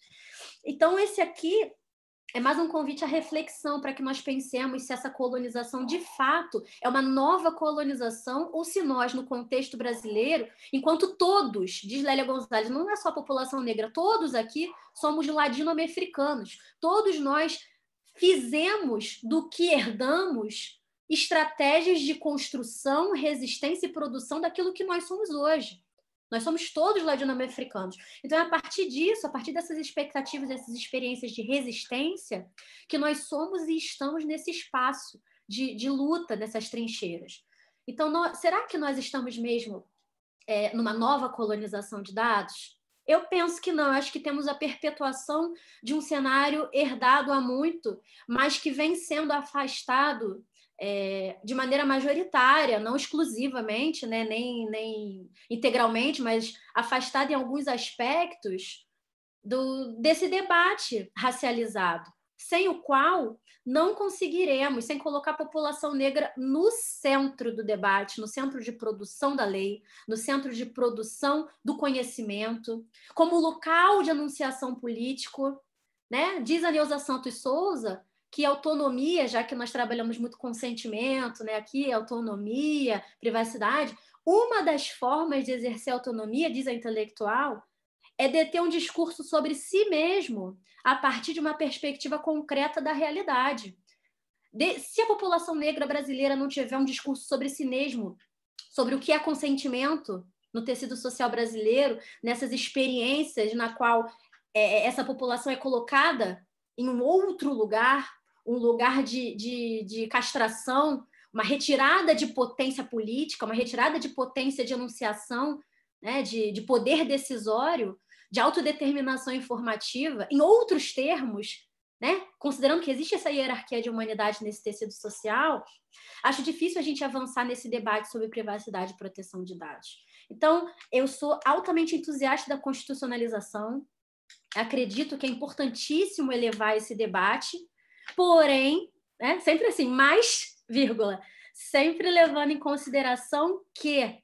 Então, esse aqui é mais um convite à reflexão para que nós pensemos se essa colonização de fato é uma nova colonização ou se nós, no contexto brasileiro, enquanto todos, diz Lélia Gonzalez, não é só a população negra, todos aqui somos ladino-americanos, todos nós fizemos do que herdamos estratégias de construção, resistência e produção daquilo que nós somos hoje. Nós somos todos latino-americanos. Então, é a partir disso, a partir dessas expectativas, dessas experiências de resistência, que nós somos e estamos nesse espaço de, de luta nessas trincheiras. Então, nós, será que nós estamos mesmo é, numa nova colonização de dados? Eu penso que não, Eu acho que temos a perpetuação de um cenário herdado há muito, mas que vem sendo afastado é, de maneira majoritária, não exclusivamente, né, nem, nem integralmente, mas afastada em alguns aspectos do, desse debate racializado, sem o qual não conseguiremos, sem colocar a população negra no centro do debate, no centro de produção da lei, no centro de produção do conhecimento, como local de anunciação político. Né? Diz a Neuza Santos Souza que autonomia, já que nós trabalhamos muito consentimento, né? Aqui, autonomia, privacidade. Uma das formas de exercer autonomia, diz a intelectual, é deter um discurso sobre si mesmo a partir de uma perspectiva concreta da realidade. De, se a população negra brasileira não tiver um discurso sobre si mesmo, sobre o que é consentimento no tecido social brasileiro, nessas experiências na qual é, essa população é colocada em um outro lugar, um lugar de, de, de castração, uma retirada de potência política, uma retirada de potência de enunciação, né, de, de poder decisório, de autodeterminação informativa, em outros termos, né? considerando que existe essa hierarquia de humanidade nesse tecido social, acho difícil a gente avançar nesse debate sobre privacidade e proteção de dados. Então, eu sou altamente entusiasta da constitucionalização, acredito que é importantíssimo elevar esse debate porém, né, sempre assim, mais vírgula, sempre levando em consideração que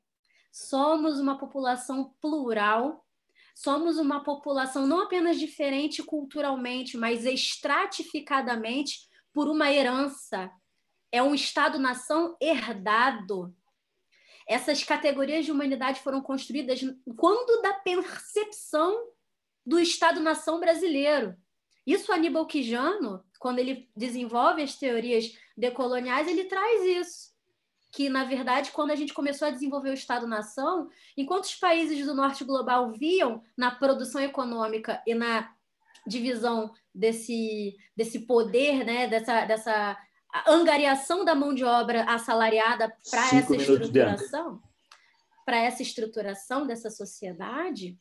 somos uma população plural, somos uma população não apenas diferente culturalmente, mas estratificadamente por uma herança. É um Estado-nação herdado. Essas categorias de humanidade foram construídas quando da percepção do Estado-nação brasileiro. Isso Aníbal Quijano quando ele desenvolve as teorias decoloniais, ele traz isso. Que, na verdade, quando a gente começou a desenvolver o Estado-nação, enquanto os países do norte global viam na produção econômica e na divisão desse, desse poder, né, dessa, dessa angariação da mão de obra assalariada para essa estruturação, para essa estruturação dessa sociedade,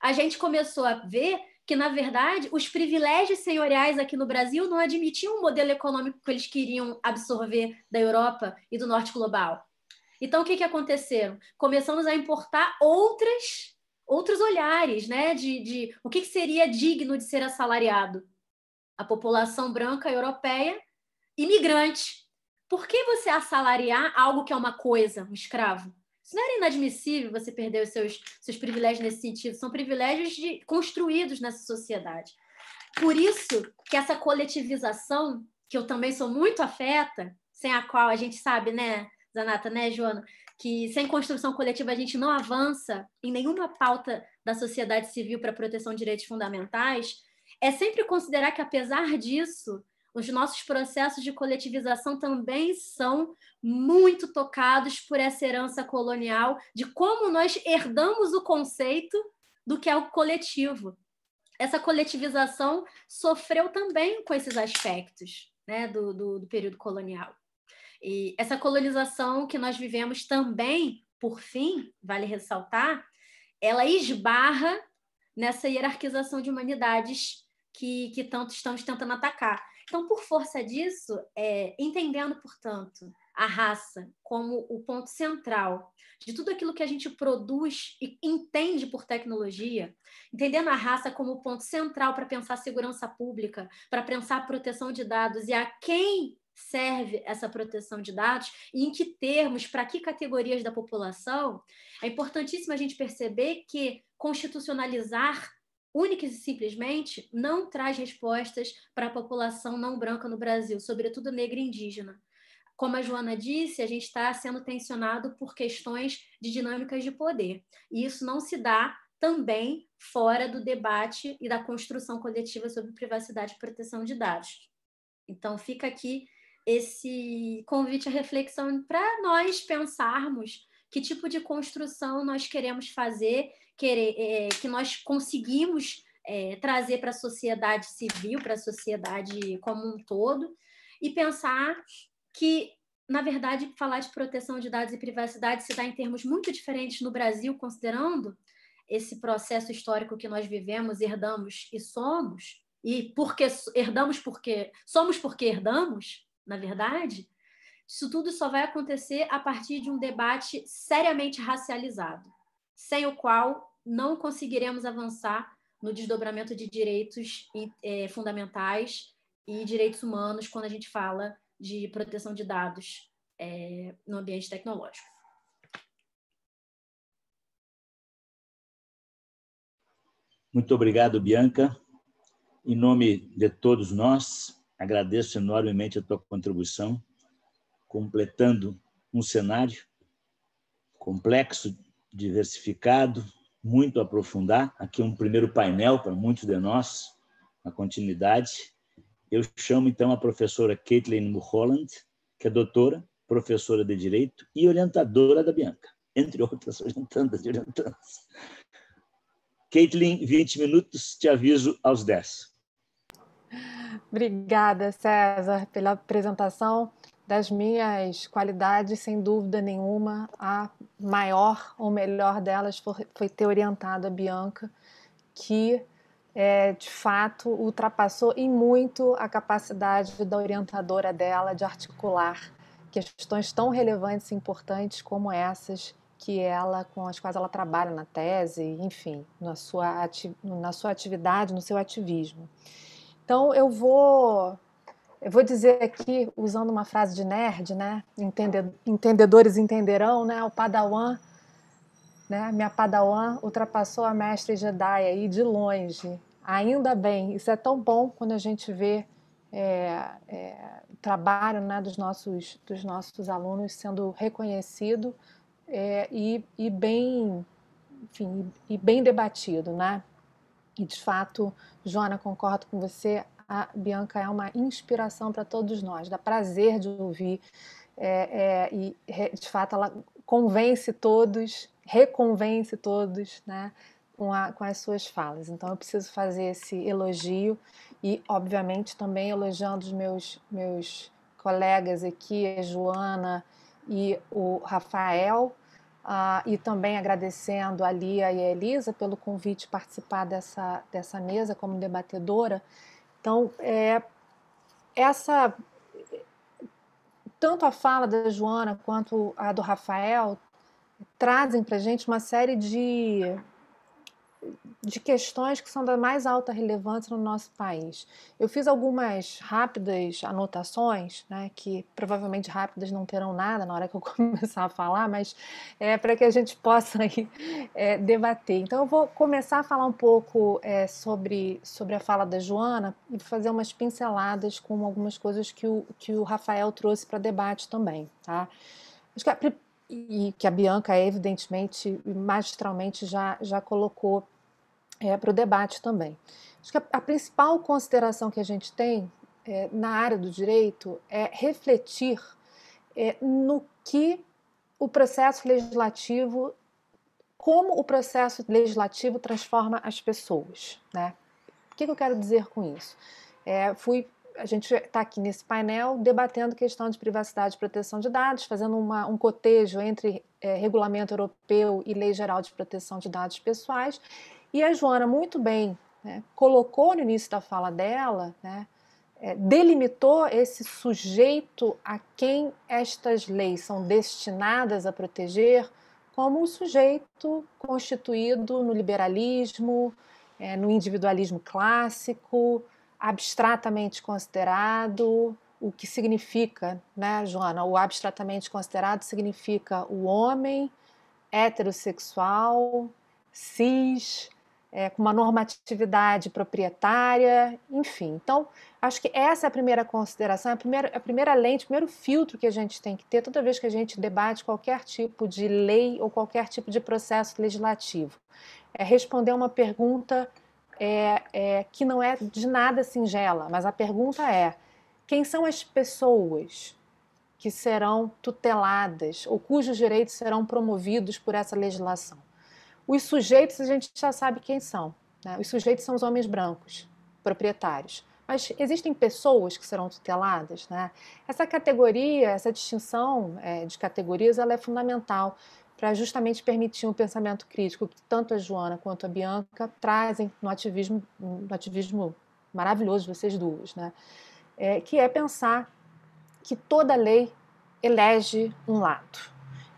a gente começou a ver que, na verdade, os privilégios senhoriais aqui no Brasil não admitiam o modelo econômico que eles queriam absorver da Europa e do norte global. Então, o que, que aconteceu? Começamos a importar outras, outros olhares, né? De, de o que, que seria digno de ser assalariado. A população branca europeia, imigrante. Por que você assalariar algo que é uma coisa, um escravo? Isso não era inadmissível você perder os seus, seus privilégios nesse sentido. São privilégios de, construídos nessa sociedade. Por isso que essa coletivização, que eu também sou muito afeta, sem a qual a gente sabe, né, Zanata, né, Joana, que sem construção coletiva a gente não avança em nenhuma pauta da sociedade civil para proteção de direitos fundamentais, é sempre considerar que, apesar disso, os nossos processos de coletivização também são muito tocados por essa herança colonial de como nós herdamos o conceito do que é o coletivo. Essa coletivização sofreu também com esses aspectos né, do, do, do período colonial. E essa colonização que nós vivemos também, por fim, vale ressaltar, ela esbarra nessa hierarquização de humanidades que, que tanto estamos tentando atacar. Então, por força disso, é, entendendo, portanto, a raça como o ponto central de tudo aquilo que a gente produz e entende por tecnologia, entendendo a raça como o ponto central para pensar segurança pública, para pensar proteção de dados e a quem serve essa proteção de dados e em que termos, para que categorias da população, é importantíssimo a gente perceber que constitucionalizar única e simplesmente não traz respostas para a população não branca no Brasil, sobretudo negra e indígena. Como a Joana disse, a gente está sendo tensionado por questões de dinâmicas de poder. E isso não se dá também fora do debate e da construção coletiva sobre privacidade e proteção de dados. Então, fica aqui esse convite à reflexão para nós pensarmos que tipo de construção nós queremos fazer querer, é, é, que nós conseguimos é, trazer para a sociedade civil, para a sociedade como um todo, e pensar que, na verdade, falar de proteção de dados e privacidade se dá em termos muito diferentes no Brasil, considerando esse processo histórico que nós vivemos, herdamos e somos, e porque herdamos porque somos porque herdamos, na verdade, isso tudo só vai acontecer a partir de um debate seriamente racializado sem o qual não conseguiremos avançar no desdobramento de direitos eh, fundamentais e direitos humanos quando a gente fala de proteção de dados é, no ambiente tecnológico. Muito obrigado, Bianca. Em nome de todos nós, agradeço enormemente a tua contribuição, completando um cenário complexo diversificado, muito aprofundar. Aqui um primeiro painel para muitos de nós, na continuidade. Eu chamo então a professora Caitlin Mulholland, que é doutora, professora de Direito e orientadora da Bianca, entre outras orientandas e orientandas. Caitlin, 20 minutos, te aviso aos 10. Obrigada, César, pela apresentação das minhas qualidades, sem dúvida nenhuma, a maior ou melhor delas foi, ter orientado a Bianca, que é, de fato ultrapassou em muito a capacidade da orientadora dela de articular questões tão relevantes e importantes como essas que ela com as quais ela trabalha na tese, enfim, na sua, ati, na sua atividade, no seu ativismo. Então eu vou eu vou dizer aqui, usando uma frase de nerd, né? entendedores entenderão, né? O Padawan, né? Minha Padawan ultrapassou a mestre Jedi aí de longe. Ainda bem, isso é tão bom quando a gente vê é, é, o trabalho né, dos, nossos, dos nossos alunos sendo reconhecido é, e, e, bem, enfim, e bem debatido, né? E de fato, Joana, concordo com você a Bianca é uma inspiração para todos nós, dá prazer de ouvir é, é, e de fato ela convence todos, reconvence todos, né? Com, a, com as suas falas. Então, eu preciso fazer esse elogio e, obviamente, também elogiando os meus, meus colegas aqui, a Joana e o Rafael, Uh, e também agradecendo a Lia e a Elisa pelo convite de participar dessa, dessa mesa como debatedora. Então, é, essa tanto a fala da Joana quanto a do Rafael trazem para gente uma série de de questões que são da mais alta relevância no nosso país. Eu fiz algumas rápidas anotações, né, que provavelmente rápidas não terão nada na hora que eu começar a falar, mas é para que a gente possa aí, é, debater. Então eu vou começar a falar um pouco é, sobre, sobre a fala da Joana e fazer umas pinceladas com algumas coisas que o, que o Rafael trouxe para debate também. Tá? Acho que a, e que a Bianca, evidentemente, magistralmente já, já colocou é, para o debate também. Acho que a, a, principal consideração que a gente tem é, na área do direito é refletir é, no que o processo legislativo, como o processo legislativo transforma as pessoas. Né? O que, que eu quero dizer com isso? É, fui, a gente está aqui nesse painel debatendo questão de privacidade e proteção de dados, fazendo uma, um cotejo entre é, regulamento europeu e lei geral de proteção de dados pessoais e a Joana, muito bem, né, colocou no início da fala dela, né, é, delimitou esse sujeito a quem estas leis são destinadas a proteger como o sujeito constituído no liberalismo, é, no individualismo clássico, abstratamente considerado, o que significa, né, Joana? O abstratamente considerado significa o homem heterossexual, cis, é, com uma normatividade proprietária, enfim. Então, acho que essa é a primeira consideração, é a primeira, a primeira lente, o primeiro filtro que a gente tem que ter toda vez que a gente debate qualquer tipo de lei ou qualquer tipo de processo legislativo. É responder uma pergunta é, é, que não é de nada singela, mas a pergunta é: quem são as pessoas que serão tuteladas ou cujos direitos serão promovidos por essa legislação? Os sujeitos a gente já sabe quem são. Né? Os sujeitos são os homens brancos, proprietários. Mas existem pessoas que serão tuteladas. Né? Essa categoria, essa distinção é, de categorias, ela é fundamental para justamente permitir um pensamento crítico que tanto a Joana quanto a Bianca trazem no ativismo, no ativismo maravilhoso de vocês duas, né? É, que é pensar que toda lei elege um lado.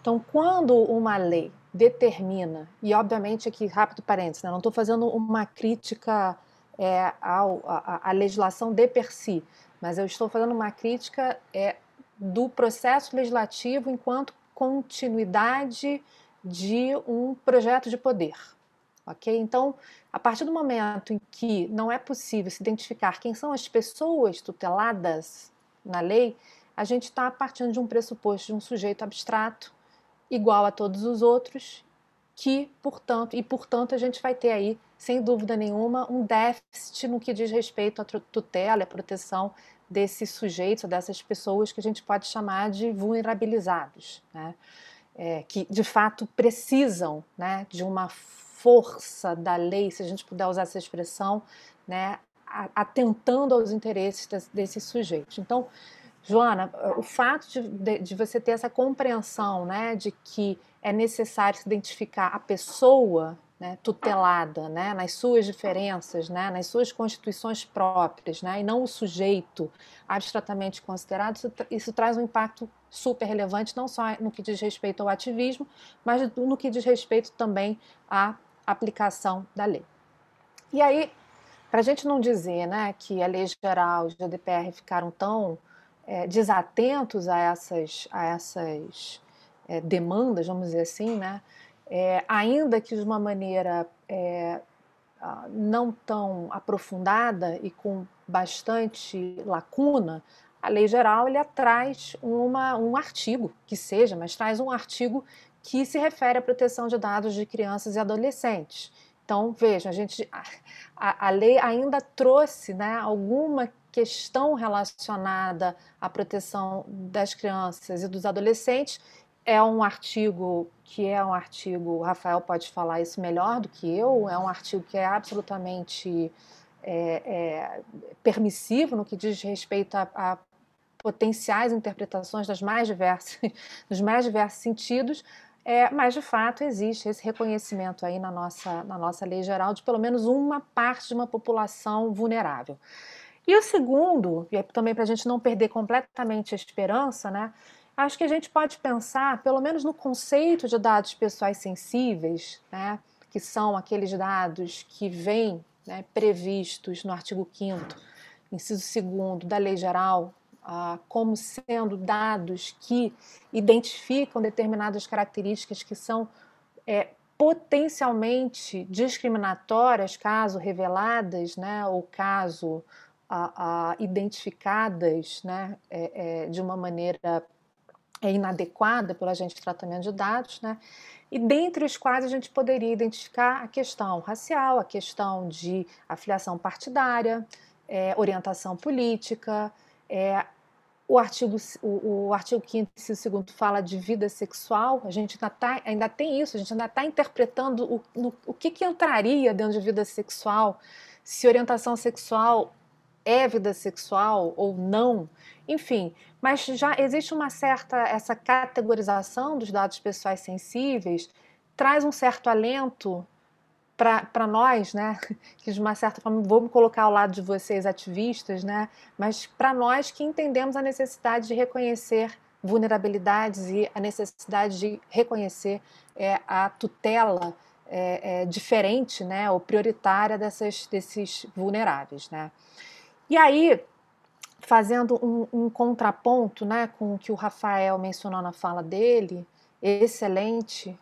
Então, quando uma lei determina, e obviamente aqui, rápido parênteses, né? não estou fazendo uma crítica é, ao, a, a, legislação de per si, mas eu estou fazendo uma crítica é, do processo legislativo enquanto continuidade de um projeto de poder. Ok? Então, a partir do momento em que não é possível se identificar quem são as pessoas tuteladas na lei, a gente está partindo de um pressuposto de um sujeito abstrato igual a todos os outros, que, portanto, e portanto a gente vai ter aí, sem dúvida nenhuma, um déficit no que diz respeito à tutela, à proteção desses sujeitos, dessas pessoas que a gente pode chamar de vulnerabilizados, né? É, que de fato precisam né, de uma força da lei, se a gente puder usar essa expressão, né, atentando aos interesses desses sujeitos. Então, Joana, o fato de, de, você ter essa compreensão né, de que é necessário se identificar a pessoa né, tutelada né, nas suas diferenças, né, nas suas constituições próprias, né, e não o sujeito abstratamente considerado, isso, isso traz um impacto super relevante, não só no que diz respeito ao ativismo, mas no que diz respeito também à aplicação da lei. E aí, para a gente não dizer né, que a lei geral e a GDPR ficaram tão é, desatentos a essas, a essas é, demandas, vamos dizer assim, né? É, ainda que de uma maneira é, ah, não tão aprofundada e com bastante lacuna, a lei geral ele traz uma, um artigo que seja, mas traz um artigo que se refere à proteção de dados de crianças e adolescentes. Então, vejam, a gente a, a lei ainda trouxe né, alguma questão relacionada à proteção das crianças e dos adolescentes é um artigo que é um artigo, o Rafael pode falar isso melhor do que eu, é um artigo que é absolutamente é, é, permissivo no que diz respeito a, a potenciais interpretações das mais diversas, dos mais diversos sentidos, é, mas, de fato, existe esse reconhecimento aí na nossa, na nossa lei geral de pelo menos uma parte de uma população vulnerável. E o segundo, e é também para a gente não perder completamente a esperança, né? Acho que a gente pode pensar, pelo menos no conceito de dados pessoais sensíveis, né? Que são aqueles dados que vêm né, previstos no artigo 5, inciso 2 da Lei Geral ah, como sendo dados que identificam determinadas características que são é, potencialmente discriminatórias caso reveladas, né, ou caso identificadas né, é, é, de uma maneira é, inadequada pelo agente de tratamento de dados, né? e dentre os quais a gente poderia identificar a questão racial, a questão de afiliação partidária, é, orientação política, é, o artigo, o, o artigo 5 inciso segundo fala de vida sexual, a gente ainda, tá, ainda tem isso, a gente ainda está interpretando o, no, o que, que entraria dentro de vida sexual, se orientação sexual é vida sexual ou não, enfim, mas já existe uma certa essa categorização dos dados pessoais sensíveis traz um certo alento para nós, né, que de uma certa forma vou me colocar ao lado de vocês ativistas, né, mas para nós que entendemos a necessidade de reconhecer vulnerabilidades e a necessidade de reconhecer é, a tutela é, é, diferente, né, ou prioritária dessas, desses vulneráveis, né. E aí, fazendo um, um contraponto né, com o que o Rafael mencionou na fala dele, excelente.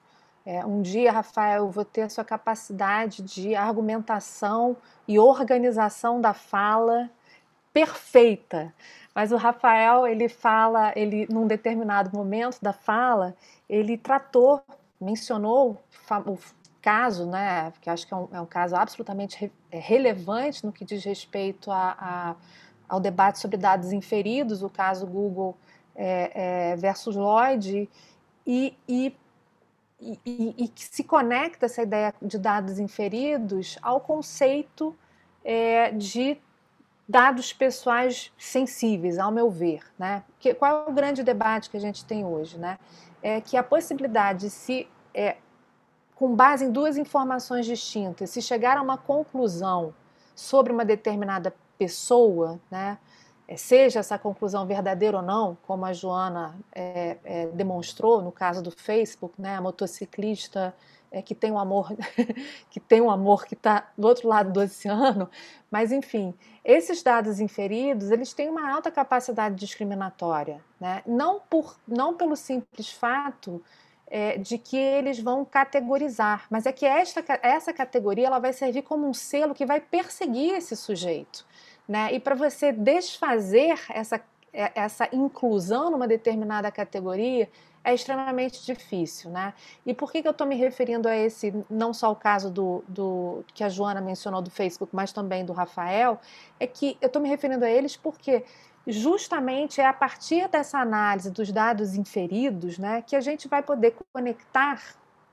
É, um dia, Rafael, eu vou ter a sua capacidade de argumentação e organização da fala perfeita. Mas o Rafael, ele fala, ele num determinado momento da fala, ele tratou, mencionou o caso, né, que acho que é um, é um caso absolutamente re, é, relevante no que diz respeito a, a, ao debate sobre dados inferidos, o caso Google é, é versus Lloyd, e, e, e, e, que se conecta essa ideia de dados inferidos ao conceito é, de dados pessoais sensíveis, ao meu ver, né? Porque qual é o grande debate que a gente tem hoje, né? É que a possibilidade de se é, com base em duas informações distintas, se chegar a uma conclusão sobre uma determinada pessoa, né, é, seja essa conclusão verdadeira ou não, como a Joana é, é, demonstrou no caso do Facebook, né, a motociclista é, que tem um amor que tem um amor que está do outro lado do oceano, mas enfim, esses dados inferidos eles têm uma alta capacidade discriminatória, né? não por não pelo simples fato é, de que eles vão categorizar, mas é que esta, essa categoria ela vai servir como um selo que vai perseguir esse sujeito. Né? E para você desfazer essa, é, essa inclusão numa determinada categoria, é extremamente difícil, né? E por que, que eu estou me referindo a esse, não só o caso do, do que a Joana mencionou do Facebook, mas também do Rafael, é que eu estou me referindo a eles porque justamente é a partir dessa análise dos dados inferidos né, que a gente vai poder conectar,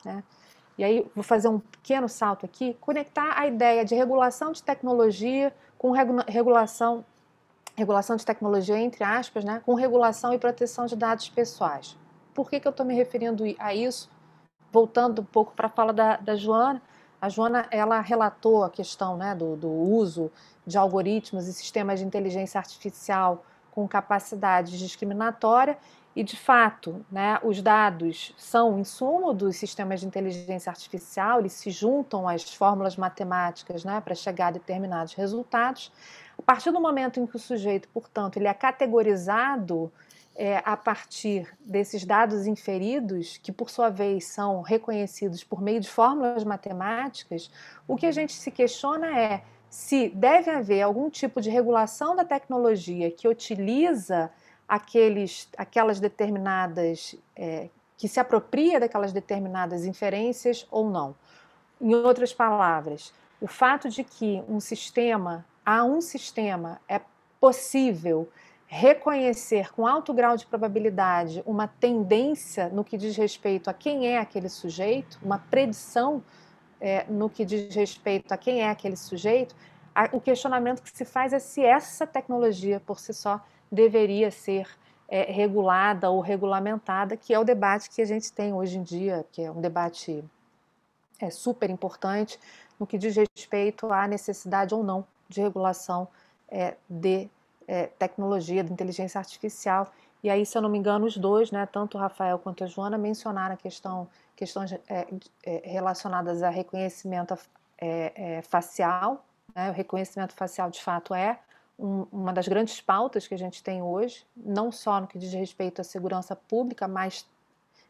né, e aí vou fazer um pequeno salto aqui, conectar a ideia de regulação de tecnologia com regula regulação, regulação de tecnologia, entre aspas, né, com regulação e proteção de dados pessoais. Por que, que eu estou me referindo a isso? Voltando um pouco para a fala da, da Joana, a Joana ela relatou a questão né, do, do uso de algoritmos e sistemas de inteligência artificial com capacidade discriminatória e, de fato, né, os dados são o insumo dos sistemas de inteligência artificial, eles se juntam às fórmulas matemáticas né, para chegar a determinados resultados. A partir do momento em que o sujeito, portanto, ele é categorizado é, a partir desses dados inferidos, que por sua vez são reconhecidos por meio de fórmulas matemáticas, o que a gente se questiona é se deve haver algum tipo de regulação da tecnologia que utiliza aqueles, aquelas determinadas, é, que se apropria daquelas determinadas inferências ou não. Em outras palavras, o fato de que um sistema, a um sistema, é possível reconhecer com alto grau de probabilidade uma tendência no que diz respeito a quem é aquele sujeito, uma predição é, no que diz respeito a quem é aquele sujeito, a, o questionamento que se faz é se essa tecnologia por si só deveria ser é, regulada ou regulamentada, que é o debate que a gente tem hoje em dia, que é um debate é, super importante no que diz respeito à necessidade ou não de regulação é, de é, tecnologia, de inteligência artificial. E aí, se eu não me engano, os dois, né, tanto o Rafael quanto a Joana, mencionaram a questão questões é, é, relacionadas a reconhecimento é, é, facial. Né? O reconhecimento facial, de fato, é um, uma das grandes pautas que a gente tem hoje, não só no que diz respeito à segurança pública, mas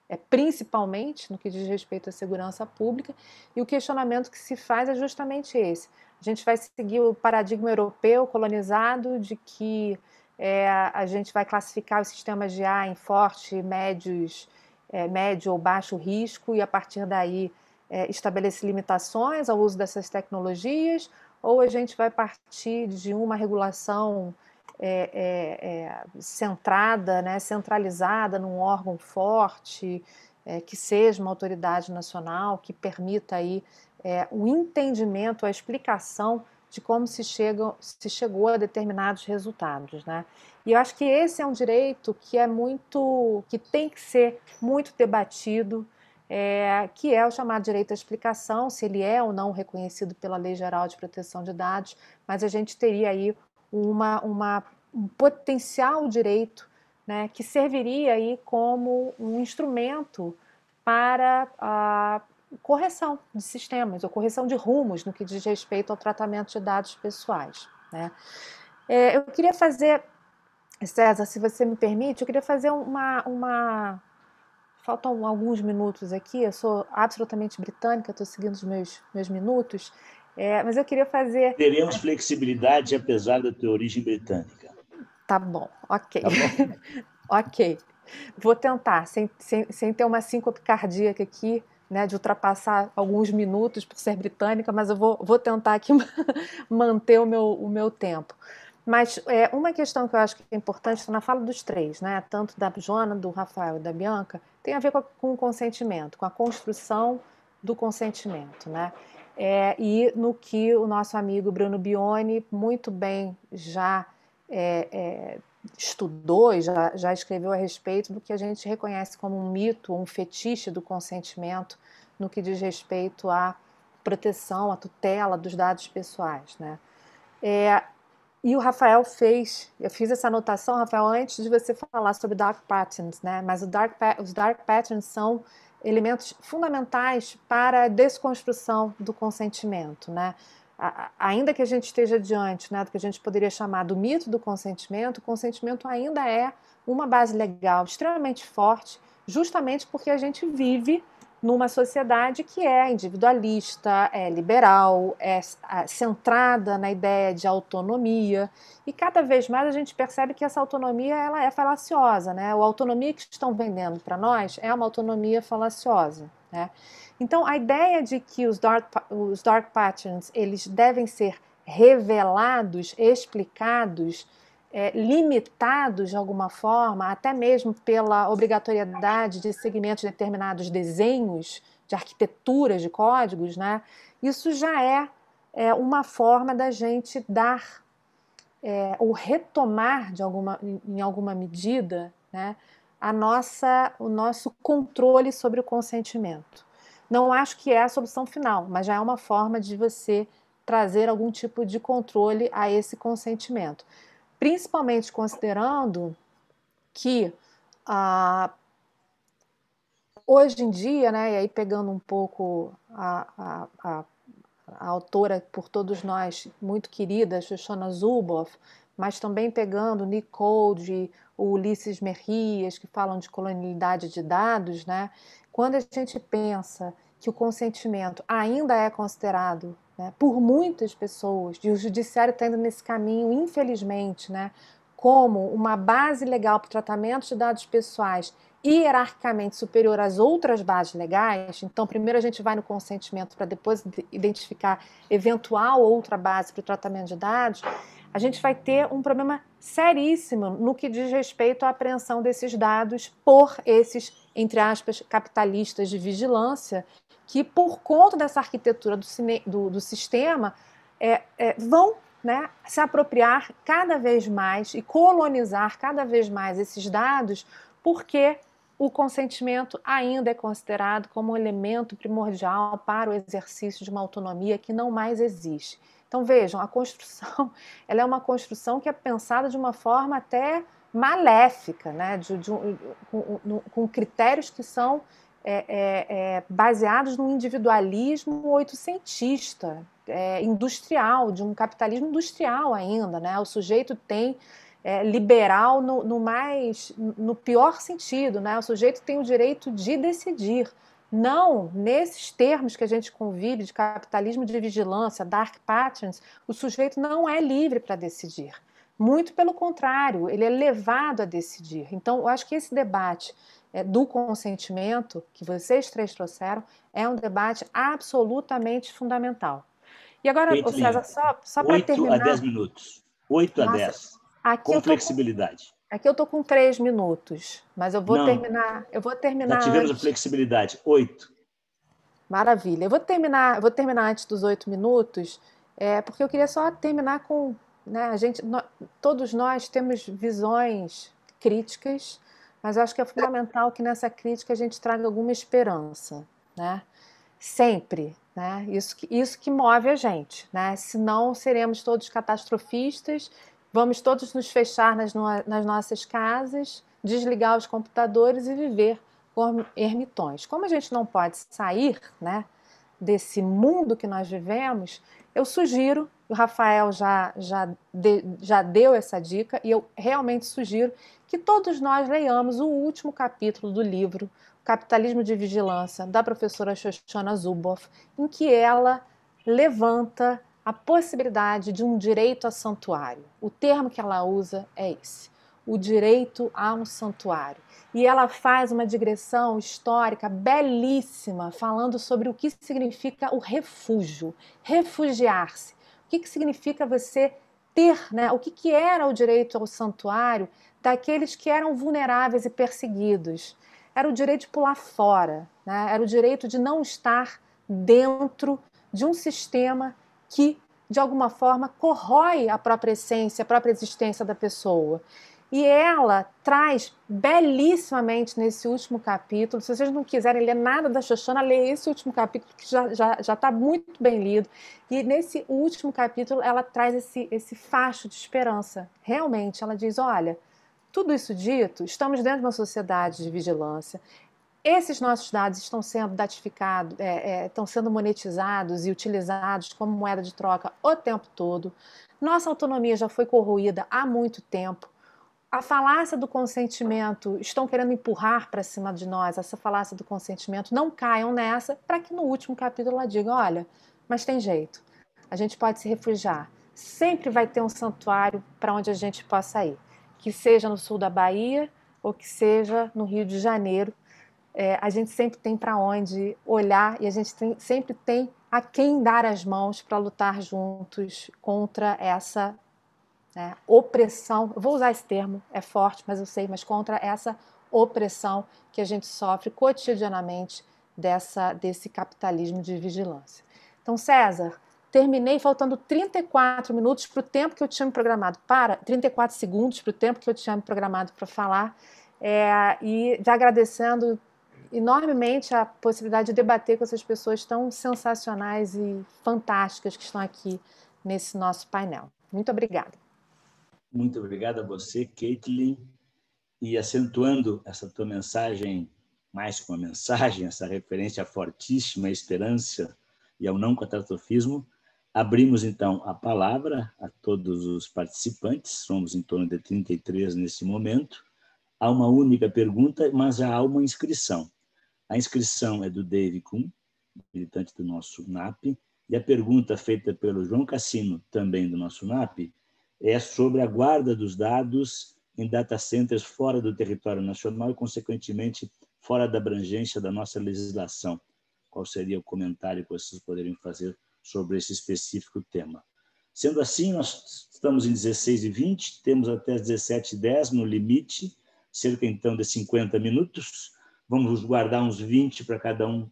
é, principalmente no que diz respeito à segurança pública, e o questionamento que se faz é justamente esse. A gente vai seguir o paradigma europeu colonizado de que é, a gente vai classificar os sistemas de ar em fortes, médios, é, médio ou baixo risco e a partir daí é, limitações ao uso dessas tecnologias, ou a gente vai partir de uma regulação é, é, é centrada, né, centralizada num órgão forte, é, que seja uma autoridade nacional, que permita aí o entendimento, a explicação de como se, chega, se chegou a determinados resultados. Né? E eu acho que esse é um direito que é muito, que tem que ser muito debatido, é, que é o chamado direito à explicação, se ele é ou não reconhecido pela Lei Geral de Proteção de Dados, mas a gente teria aí uma, uma um potencial direito né, que serviria aí como um instrumento para a correção de sistemas ou correção de rumos no que diz respeito ao tratamento de dados pessoais. Né? É, eu queria fazer César, se você me permite, eu queria fazer uma. uma... Faltam alguns minutos aqui, eu sou absolutamente britânica, estou seguindo os meus, meus minutos, é, mas eu queria fazer. Teremos flexibilidade apesar da tua origem britânica. Tá bom, ok. Tá bom. ok. Vou tentar, sem, sem, sem ter uma síncope cardíaca aqui, né, de ultrapassar alguns minutos por ser britânica, mas eu vou, vou tentar aqui manter o meu, o meu tempo. Mas é, uma questão que eu acho que é importante na fala dos três, né? tanto da Joana, do Rafael e da Bianca, tem a ver com, a, com o consentimento, com a construção do consentimento. Né? É, e no que o nosso amigo Bruno Bione muito bem já é, é, estudou e já, já escreveu a respeito do que a gente reconhece como um mito, um fetiche do consentimento no que diz respeito à proteção, à tutela dos dados pessoais. Né? É, e o Rafael fez, eu fiz essa anotação, Rafael, antes de você falar sobre dark patterns, né? Mas dark, os dark patterns são elementos fundamentais para a desconstrução do consentimento, né? ainda que a gente esteja diante né, do que a gente poderia chamar do mito do consentimento, o consentimento ainda é uma base legal extremamente forte, justamente porque a gente vive numa sociedade que é individualista, é liberal, é centrada na ideia de autonomia e cada vez mais a gente percebe que essa autonomia ela é falaciosa, né? A autonomia que estão vendendo para nós é uma autonomia falaciosa, né? Então a ideia de que os dark, os dark patterns eles devem ser revelados, explicados é, limitados de alguma forma, até mesmo pela obrigatoriedade de segmentos de determinados desenhos, de arquiteturas de códigos, né? isso já é, é uma forma da gente dar é, ou retomar de alguma, em alguma medida né? a nossa, o nosso controle sobre o consentimento. Não acho que é a solução final, mas já é uma forma de você trazer algum tipo de controle a esse consentimento principalmente considerando que ah, hoje em dia, né, e aí pegando um pouco a, a, a, a autora por todos nós muito querida, Shoshana Zuboff, mas também pegando Nicole, o Ulisses Merrias, que falam de colonialidade de dados, né? quando a gente pensa que o consentimento ainda é considerado né, por muitas pessoas, e o judiciário está indo nesse caminho, infelizmente, né, como uma base legal para o tratamento de dados pessoais hierarquicamente superior às outras bases legais, então primeiro a gente vai no consentimento para depois identificar eventual outra base para o tratamento de dados, a gente vai ter um problema seríssimo no que diz respeito à apreensão desses dados por esses, entre aspas, capitalistas de vigilância que, por conta dessa arquitetura do, cine, do, do sistema, é, é, vão né, se apropriar cada vez mais e colonizar cada vez mais esses dados, porque o consentimento ainda é considerado como um elemento primordial para o exercício de uma autonomia que não mais existe. Então vejam, a construção ela é uma construção que é pensada de uma forma até maléfica, né, de, de, com, com critérios que são é, é, é, baseados num individualismo oitocentista, é, industrial, de um capitalismo industrial ainda. Né? O sujeito tem é, liberal no, no, mais no pior sentido, né? O sujeito tem o direito de decidir, não nesses termos que a gente convive de capitalismo de vigilância, dark patterns, o sujeito não é livre para decidir. Muito pelo contrário, ele é levado a decidir. Então, eu acho que esse debate é, do consentimento que vocês três trouxeram é um debate absolutamente fundamental. E agora, Oito, César, só, só para terminar. 8 a 10 minutos. 8 a 10. Aqui com flexibilidade. Com, aqui eu estou com 3 minutos, mas eu vou Não, terminar. Eu vou terminar. Já tá tivemos antes. a flexibilidade, 8. Maravilha. Eu vou terminar, vou terminar antes dos 8 minutos, é, porque eu queria só terminar com. Né, a gente, nós, todos nós temos visões críticas mas eu acho que é fundamental que nessa crítica a gente traga alguma esperança, né? Sempre, né? Isso que, isso que move a gente, né? Senão seremos todos catastrofistas, vamos todos nos fechar nas, nas nossas casas, desligar os computadores e viver como ermitões. Como a gente não pode sair, né? Desse mundo que nós vivemos, eu sugiro o Rafael já, já, de, já deu essa dica e eu realmente sugiro que todos nós leiamos o último capítulo do livro Capitalismo de Vigilância, da professora Shoshana Zuboff, em que ela levanta a possibilidade de um direito a santuário. O termo que ela usa é esse: o direito a um santuário. E ela faz uma digressão histórica belíssima, falando sobre o que significa o refúgio, refugiar-se, o que, que significa você ter, né? O que, que era o direito ao santuário daqueles que eram vulneráveis e perseguidos? Era o direito de pular fora, né? Era o direito de não estar dentro de um sistema que de alguma forma corrói a própria essência, a própria existência da pessoa. E ela traz belíssimamente nesse último capítulo. Se vocês não quiserem ler nada da Xoxana, lê esse último capítulo que já está já, já tá muito bem lido. E nesse último capítulo ela traz esse, esse facho de esperança. Realmente, ela diz: olha, tudo isso dito, estamos dentro de uma sociedade de vigilância. Esses nossos dados estão sendo datificados, é, é, estão sendo monetizados e utilizados como moeda de troca o tempo todo. Nossa autonomia já foi corroída há muito tempo a falácia do consentimento estão querendo empurrar para cima de nós, essa falácia do consentimento, não caiam nessa, para que no último capítulo ela diga: olha, mas tem jeito, a gente pode se refugiar. Sempre vai ter um santuário para onde a gente possa ir, que seja no sul da Bahia ou que seja no Rio de Janeiro. É, a gente sempre tem para onde olhar e a gente tem, sempre tem a quem dar as mãos para lutar juntos contra essa né, opressão, eu vou usar esse termo, é forte, mas eu sei, mas contra essa opressão que a gente sofre cotidianamente dessa, desse capitalismo de vigilância. Então, César, terminei faltando 34 minutos para o tempo que eu tinha me programado para, 34 segundos para o tempo que eu tinha me programado para falar, é, e já agradecendo enormemente a possibilidade de debater com essas pessoas tão sensacionais e fantásticas que estão aqui nesse nosso painel. Muito obrigada. Muito obrigado a você, Caitlin. E acentuando essa tua mensagem, mais com a mensagem, essa referência à fortíssima esperança e ao não catastrofismo, abrimos então a palavra a todos os participantes, somos em torno de 33 nesse momento. Há uma única pergunta, mas há uma inscrição. A inscrição é do Dave Kuhn, militante do nosso NAP, e a pergunta feita pelo João Cassino, também do nosso NAP, é sobre a guarda dos dados em data centers fora do território nacional e, consequentemente, fora da abrangência da nossa legislação. Qual seria o comentário que vocês poderiam fazer sobre esse específico tema? Sendo assim, nós estamos em 16 e 20, temos até 17 h 10 no limite, cerca então de 50 minutos. Vamos guardar uns 20 para cada um,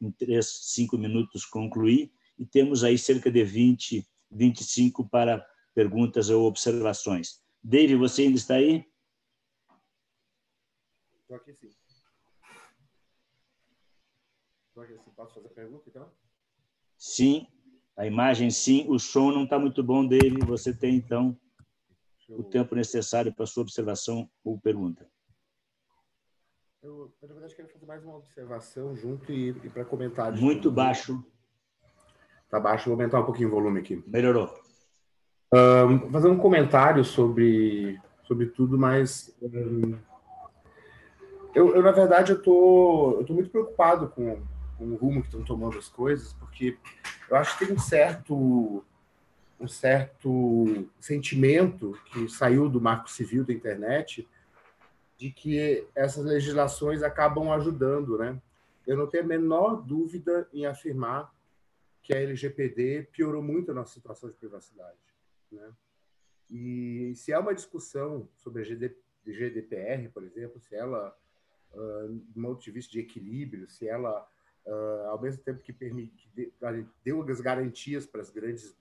em 3, 5 minutos concluir, e temos aí cerca de 20, 25 para perguntas ou observações. Dave, você ainda está aí? Estou aqui sim. Estou aqui sim. Posso fazer pergunta então? Sim, a imagem sim, o som não está muito bom, Dave. Você tem então eu... o tempo necessário para sua observação ou pergunta. Eu, na verdade, quero fazer mais uma observação junto e, e para comentar. Muito né? baixo. Está baixo, vou aumentar um pouquinho o volume aqui. Melhorou. Um, fazer um comentário sobre, sobre tudo, mas um, eu, eu, na verdade, eu tô, eu tô muito preocupado com, com o rumo que estão tomando as coisas, porque eu acho que tem um certo, um certo sentimento que saiu do marco civil da internet de que essas legislações acabam ajudando, né? Eu não tenho a menor dúvida em afirmar que a LGPD piorou muito a nossa situação de privacidade né? E se há uma discussão sobre a GDPR, por exemplo, se ela, uh, do ponto de vista de equilíbrio, se ela, uh, ao mesmo tempo que, permite, que deu as garantias para as grandes,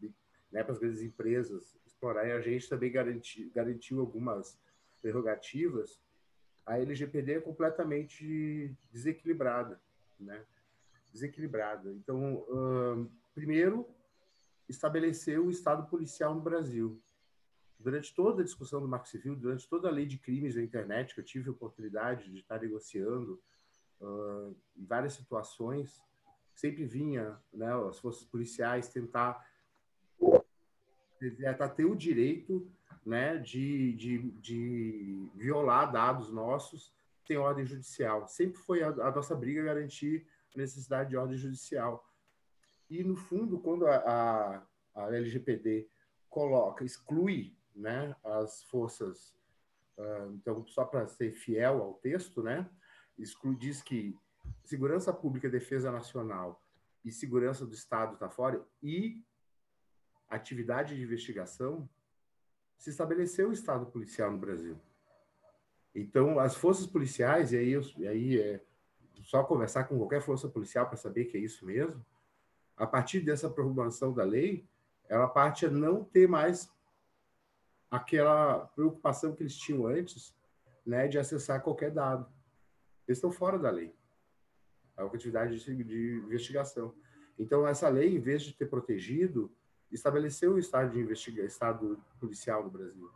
né, para as grandes empresas explorarem, a gente também garanti, garantiu algumas prerrogativas, a LGPD é completamente desequilibrada, né? Desequilibrada. Então, uh, primeiro, estabeleceu o Estado policial no Brasil. Durante toda a discussão do Marco Civil, durante toda a lei de crimes da internet, que eu tive a oportunidade de estar negociando uh, em várias situações, sempre vinha né, as forças policiais tentar, ter o direito né, de, de, de violar dados nossos sem ordem judicial. Sempre foi a, a nossa briga garantir a necessidade de ordem judicial e, no fundo, quando a, a, a LGPD coloca, exclui né, as forças, uh, então, só para ser fiel ao texto, né, exclui, diz que segurança pública, defesa nacional e segurança do Estado está fora, e atividade de investigação, se estabeleceu o Estado policial no Brasil. Então, as forças policiais, e aí, eu, e aí é só conversar com qualquer força policial para saber que é isso mesmo, a partir dessa promulgação da lei, ela parte a não ter mais aquela preocupação que eles tinham antes, né, de acessar qualquer dado. Eles estão fora da lei. É uma atividade de, de investigação. Então, essa lei, em vez de ter protegido, estabeleceu o estado de investigação, estado policial no Brasil.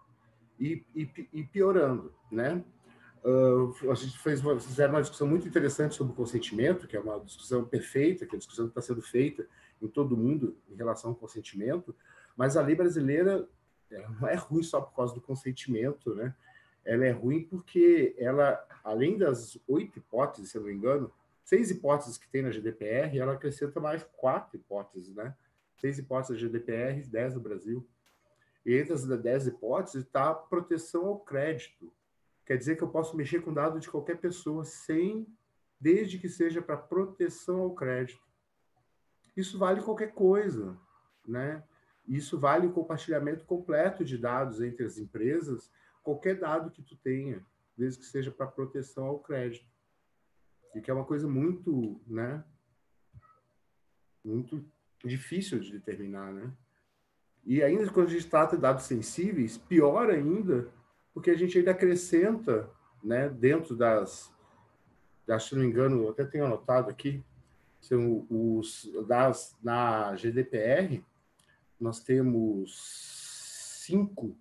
E, e, e piorando, né? Uh, a gente fez uma, fizeram uma discussão muito interessante sobre o consentimento, que é uma discussão perfeita, que é a discussão que está sendo feita em todo mundo em relação ao consentimento, mas a lei brasileira não é ruim só por causa do consentimento, né? Ela é ruim porque ela, além das oito hipóteses, se eu não me engano, seis hipóteses que tem na GDPR, ela acrescenta mais quatro hipóteses, né? Seis hipóteses da GDPR, dez no Brasil. E entre as dez hipóteses está a proteção ao crédito, Quer dizer que eu posso mexer com dado de qualquer pessoa sem, desde que seja para proteção ao crédito. Isso vale qualquer coisa, né? Isso vale o compartilhamento completo de dados entre as empresas, qualquer dado que tu tenha, desde que seja para proteção ao crédito. E que é uma coisa muito, né? Muito difícil de determinar, né? E ainda quando a gente trata de dados sensíveis, pior ainda, porque a gente ainda acrescenta, né, dentro das, das se não me engano, eu até tenho anotado aqui, são os das na GDPR nós temos cinco,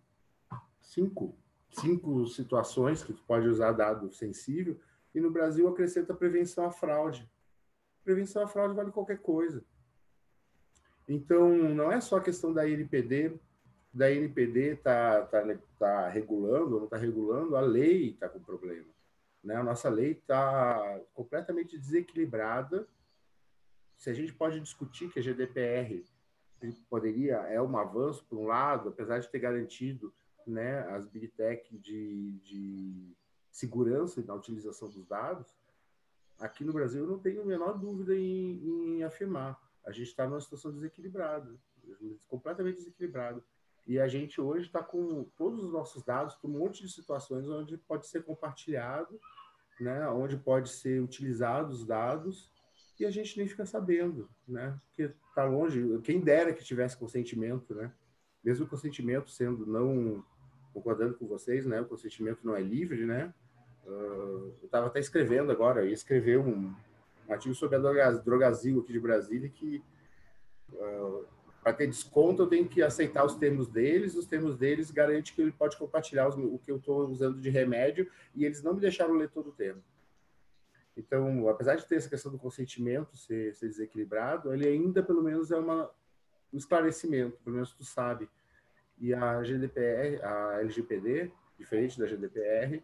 cinco, cinco situações que tu pode usar dado sensível e no Brasil acrescenta prevenção à fraude. Prevenção à fraude vale qualquer coisa. Então, não é só a questão da LPD, da NPD está tá, tá regulando ou não está regulando, a lei está com problema. Né? A nossa lei está completamente desequilibrada. Se a gente pode discutir que a GDPR poderia é um avanço por um lado, apesar de ter garantido né, as big tech de, de segurança na utilização dos dados, aqui no Brasil eu não tenho a menor dúvida em, em afirmar. A gente está numa situação desequilibrada, completamente desequilibrada. E a gente hoje está com todos os nossos dados para um monte de situações onde pode ser compartilhado, né? onde pode ser utilizado os dados, e a gente nem fica sabendo, né? porque está longe, quem dera que tivesse consentimento, né? mesmo o consentimento sendo não, concordando com vocês, né? o consentimento não é livre, né? Uh, eu estava até escrevendo agora, eu ia escrever um, um artigo sobre a drogazil aqui de Brasília que... Uh, para ter desconto, eu tenho que aceitar os termos deles. Os termos deles garante que ele pode compartilhar os, o que eu estou usando de remédio e eles não me deixaram ler todo o termo. Então, apesar de ter essa questão do consentimento ser, ser desequilibrado, ele ainda, pelo menos, é uma, um esclarecimento, pelo menos tu sabe. E a GDPR, a LGPD, diferente da GDPR,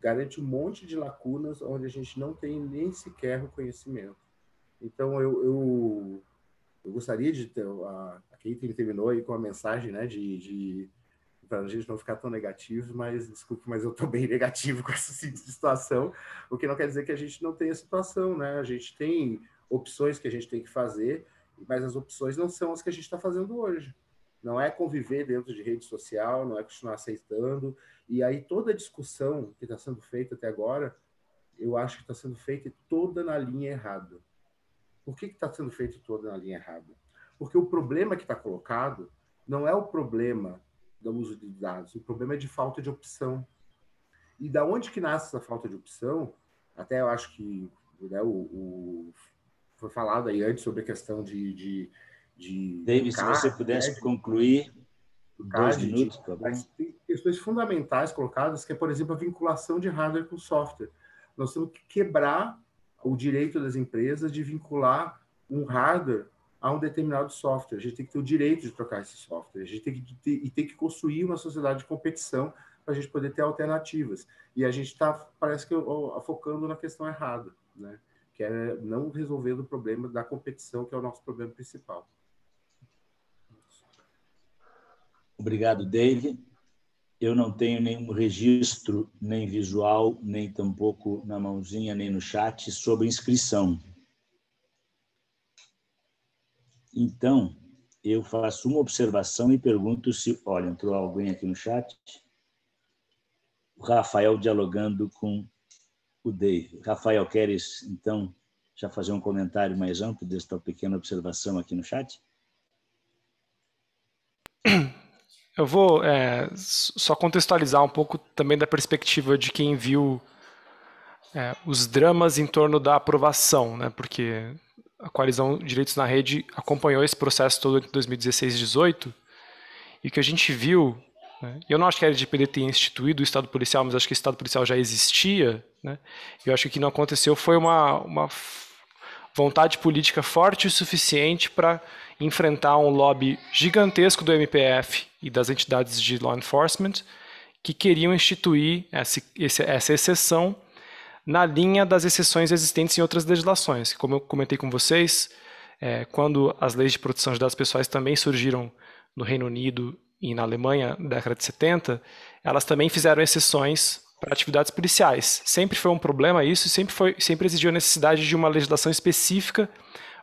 garante um monte de lacunas onde a gente não tem nem sequer o conhecimento. Então, eu, eu eu gostaria de ter a, a Kate terminou aí com a mensagem, né, de, de para a gente não ficar tão negativo, mas desculpe, mas eu estou bem negativo com essa situação, o que não quer dizer que a gente não tenha situação, né? A gente tem opções que a gente tem que fazer, mas as opções não são as que a gente está fazendo hoje. Não é conviver dentro de rede social, não é continuar aceitando. E aí toda a discussão que está sendo feita até agora, eu acho que está sendo feita toda na linha errada. Por que está sendo feito todo na linha errada? Porque o problema que está colocado não é o problema do uso de dados, o problema é de falta de opção. E da onde que nasce essa falta de opção? Até eu acho que né, o, o, foi falado aí antes sobre a questão de. de, de David, se você pudesse né, concluir dois minutos, tá bom? Mas tem questões fundamentais colocadas, que é, por exemplo, a vinculação de hardware com software. Nós temos que quebrar o direito das empresas de vincular um hardware a um determinado software. A gente tem que ter o direito de trocar esse software. A gente tem que ter, e tem que construir uma sociedade de competição para a gente poder ter alternativas. E a gente está, parece que, focando na questão errada, né? que é não resolvendo o problema da competição, que é o nosso problema principal. Obrigado, David eu não tenho nenhum registro, nem visual, nem tampouco na mãozinha, nem no chat, sobre inscrição. Então, eu faço uma observação e pergunto se. Olha, entrou alguém aqui no chat? O Rafael dialogando com o Dave. Rafael, queres, então, já fazer um comentário mais amplo desta pequena observação aqui no chat? Eu vou é, só contextualizar um pouco também da perspectiva de quem viu é, os dramas em torno da aprovação, né? Porque a coalizão Direitos na Rede acompanhou esse processo todo entre 2016 e 2018 e o que a gente viu. Né? Eu não acho que a LGPD tenha instituído o Estado Policial, mas acho que o Estado Policial já existia. Né? E eu acho que o que não aconteceu foi uma, uma vontade política forte o suficiente para enfrentar um lobby gigantesco do MPF e das entidades de law enforcement que queriam instituir essa, essa exceção na linha das exceções existentes em outras legislações. Como eu comentei com vocês, é, quando as leis de proteção de dados pessoais também surgiram no Reino Unido e na Alemanha na década de 70, elas também fizeram exceções para atividades policiais. Sempre foi um problema isso, sempre foi, sempre exigiu a necessidade de uma legislação específica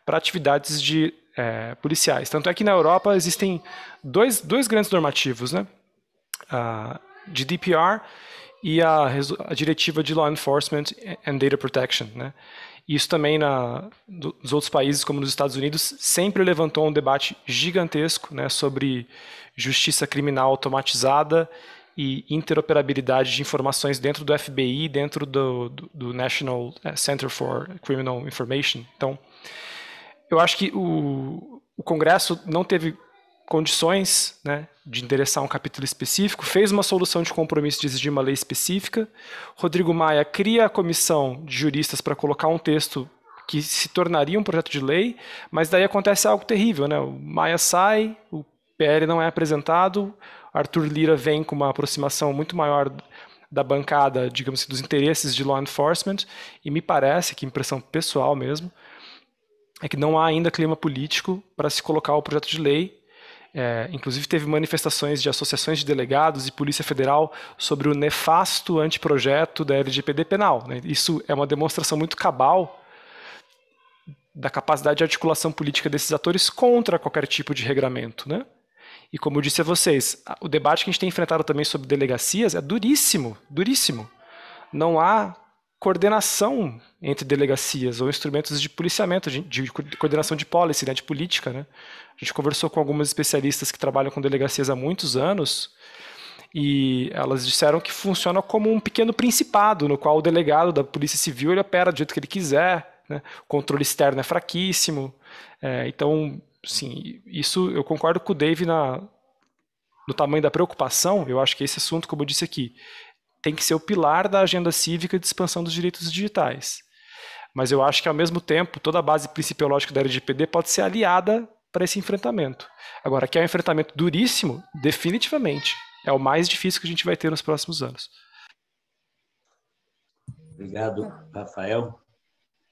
para atividades de é, policiais. Tanto é que na Europa existem dois, dois grandes normativos, né? A GDPR e a, a Diretiva de Law Enforcement and Data Protection, né? Isso também na, nos outros países, como nos Estados Unidos, sempre levantou um debate gigantesco né, sobre justiça criminal automatizada e interoperabilidade de informações dentro do FBI, dentro do, do, do National é, Center for Criminal Information. Então, eu acho que o, o Congresso não teve condições né, de endereçar um capítulo específico, fez uma solução de compromisso de exigir uma lei específica. Rodrigo Maia cria a comissão de juristas para colocar um texto que se tornaria um projeto de lei, mas daí acontece algo terrível, né? O Maia sai, o PL não é apresentado, Arthur Lira vem com uma aproximação muito maior da bancada, digamos assim, dos interesses de law enforcement, e me parece, que impressão pessoal mesmo, é que não há ainda clima político para se colocar o projeto de lei. É, inclusive, teve manifestações de associações de delegados e Polícia Federal sobre o nefasto anteprojeto da LGPD penal. Né? Isso é uma demonstração muito cabal da capacidade de articulação política desses atores contra qualquer tipo de regramento. Né? E como eu disse a vocês, o debate que a gente tem enfrentado também sobre delegacias é duríssimo, duríssimo. Não há coordenação entre delegacias ou instrumentos de policiamento, de, de coordenação de policy, né, de política. Né? A gente conversou com algumas especialistas que trabalham com delegacias há muitos anos e elas disseram que funciona como um pequeno principado, no qual o delegado da Polícia Civil ele opera do jeito que ele quiser, né? o controle externo é fraquíssimo. É, então, sim, isso eu concordo com o Dave na, no tamanho da preocupação. Eu acho que esse assunto, como eu disse aqui, tem que ser o pilar da agenda cívica de expansão dos direitos digitais. Mas eu acho que, ao mesmo tempo, toda a base principiológica da LGPD pode ser aliada para esse enfrentamento. Agora, que é um enfrentamento duríssimo, definitivamente. É o mais difícil que a gente vai ter nos próximos anos. Obrigado, Rafael.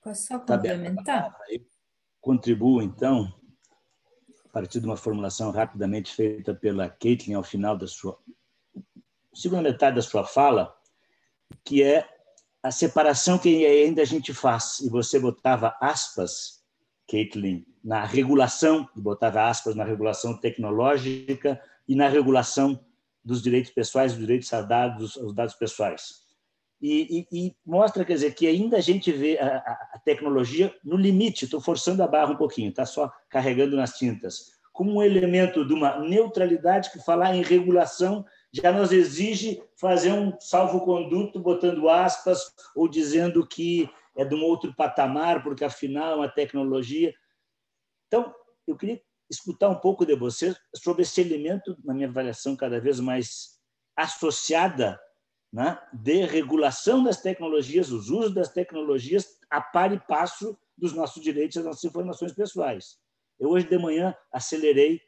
Posso só tá complementar? Contribuo, então, a partir de uma formulação rapidamente feita pela Caitlin ao final da sua segunda metade da sua fala, que é a separação que ainda a gente faz, e você botava aspas, Caitlin, na regulação, botava aspas na regulação tecnológica e na regulação dos direitos pessoais, dos direitos a dados, aos dados pessoais. E, e, e, mostra, quer dizer, que ainda a gente vê a, a tecnologia no limite, estou forçando a barra um pouquinho, está só carregando nas tintas, como um elemento de uma neutralidade que falar em regulação já nos exige fazer um salvo-conduto botando aspas ou dizendo que é de um outro patamar, porque afinal é uma tecnologia. Então, eu queria escutar um pouco de você sobre esse elemento, na minha avaliação, cada vez mais associada né, de regulação das tecnologias, os usos das tecnologias a par e passo dos nossos direitos e das nossas informações pessoais. Eu hoje de manhã acelerei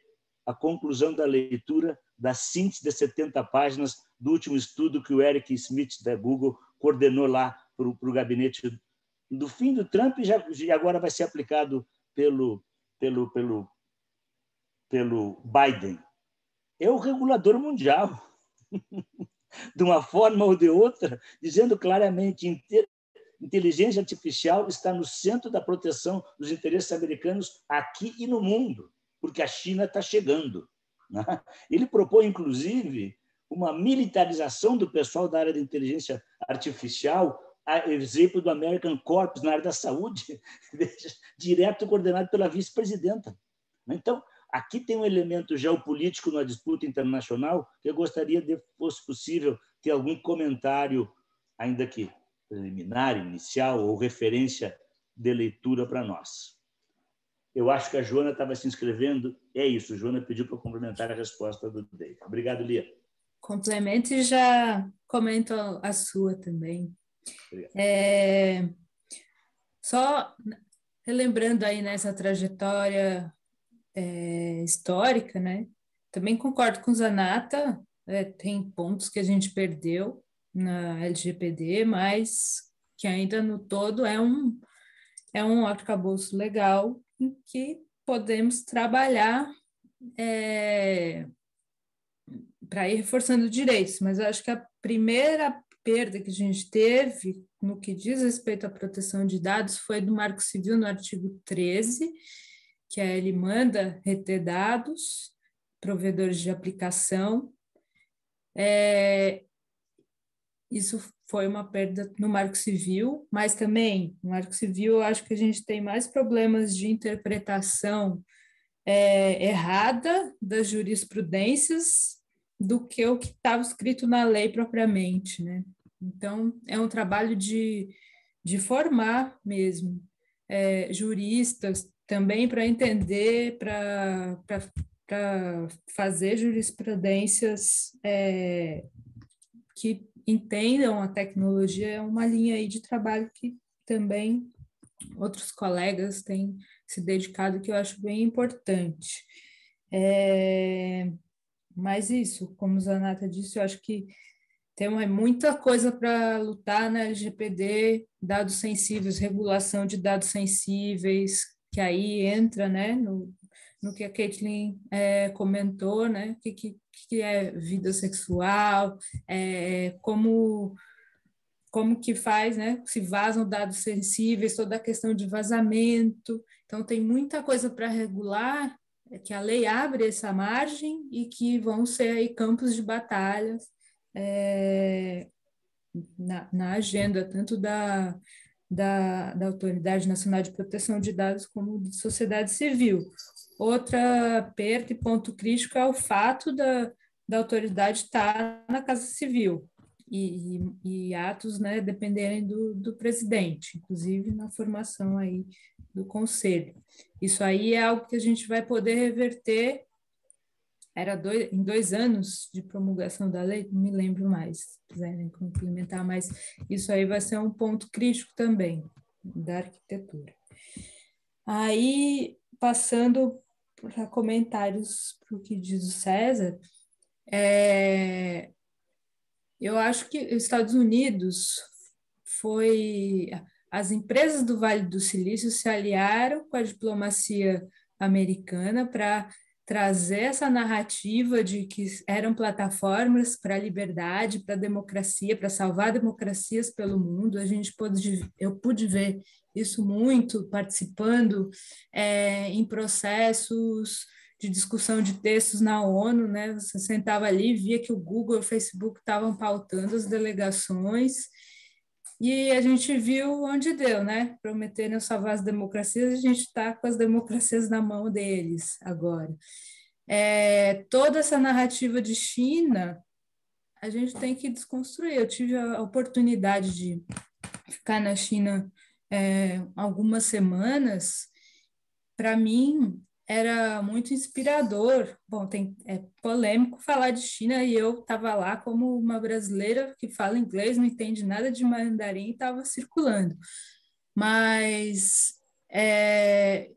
a conclusão da leitura da síntese de 70 páginas do último estudo que o Eric Smith da Google coordenou lá para o gabinete do fim do Trump e, já, e agora vai ser aplicado pelo, pelo, pelo, pelo Biden. É o regulador mundial, de uma forma ou de outra, dizendo claramente: inteligência artificial está no centro da proteção dos interesses americanos aqui e no mundo, porque a China está chegando. Né? Ele propõe, inclusive, uma militarização do pessoal da área de inteligência artificial, a exemplo do American Corps na área da saúde, direto coordenado pela vice-presidenta. Né? Então, aqui tem um elemento geopolítico na disputa internacional que eu gostaria de, fosse possível, ter algum comentário, ainda que preliminar, inicial ou referência de leitura para nós. Eu acho que a Joana estava se inscrevendo. É isso, Joana pediu para complementar a resposta do Dave. Obrigado, Lia. Complemento e já comento a sua também. É, só relembrando aí nessa trajetória é, histórica, né? Também concordo com Zanata, é, tem pontos que a gente perdeu na LGPD, mas que ainda no todo é um, é um arcabouço legal em que podemos trabalhar é, para ir reforçando direitos, mas eu acho que a primeira perda que a gente teve no que diz respeito à proteção de dados foi do Marco Civil no artigo 13, que é ele manda reter dados, provedores de aplicação. É, isso foi uma perda no Marco Civil, mas também no Marco Civil eu acho que a gente tem mais problemas de interpretação é, errada das jurisprudências do que o que estava escrito na lei propriamente, né? Então é um trabalho de, de formar mesmo é, juristas também para entender, para para fazer jurisprudências é, que entendam a tecnologia é uma linha aí de trabalho que também outros colegas têm se dedicado, que eu acho bem importante. É... Mas isso, como Zanata disse, eu acho que tem muita coisa para lutar na né? LGPD, dados sensíveis, regulação de dados sensíveis, que aí entra né, no, no que a Caitlin é, eh, comentou, né? O que, que, que, é vida sexual, é, como como que faz, né? Se vazam dados sensíveis, toda a questão de vazamento. Então tem muita coisa para regular é que a lei abre essa margem e que vão ser aí campos de batalhas é, na, na, agenda tanto da, da, da Autoridade Nacional de Proteção de Dados como de sociedade civil. Outra perda e ponto crítico é o fato da, da autoridade estar na Casa Civil e, e, e atos né, dependerem do, do presidente, inclusive na formação aí do conselho. Isso aí é algo que a gente vai poder reverter. Era dois, em dois anos de promulgação da lei, não me lembro mais, se quiserem complementar, mas isso aí vai ser um ponto crítico também da arquitetura. Aí, passando para comentários para o que diz o César, é, eu acho que os Estados Unidos foi. As empresas do Vale do Silício se aliaram com a diplomacia americana para trazer essa narrativa de que eram plataformas para a liberdade, para a democracia, para salvar democracias pelo mundo. A gente pôde, eu pude ver isso muito participando é, em processos de discussão de textos na ONU, né? Você sentava ali, via que o Google, o Facebook estavam pautando as delegações e a gente viu onde deu, né? Prometeram salvar as democracias, a gente está com as democracias na mão deles agora. É, toda essa narrativa de China, a gente tem que desconstruir. Eu tive a oportunidade de ficar na China é, algumas semanas. Para mim, era muito inspirador. Bom, tem, é polêmico falar de China e eu estava lá como uma brasileira que fala inglês, não entende nada de mandarim e estava circulando. Mas é,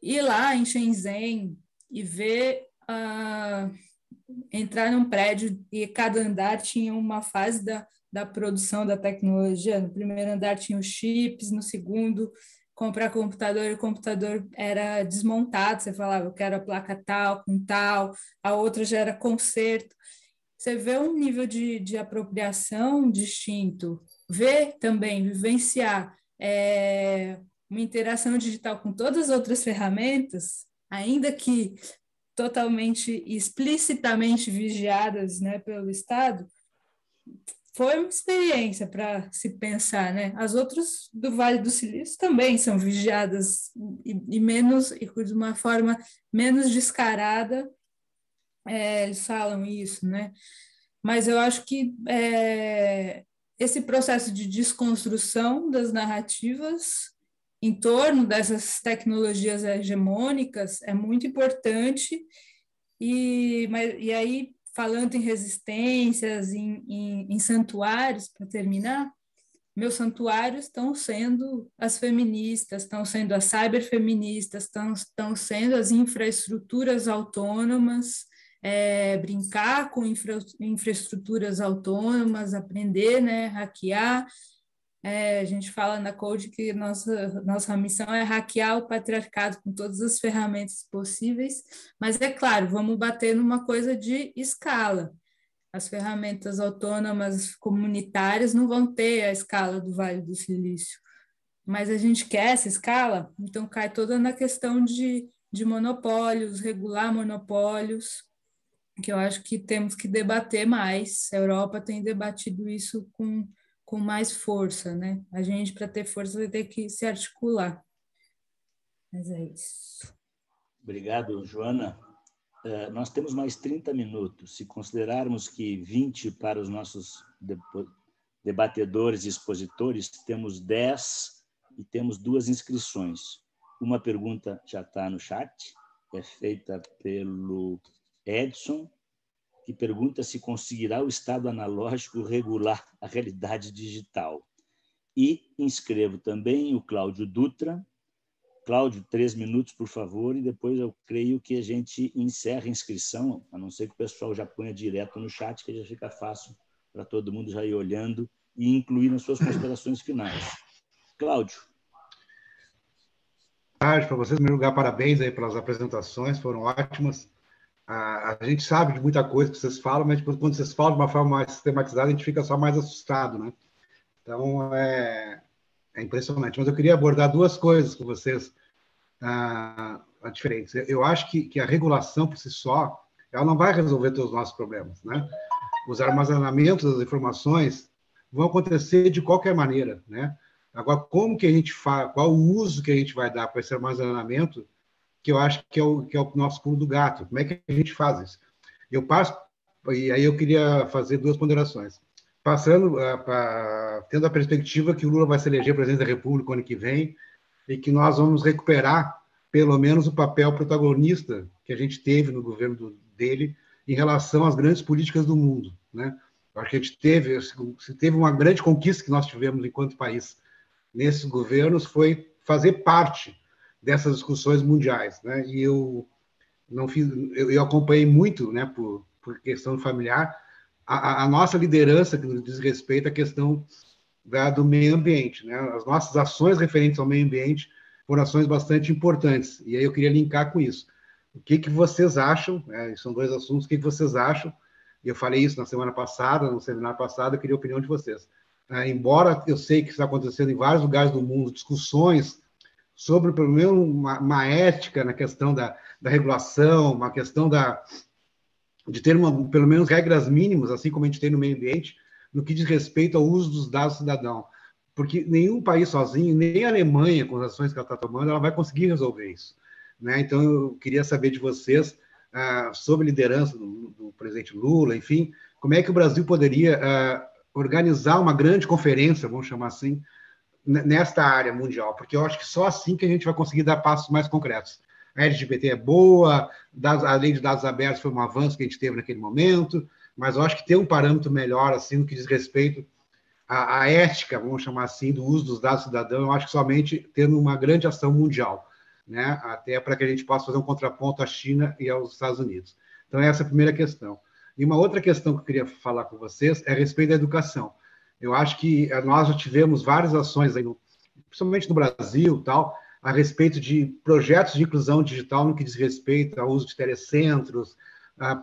ir lá em Shenzhen e ver, uh, entrar num prédio e cada andar tinha uma fase da, da produção da tecnologia. No primeiro andar tinha os chips, no segundo comprar computador e o computador era desmontado. Você falava, eu quero a placa tal, com tal, a outra já era conserto. Você vê um nível de, de apropriação distinto, ver também, vivenciar é, uma interação digital com todas as outras ferramentas, ainda que totalmente explicitamente vigiadas né, pelo Estado, foi uma experiência para se pensar, né? As outras do Vale do Silício também são vigiadas e, e menos e de uma forma menos descarada, é, eles falam isso, né? Mas eu acho que é, esse processo de desconstrução das narrativas em torno dessas tecnologias hegemônicas é muito importante e, mas, e aí falando em resistências, em, em, em santuários, para terminar, meus santuários estão sendo as feministas, estão sendo as cyberfeministas, estão sendo as infraestruturas autônomas, é, brincar com infra, infraestruturas autônomas, aprender, né, hackear, é, a gente fala na Code que nossa, nossa missão é hackear o patriarcado com todas as ferramentas possíveis, mas é claro, vamos bater numa coisa de escala. As ferramentas autônomas comunitárias não vão ter a escala do Vale do Silício, mas a gente quer essa escala, então cai toda na questão de, de monopólios, regular monopólios, que eu acho que temos que debater mais. A Europa tem debatido isso com com mais força, né? A gente, para ter força, vai ter que se articular. Mas é isso. Obrigado, Joana. Uh, nós temos mais 30 minutos. Se considerarmos que 20 para os nossos debatedores e expositores, temos 10 e temos duas inscrições. Uma pergunta já está no chat, é feita pelo Edson, que pergunta se conseguirá o estado analógico regular a realidade digital. E inscrevo também o Cláudio Dutra. Cláudio, três minutos, por favor, e depois eu creio que a gente encerra a inscrição, a não ser que o pessoal já ponha direto no chat, que já fica fácil para todo mundo já ir olhando e incluir nas suas considerações finais. Cláudio. Tarde para vocês. Em primeiro lugar, parabéns aí pelas apresentações, foram ótimas a, a, gente sabe de muita coisa que vocês falam, mas tipo, quando vocês falam de uma forma mais sistematizada, a gente fica só mais assustado, né? Então, é, é impressionante. Mas eu queria abordar duas coisas com vocês ah, a diferença. Eu acho que, que, a regulação por si só, ela não vai resolver todos os nossos problemas, né? Os armazenamentos das informações vão acontecer de qualquer maneira, né? Agora, como que a gente faz, qual o uso que a gente vai dar para esse armazenamento, que eu acho que é o, que é o nosso pulo do gato. Como é que a gente faz isso? Eu passo, e aí eu queria fazer duas ponderações. Passando, ah, tendo a perspectiva que o Lula vai se eleger presidente da República ano que vem e que nós vamos recuperar, pelo menos, o papel protagonista que a gente teve no governo do, dele em relação às grandes políticas do mundo, né? Acho que a gente teve, se teve uma grande conquista que nós tivemos enquanto país nesses governos foi fazer parte dessas discussões mundiais, né? E eu não fiz, eu, eu acompanhei muito, né, por, por questão familiar, a, a, nossa liderança que nos diz respeito à questão da, do meio ambiente, né? As nossas ações referentes ao meio ambiente foram ações bastante importantes. E aí eu queria linkar com isso. O que que vocês acham? Né? São dois assuntos. O que que vocês acham? E eu falei isso na semana passada, no seminário passado. Eu queria a opinião de vocês. Ah, embora eu sei que está acontecendo em vários lugares do mundo discussões sobre, pelo menos, uma, uma ética na questão da, da regulação, uma questão da, de ter, uma, pelo menos, regras mínimas, assim como a gente tem no meio ambiente, no que diz respeito ao uso dos dados do cidadão. Porque nenhum país sozinho, nem a Alemanha, com as ações que ela está tomando, ela vai conseguir resolver isso. Né? Então, eu queria saber de vocês ah, sobre liderança do, do, presidente Lula, enfim, como é que o Brasil poderia ah, organizar uma grande conferência, vamos chamar assim, nesta área mundial, porque eu acho que só assim que a gente vai conseguir dar passos mais concretos. A LGBT é boa, a lei de dados abertos foi um avanço que a gente teve naquele momento, mas eu acho que ter um parâmetro melhor, assim, no que diz respeito à, à ética, vamos chamar assim, do uso dos dados do cidadão, eu acho que somente tendo uma grande ação mundial, né? até para que a gente possa fazer um contraponto à China e aos Estados Unidos. Então, essa é a primeira questão. E uma outra questão que eu queria falar com vocês é a respeito da educação. Eu acho que eh, nós já tivemos várias ações, aí, principalmente no Brasil, tal, a respeito de projetos de inclusão digital no que diz respeito ao uso de telecentros,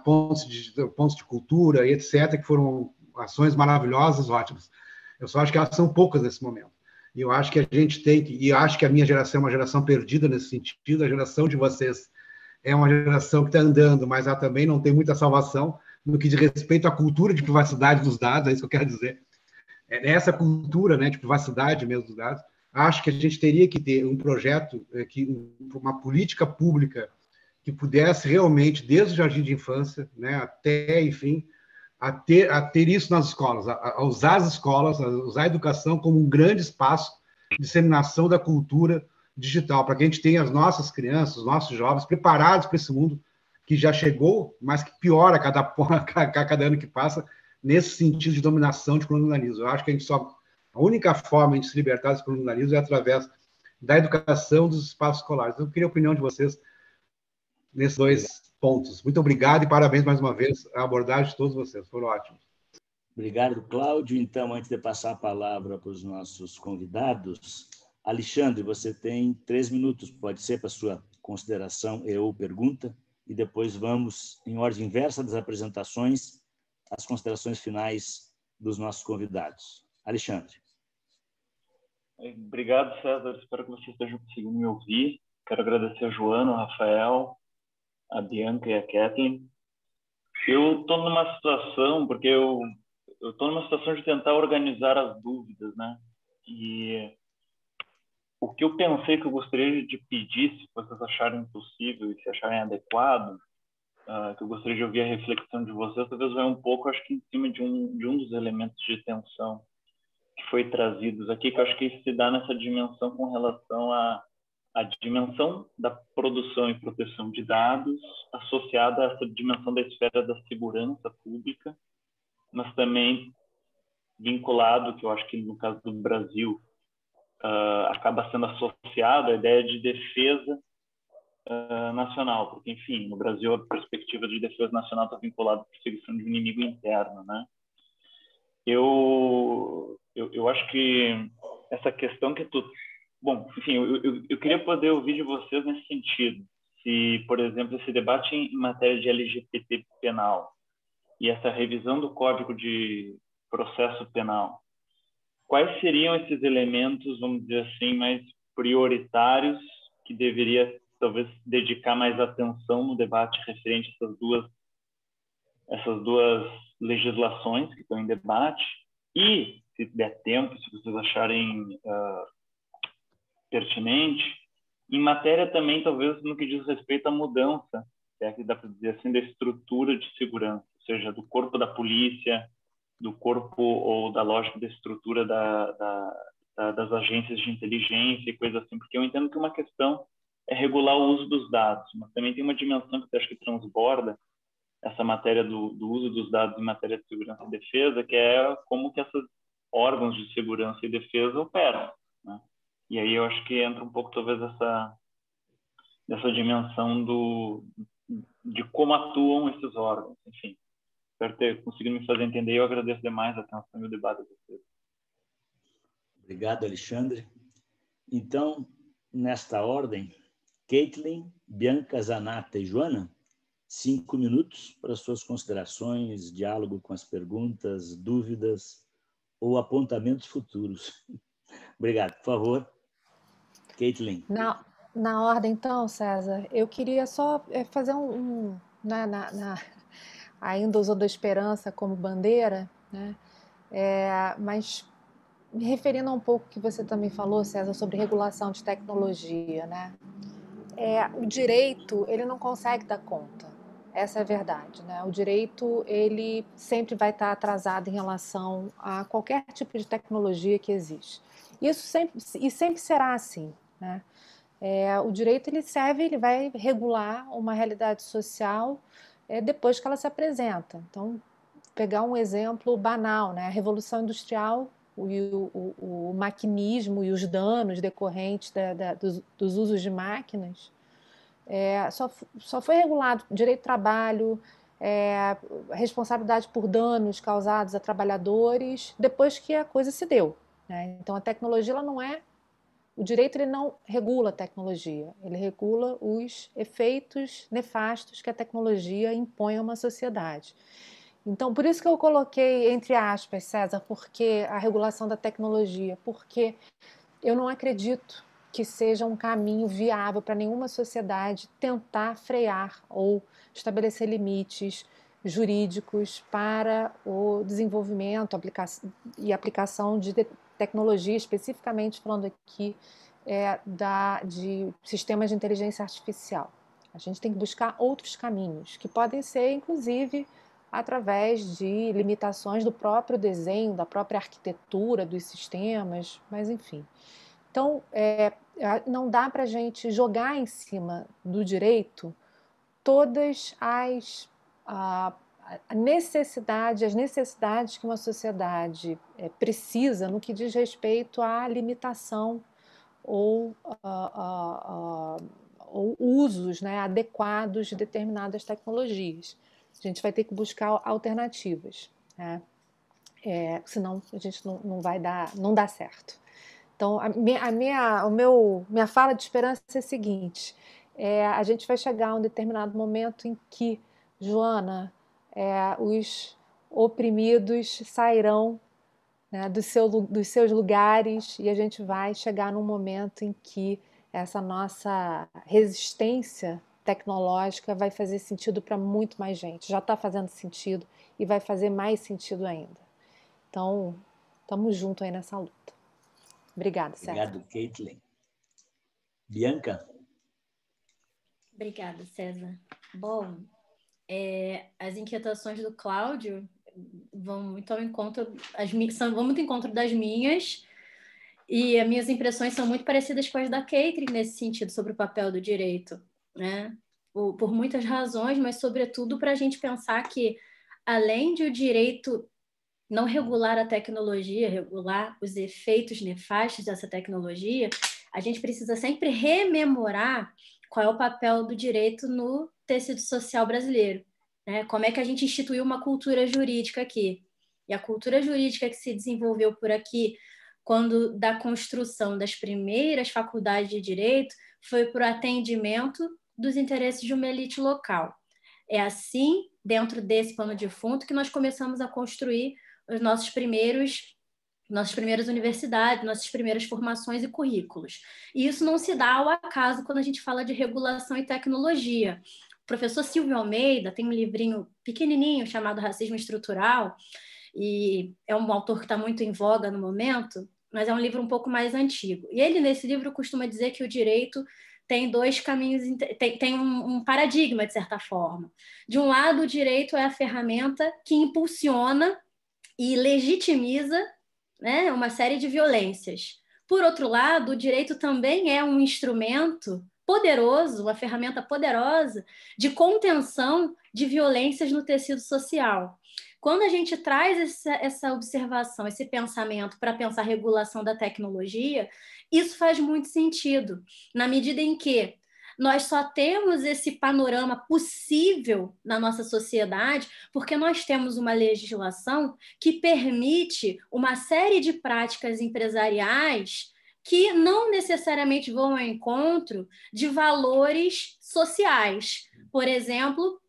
pontos de, pontos de cultura, etc., que foram ações maravilhosas, ótimas. Eu só acho que elas são poucas nesse momento. E eu acho que a gente tem que, e acho que a minha geração é uma geração perdida nesse sentido, a geração de vocês é uma geração que está andando, mas ela também não tem muita salvação no que diz respeito à cultura de privacidade dos dados, é isso que eu quero dizer. É nessa cultura né, de tipo, privacidade mesmo dos dados, acho que a gente teria que ter um projeto, eh, que uma política pública que pudesse realmente, desde o jardim de infância né, até, enfim, a ter, a ter isso nas escolas, a, a usar as escolas, a usar a educação como um grande espaço de disseminação da cultura digital, para que a gente tenha as nossas crianças, os nossos jovens preparados para esse mundo que já chegou, mas que piora cada, cada ano que passa, nesse sentido de dominação de colonialismo. Eu acho que a gente só a única forma de se libertar desse colonialismo é através da educação dos espaços escolares. Então, eu queria a opinião de vocês nesses dois pontos. Muito obrigado e parabéns mais uma vez à abordagem de todos vocês. Foram ótimos. Obrigado, Cláudio. Então, antes de passar a palavra para os nossos convidados, Alexandre, você tem três minutos, pode ser, para sua consideração e ou pergunta, e depois vamos, em ordem inversa das apresentações, as considerações finais dos nossos convidados. Alexandre. Obrigado, César. Espero que vocês estejam conseguindo me ouvir. Quero agradecer a Joana, ao Rafael, a Bianca e a Kathleen. Eu estou numa situação, porque eu estou numa situação de tentar organizar as dúvidas, né? E o que eu pensei que eu gostaria de pedir, se vocês acharem possível e se acharem adequado, uh, que eu gostaria de ouvir a reflexão de vocês, talvez vai um pouco, acho que em cima de um, de um dos elementos de tensão que foi trazidos aqui, que eu acho que se dá nessa dimensão com relação à, à dimensão da produção e proteção de dados, associada a essa dimensão da esfera da segurança pública, mas também vinculado, que eu acho que no caso do Brasil uh, acaba sendo associado à ideia de defesa eh, nacional, porque, enfim, no Brasil a perspectiva de defesa nacional está vinculada à perseguição de um inimigo interno, né? Eu, eu, eu acho que essa questão que tu... Bom, enfim, eu, eu, eu queria poder ouvir de vocês nesse sentido. Se, por exemplo, esse debate em matéria de LGBT penal e essa revisão do Código de Processo Penal, quais seriam esses elementos, vamos dizer assim, mais prioritários que deveria talvez dedicar mais atenção no debate referente a essas duas essas duas legislações que estão em debate e se der tempo, se vocês acharem uh, pertinente, em matéria também talvez no que diz respeito à mudança, é que dá para dizer assim, da estrutura de segurança, ou seja, do corpo da polícia, do corpo ou da lógica da estrutura da, da, das agências de inteligência e coisa assim, porque eu entendo que é uma questão é regular o uso dos dados, mas também tem uma dimensão que eu acho que transborda essa matéria do, do uso dos dados em matéria de segurança e defesa, que é como que esses órgãos de segurança e defesa operam. Né? E aí eu acho que entra um pouco talvez essa dessa dimensão do de como atuam esses órgãos, enfim. Espero ter conseguido me fazer entender eu agradeço demais a atenção e o debate de vocês. Obrigado, Alexandre. Então, nesta ordem, Caitlin, Bianca Zanata e Joana, cinco minutos para suas considerações, diálogo com as perguntas, dúvidas ou apontamentos futuros. Obrigado. Por favor, Caitlin. Na, na ordem, então, César, eu queria só eh, fazer um. um né, na, na, na, ainda usando a esperança como bandeira, né? É, mas me referindo a um pouco que você também falou, César, sobre regulação de tecnologia, né? é, o direito ele não consegue dar conta. Essa é a verdade, né? O direito ele sempre vai estar atrasado em relação a qualquer tipo de tecnologia que existe. Isso sempre e sempre será assim, né? É, o direito ele serve, ele vai regular uma realidade social é, depois que ela se apresenta. Então, pegar um exemplo banal, né? A Revolução Industrial o, o, o maquinismo e os danos decorrentes da, da, dos, dos, usos de máquinas, é, só, só foi regulado direito do trabalho, é, responsabilidade por danos causados a trabalhadores depois que a coisa se deu. Né? Então a tecnologia ela não é o direito ele não regula a tecnologia, ele regula os efeitos nefastos que a tecnologia impõe a uma sociedade. Então, por isso que eu coloquei entre aspas, César, porque a regulação da tecnologia, porque eu não acredito que seja um caminho viável para nenhuma sociedade tentar frear ou estabelecer limites jurídicos para o desenvolvimento aplica e aplicação de tecnologia, especificamente falando aqui é, da, de sistemas de inteligência artificial. A gente tem que buscar outros caminhos, que podem ser, inclusive, através de limitações do próprio desenho, da própria arquitetura dos sistemas, mas enfim. Então, é, não dá para a gente jogar em cima do direito todas as a, necessidade, as necessidades que uma sociedade é, precisa no que diz respeito à limitação ou, ou usos né, adequados de determinadas tecnologias. A gente vai ter que buscar alternativas, né? é, senão a gente não, não vai dar, não dá certo. Então, a minha, a minha, o meu, minha fala de esperança é a seguinte: é, a gente vai chegar a um determinado momento em que, Joana, é, os oprimidos sairão né, do seu, dos seus lugares e a gente vai chegar num momento em que essa nossa resistência tecnológica vai fazer sentido para muito mais gente. Já está fazendo sentido e vai fazer mais sentido ainda. Então, estamos juntos aí nessa luta. Obrigada, César. Obrigado, Caitlin. Bianca? Obrigada, César. Bom, é, as inquietações do Cláudio vão muito ao encontro, as, são, vão muito ao encontro das minhas, e as minhas impressões são muito parecidas com as da Caitlin nesse sentido, sobre o papel do direito né? por, por muitas razões, mas sobretudo para a gente pensar que, além de o direito não regular a tecnologia, regular os efeitos nefastos dessa tecnologia, a gente precisa sempre rememorar qual é o papel do direito no tecido social brasileiro. Né? Como é que a gente instituiu uma cultura jurídica aqui? E a cultura jurídica que se desenvolveu por aqui, quando da construção das primeiras faculdades de direito, foi para o atendimento dos interesses de uma elite local. É assim, dentro desse plano de fundo, que nós começamos a construir os nossos primeiros nossas primeiras universidades, nossas primeiras formações e currículos. E isso não se dá ao acaso quando a gente fala de regulação e tecnologia. O professor Silvio Almeida tem um livrinho pequenininho chamado Racismo Estrutural, e é um autor que está muito em voga no momento, mas é um livro um pouco mais antigo. E ele, nesse livro, costuma dizer que o direito tem dois caminhos, tem, tem um, um paradigma, de certa forma. De um lado, o direito é a ferramenta que impulsiona e legitimiza né, uma série de violências. Por outro lado, o direito também é um instrumento poderoso, uma ferramenta poderosa de contenção de violências no tecido social. Quando a gente traz essa, essa observação, esse pensamento para pensar regulação da tecnologia, isso faz muito sentido, na medida em que nós só temos esse panorama possível na nossa sociedade porque nós temos uma legislação que permite uma série de práticas empresariais que não necessariamente vão ao encontro de valores sociais. Por exemplo,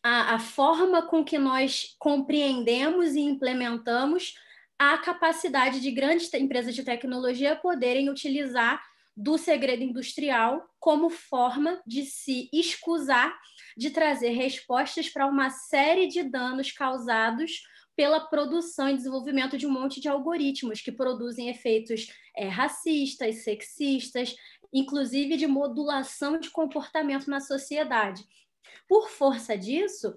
a, a forma com que nós compreendemos e implementamos a capacidade de grandes empresas de tecnologia poderem utilizar do segredo industrial como forma de se escusar de trazer respostas para uma série de danos causados pela produção e desenvolvimento de um monte de algoritmos que produzem efeitos é, racistas, sexistas, inclusive de modulação de comportamento na sociedade. Por força disso,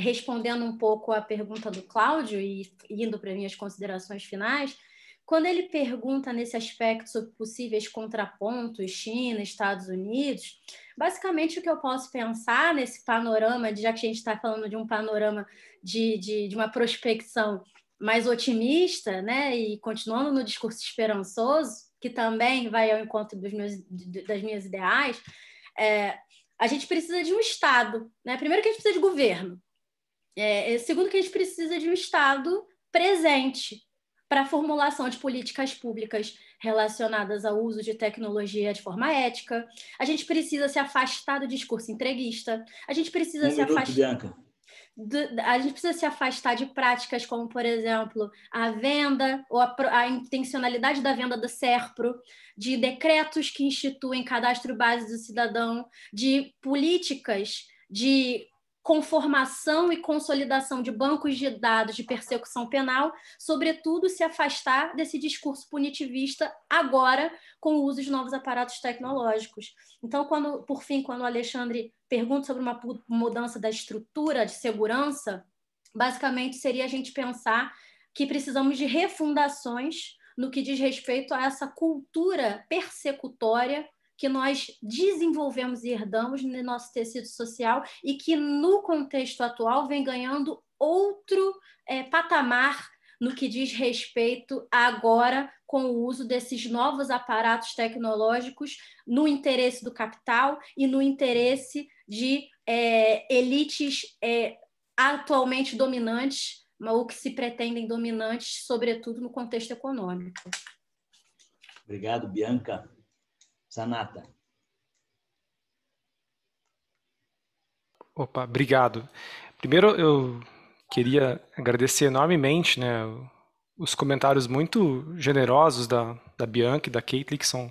respondendo um pouco a pergunta do Cláudio e indo para minhas considerações finais, quando ele pergunta nesse aspecto sobre possíveis contrapontos China, Estados Unidos, basicamente o que eu posso pensar nesse panorama, já que a gente está falando de um panorama de, de, de, uma prospecção mais otimista, né, e continuando no discurso esperançoso, que também vai ao encontro dos meus, das minhas ideais, é, a gente precisa de um Estado, né? Primeiro que a gente precisa de governo, é, é, segundo, que a gente precisa de um Estado presente para a formulação de políticas públicas relacionadas ao uso de tecnologia de forma ética. A gente precisa se afastar do discurso entreguista. A gente precisa um se afastar. Do, a gente precisa se afastar de práticas como, por exemplo, a venda ou a, a, intencionalidade da venda do SERPRO, de decretos que instituem cadastro base do cidadão, de políticas de conformação e consolidação de bancos de dados de persecução penal, sobretudo se afastar desse discurso punitivista agora com o uso de novos aparatos tecnológicos. Então, quando, por fim, quando o Alexandre pergunta sobre uma mudança da estrutura de segurança, basicamente seria a gente pensar que precisamos de refundações no que diz respeito a essa cultura persecutória que nós desenvolvemos e herdamos no nosso tecido social e que, no contexto atual, vem ganhando outro é, patamar no que diz respeito agora com o uso desses novos aparatos tecnológicos no interesse do capital e no interesse de é, elites é, atualmente dominantes, ou que se pretendem dominantes, sobretudo no contexto econômico. Obrigado, Bianca. Sanata. Opa, obrigado. Primeiro, eu queria agradecer enormemente né, os comentários muito generosos da, da Bianca e da Caitlin, que são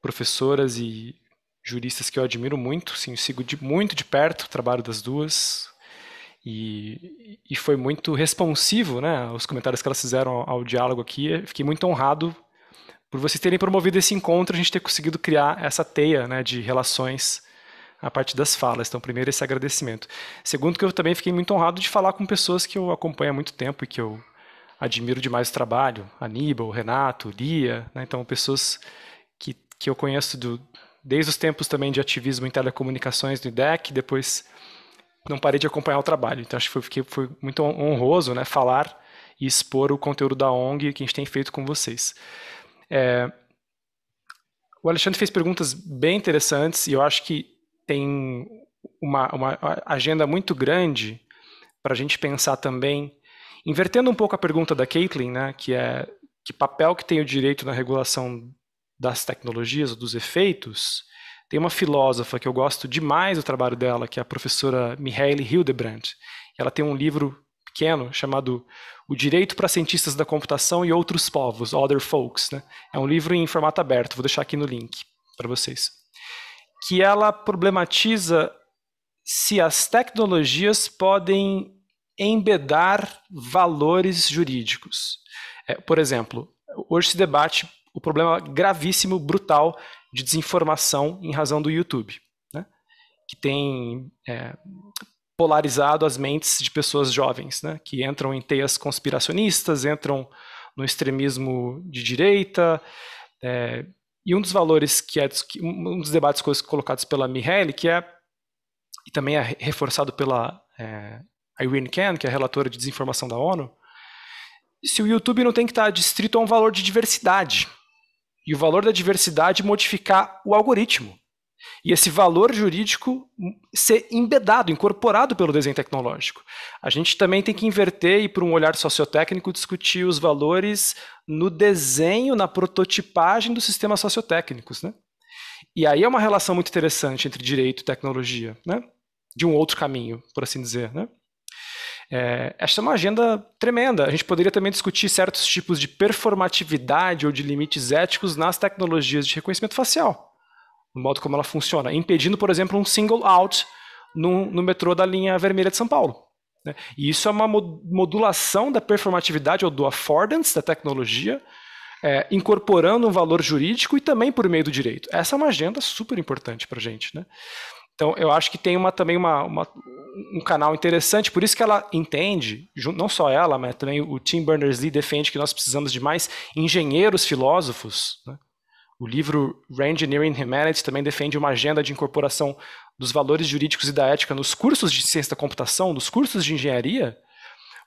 professoras e juristas que eu admiro muito, sim, sigo de, muito de perto o trabalho das duas, e, e, foi muito responsivo, né? Os comentários que elas fizeram ao, ao diálogo aqui. Fiquei muito honrado por vocês terem promovido esse encontro, a gente ter conseguido criar essa teia né, de relações a partir das falas. Então, primeiro, esse agradecimento. Segundo, que eu também fiquei muito honrado de falar com pessoas que eu acompanho há muito tempo e que eu admiro demais o trabalho. Aníbal, Renato, Lia. Né? Então, pessoas que, que eu conheço do, desde os tempos também de ativismo em telecomunicações do IDEC, depois não parei de acompanhar o trabalho. Então, acho que foi, fiquei, foi muito honroso né, falar e expor o conteúdo da ONG que a gente tem feito com vocês. É, o Alexandre fez perguntas bem interessantes e eu acho que tem uma, uma agenda muito grande para a gente pensar também, invertendo um pouco a pergunta da Caitlin, né, que é que papel que tem o direito na regulação das tecnologias ou dos efeitos, tem uma filósofa que eu gosto demais do trabalho dela, que é a professora Mihaly Hildebrandt. Ela tem um livro pequeno chamado O Direito para Cientistas da Computação e Outros Povos, Other Folks. Né? É um livro em formato aberto, vou deixar aqui no link para vocês. Que ela problematiza se as tecnologias podem embedar valores jurídicos. É, por exemplo, hoje se debate o problema gravíssimo, brutal de desinformação em razão do YouTube, né? que tem é, polarizado as mentes de pessoas jovens, né, que entram em teias conspiracionistas, entram no extremismo de direita. É, e um dos valores que é um dos debates colocados pela Mihaly, que é e também é reforçado pela é, Irene Can, que é a relatora de desinformação da ONU, se o YouTube não tem que estar distrito a um valor de diversidade e o valor da diversidade modificar o algoritmo e esse valor jurídico ser embedado, incorporado pelo desenho tecnológico. A gente também tem que inverter e, por um olhar sociotécnico, discutir os valores no desenho, na prototipagem dos sistemas sociotécnicos. Né? E aí é uma relação muito interessante entre direito e tecnologia, né? de um outro caminho, por assim dizer. Né? É, esta é uma agenda tremenda. A gente poderia também discutir certos tipos de performatividade ou de limites éticos nas tecnologias de reconhecimento facial no modo como ela funciona, impedindo, por exemplo, um single out no, no metrô da linha vermelha de São Paulo. Né? E isso é uma modulação da performatividade ou do affordance da tecnologia, é, incorporando um valor jurídico e também por meio do direito. Essa é uma agenda super importante para a gente. Né? Então, eu acho que tem uma, também uma, uma, um canal interessante, por isso que ela entende, não só ela, mas também o Tim Berners-Lee defende que nós precisamos de mais engenheiros filósofos, né? O livro Reengineering Humanities também defende uma agenda de incorporação dos valores jurídicos e da ética nos cursos de ciência da computação, nos cursos de engenharia,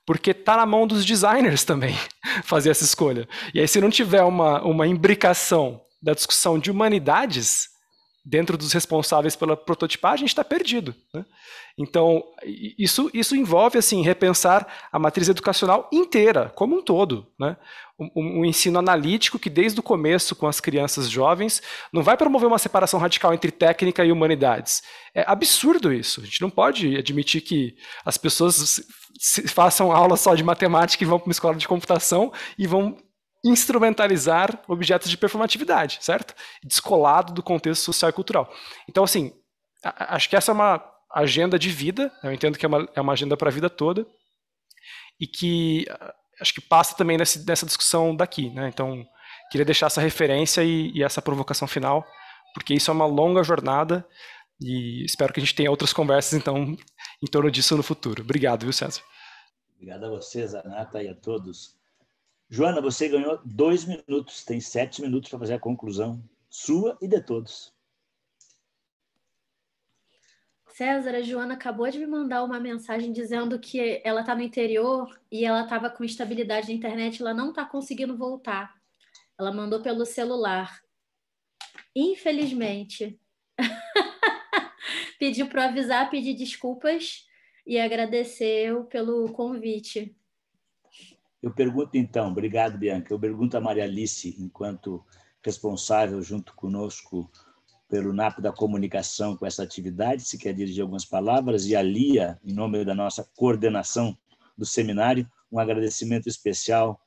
porque está na mão dos designers também fazer essa escolha. E aí, se não tiver uma, uma imbricação da discussão de humanidades, dentro dos responsáveis pela prototipagem está perdido. Né? Então, isso, isso envolve assim repensar a matriz educacional inteira, como um todo. Né? Um, um, ensino analítico que, desde o começo, com as crianças jovens, não vai promover uma separação radical entre técnica e humanidades. É absurdo isso. A gente não pode admitir que as pessoas façam aula só de matemática e vão para uma escola de computação e vão instrumentalizar objetos de performatividade, certo? Descolado do contexto social e cultural. Então, assim, acho que essa é uma agenda de vida, eu entendo que é uma, é uma agenda para a vida toda, e que acho que passa também nesse, nessa discussão daqui, né? Então, queria deixar essa referência e, e essa provocação final, porque isso é uma longa jornada e espero que a gente tenha outras conversas, então, em torno disso no futuro. Obrigado, viu, César? Obrigado a vocês, Zanata, e a todos. Joana, você ganhou dois minutos, tem sete minutos para fazer a conclusão sua e de todos. César, a Joana acabou de me mandar uma mensagem dizendo que ela está no interior e ela estava com instabilidade na internet, ela não está conseguindo voltar. Ela mandou pelo celular. Infelizmente. Pediu para avisar, pedir desculpas e agradecer pelo convite. Eu pergunto então, obrigado, Bianca. Eu pergunto a Maria Alice, enquanto responsável junto conosco pelo NAP da comunicação com essa atividade, se quer dirigir algumas palavras, e a Lia, em nome da nossa coordenação do seminário, um agradecimento especial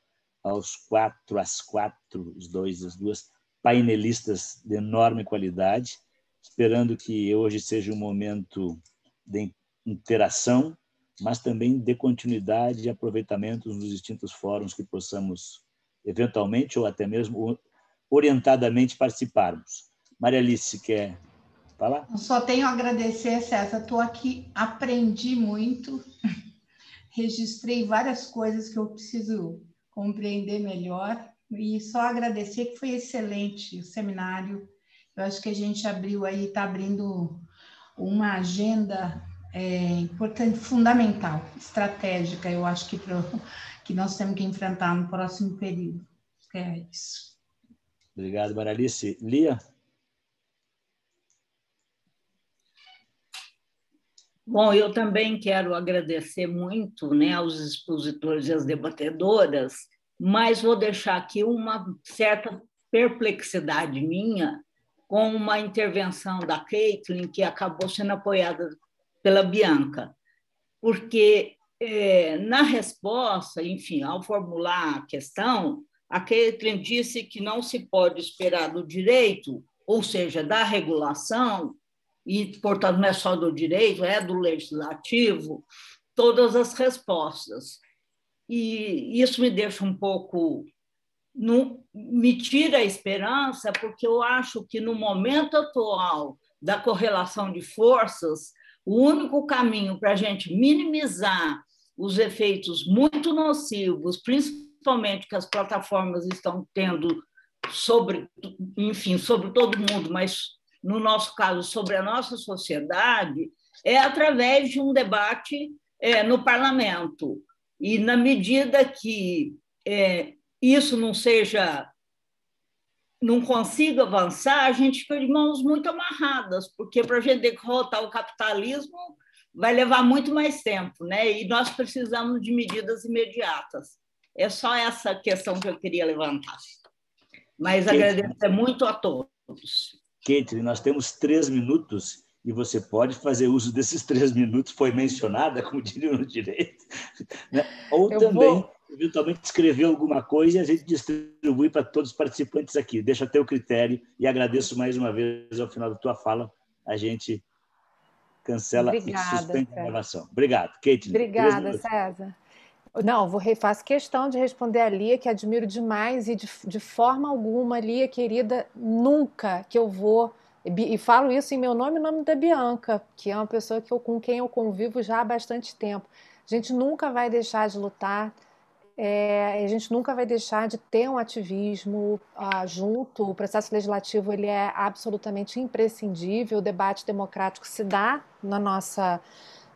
aos quatro, às quatro, os dois, as duas painelistas de enorme qualidade, esperando que hoje seja um momento de interação mas também de continuidade e aproveitamento nos distintos fóruns que possamos, eventualmente ou até mesmo orientadamente, participarmos. Maria Alice, quer falar? Eu só tenho a agradecer, César. Estou aqui, aprendi muito, registrei várias coisas que eu preciso compreender melhor e só agradecer que foi excelente o seminário. Eu acho que a gente abriu aí, está abrindo uma agenda é importante, fundamental, estratégica, eu acho que, pro, que nós temos que enfrentar no próximo período. É isso. Obrigado, Maralice. Lia? Bom, eu também quero agradecer muito né, aos expositores e às debatedoras, mas vou deixar aqui uma certa perplexidade minha com uma intervenção da Caitlin, que acabou sendo apoiada pela Bianca, porque é, na resposta, enfim, ao formular a questão, a Ketrin disse que não se pode esperar do direito, ou seja, da regulação, e, portanto, não é só do direito, é do legislativo, todas as respostas. E isso me deixa um pouco. me tira a esperança, porque eu acho que no momento atual da correlação de forças, o único caminho para a gente minimizar os efeitos muito nocivos, principalmente que as plataformas estão tendo sobre, enfim, sobre todo mundo, mas no nosso caso sobre a nossa sociedade, é através de um debate é, no parlamento. E na medida que é, isso não seja não consigo avançar, a gente fica de mãos muito amarradas, porque para a gente derrotar o capitalismo vai levar muito mais tempo, né? E nós precisamos de medidas imediatas. É só essa questão que eu queria levantar. Mas Kate, agradeço muito a todos. Kate, nós temos três minutos e você pode fazer uso desses três minutos, foi mencionada, como diria no direito, né? ou eu também vou eventualmente escrever alguma coisa e a gente distribui para todos os participantes aqui. Deixa até o critério e agradeço mais uma vez ao final da tua fala A gente cancela Obrigada, e suspende César. a gravação. Obrigado, Kate. Obrigada, César. Não, vou faço questão de responder a Lia, que admiro demais e de, de forma alguma, Lia querida, nunca que eu vou e falo isso em meu nome e nome da Bianca, que é uma pessoa que eu, com quem eu convivo já há bastante tempo. A gente nunca vai deixar de lutar é, a gente nunca vai deixar de ter um ativismo ah, junto. O processo legislativo ele é absolutamente imprescindível. O debate democrático se dá na nossa,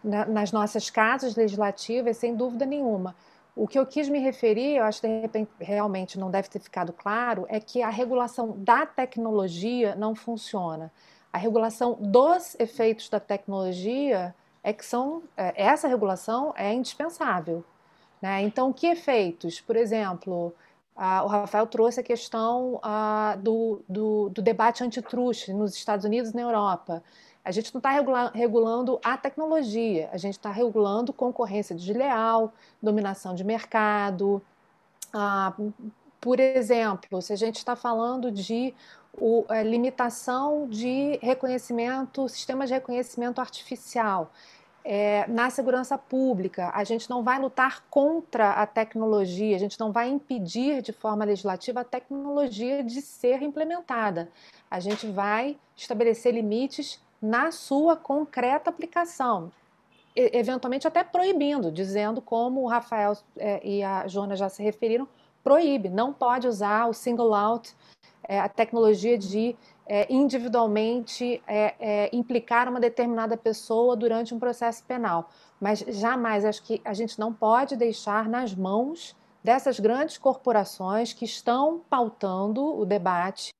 na, nas nossas casas legislativas, sem dúvida nenhuma. O que eu quis me referir, eu acho que de repente realmente não deve ter ficado claro, é que a regulação da tecnologia não funciona. A regulação dos efeitos da tecnologia é que são é, essa regulação é indispensável né? Então, que efeitos? Por exemplo, o Rafael trouxe a questão do, do, do debate antitruste nos Estados Unidos e na Europa. A gente não está regula regulando a tecnologia, a gente está regulando concorrência desleal, dominação de mercado. por exemplo, se a gente está falando de o, é, limitação de reconhecimento, sistemas de reconhecimento artificial é, na segurança pública. A gente não vai lutar contra a tecnologia, a gente não vai impedir de forma legislativa a tecnologia de ser implementada. A gente vai estabelecer limites na sua concreta aplicação, eventualmente até proibindo, dizendo como o Rafael é, e a Joana já se referiram, proíbe, não pode usar o single out, é, a tecnologia de é, individualmente é, é, implicar uma determinada pessoa durante um processo penal. Mas jamais, acho que a gente não pode deixar nas mãos dessas grandes corporações que estão pautando o debate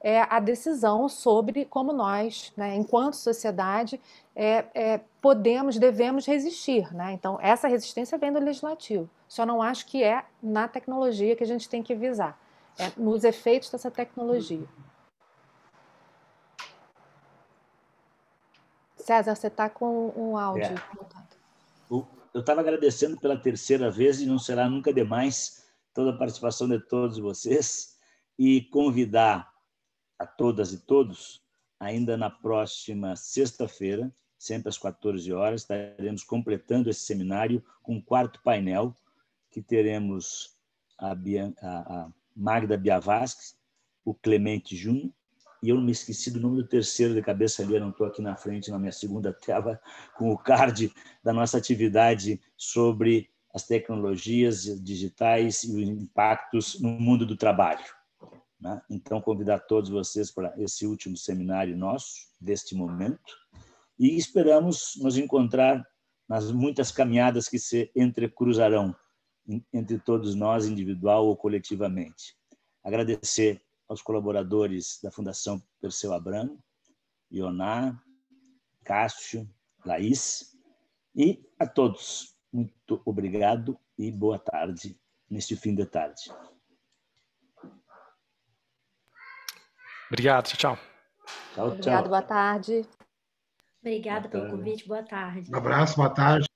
é, a decisão sobre como nós, né, enquanto sociedade, é, é, podemos, devemos resistir. Né? Então, essa resistência vem do legislativo. Só não acho que é na tecnologia que a gente tem que visar, é nos efeitos dessa tecnologia. César, você está com um áudio. É. Eu estava agradecendo pela terceira vez, e não será nunca demais, toda a participação de todos vocês, e convidar a todas e todos, ainda na próxima sexta-feira, sempre às 14 horas, estaremos completando esse seminário com um quarto painel, que teremos a, Bian... a Magda Biavasques, o Clemente Júnior, e eu me esqueci do nome do terceiro de cabeça ali, eu não estou aqui na frente, na minha segunda tela, com o card da nossa atividade sobre as tecnologias digitais e os impactos no mundo do trabalho. Né? Então, convidar todos vocês para esse último seminário nosso, deste momento, e esperamos nos encontrar nas muitas caminhadas que se entrecruzarão entre todos nós, individual ou coletivamente. Agradecer aos colaboradores da Fundação Perseu Abramo, Ioná, Cássio, Laís e a todos. Muito obrigado e boa tarde neste fim de tarde. Obrigado, tchau, tchau. tchau Obrigado, boa tarde. Obrigada pelo convite, boa tarde. Um abraço, boa tarde.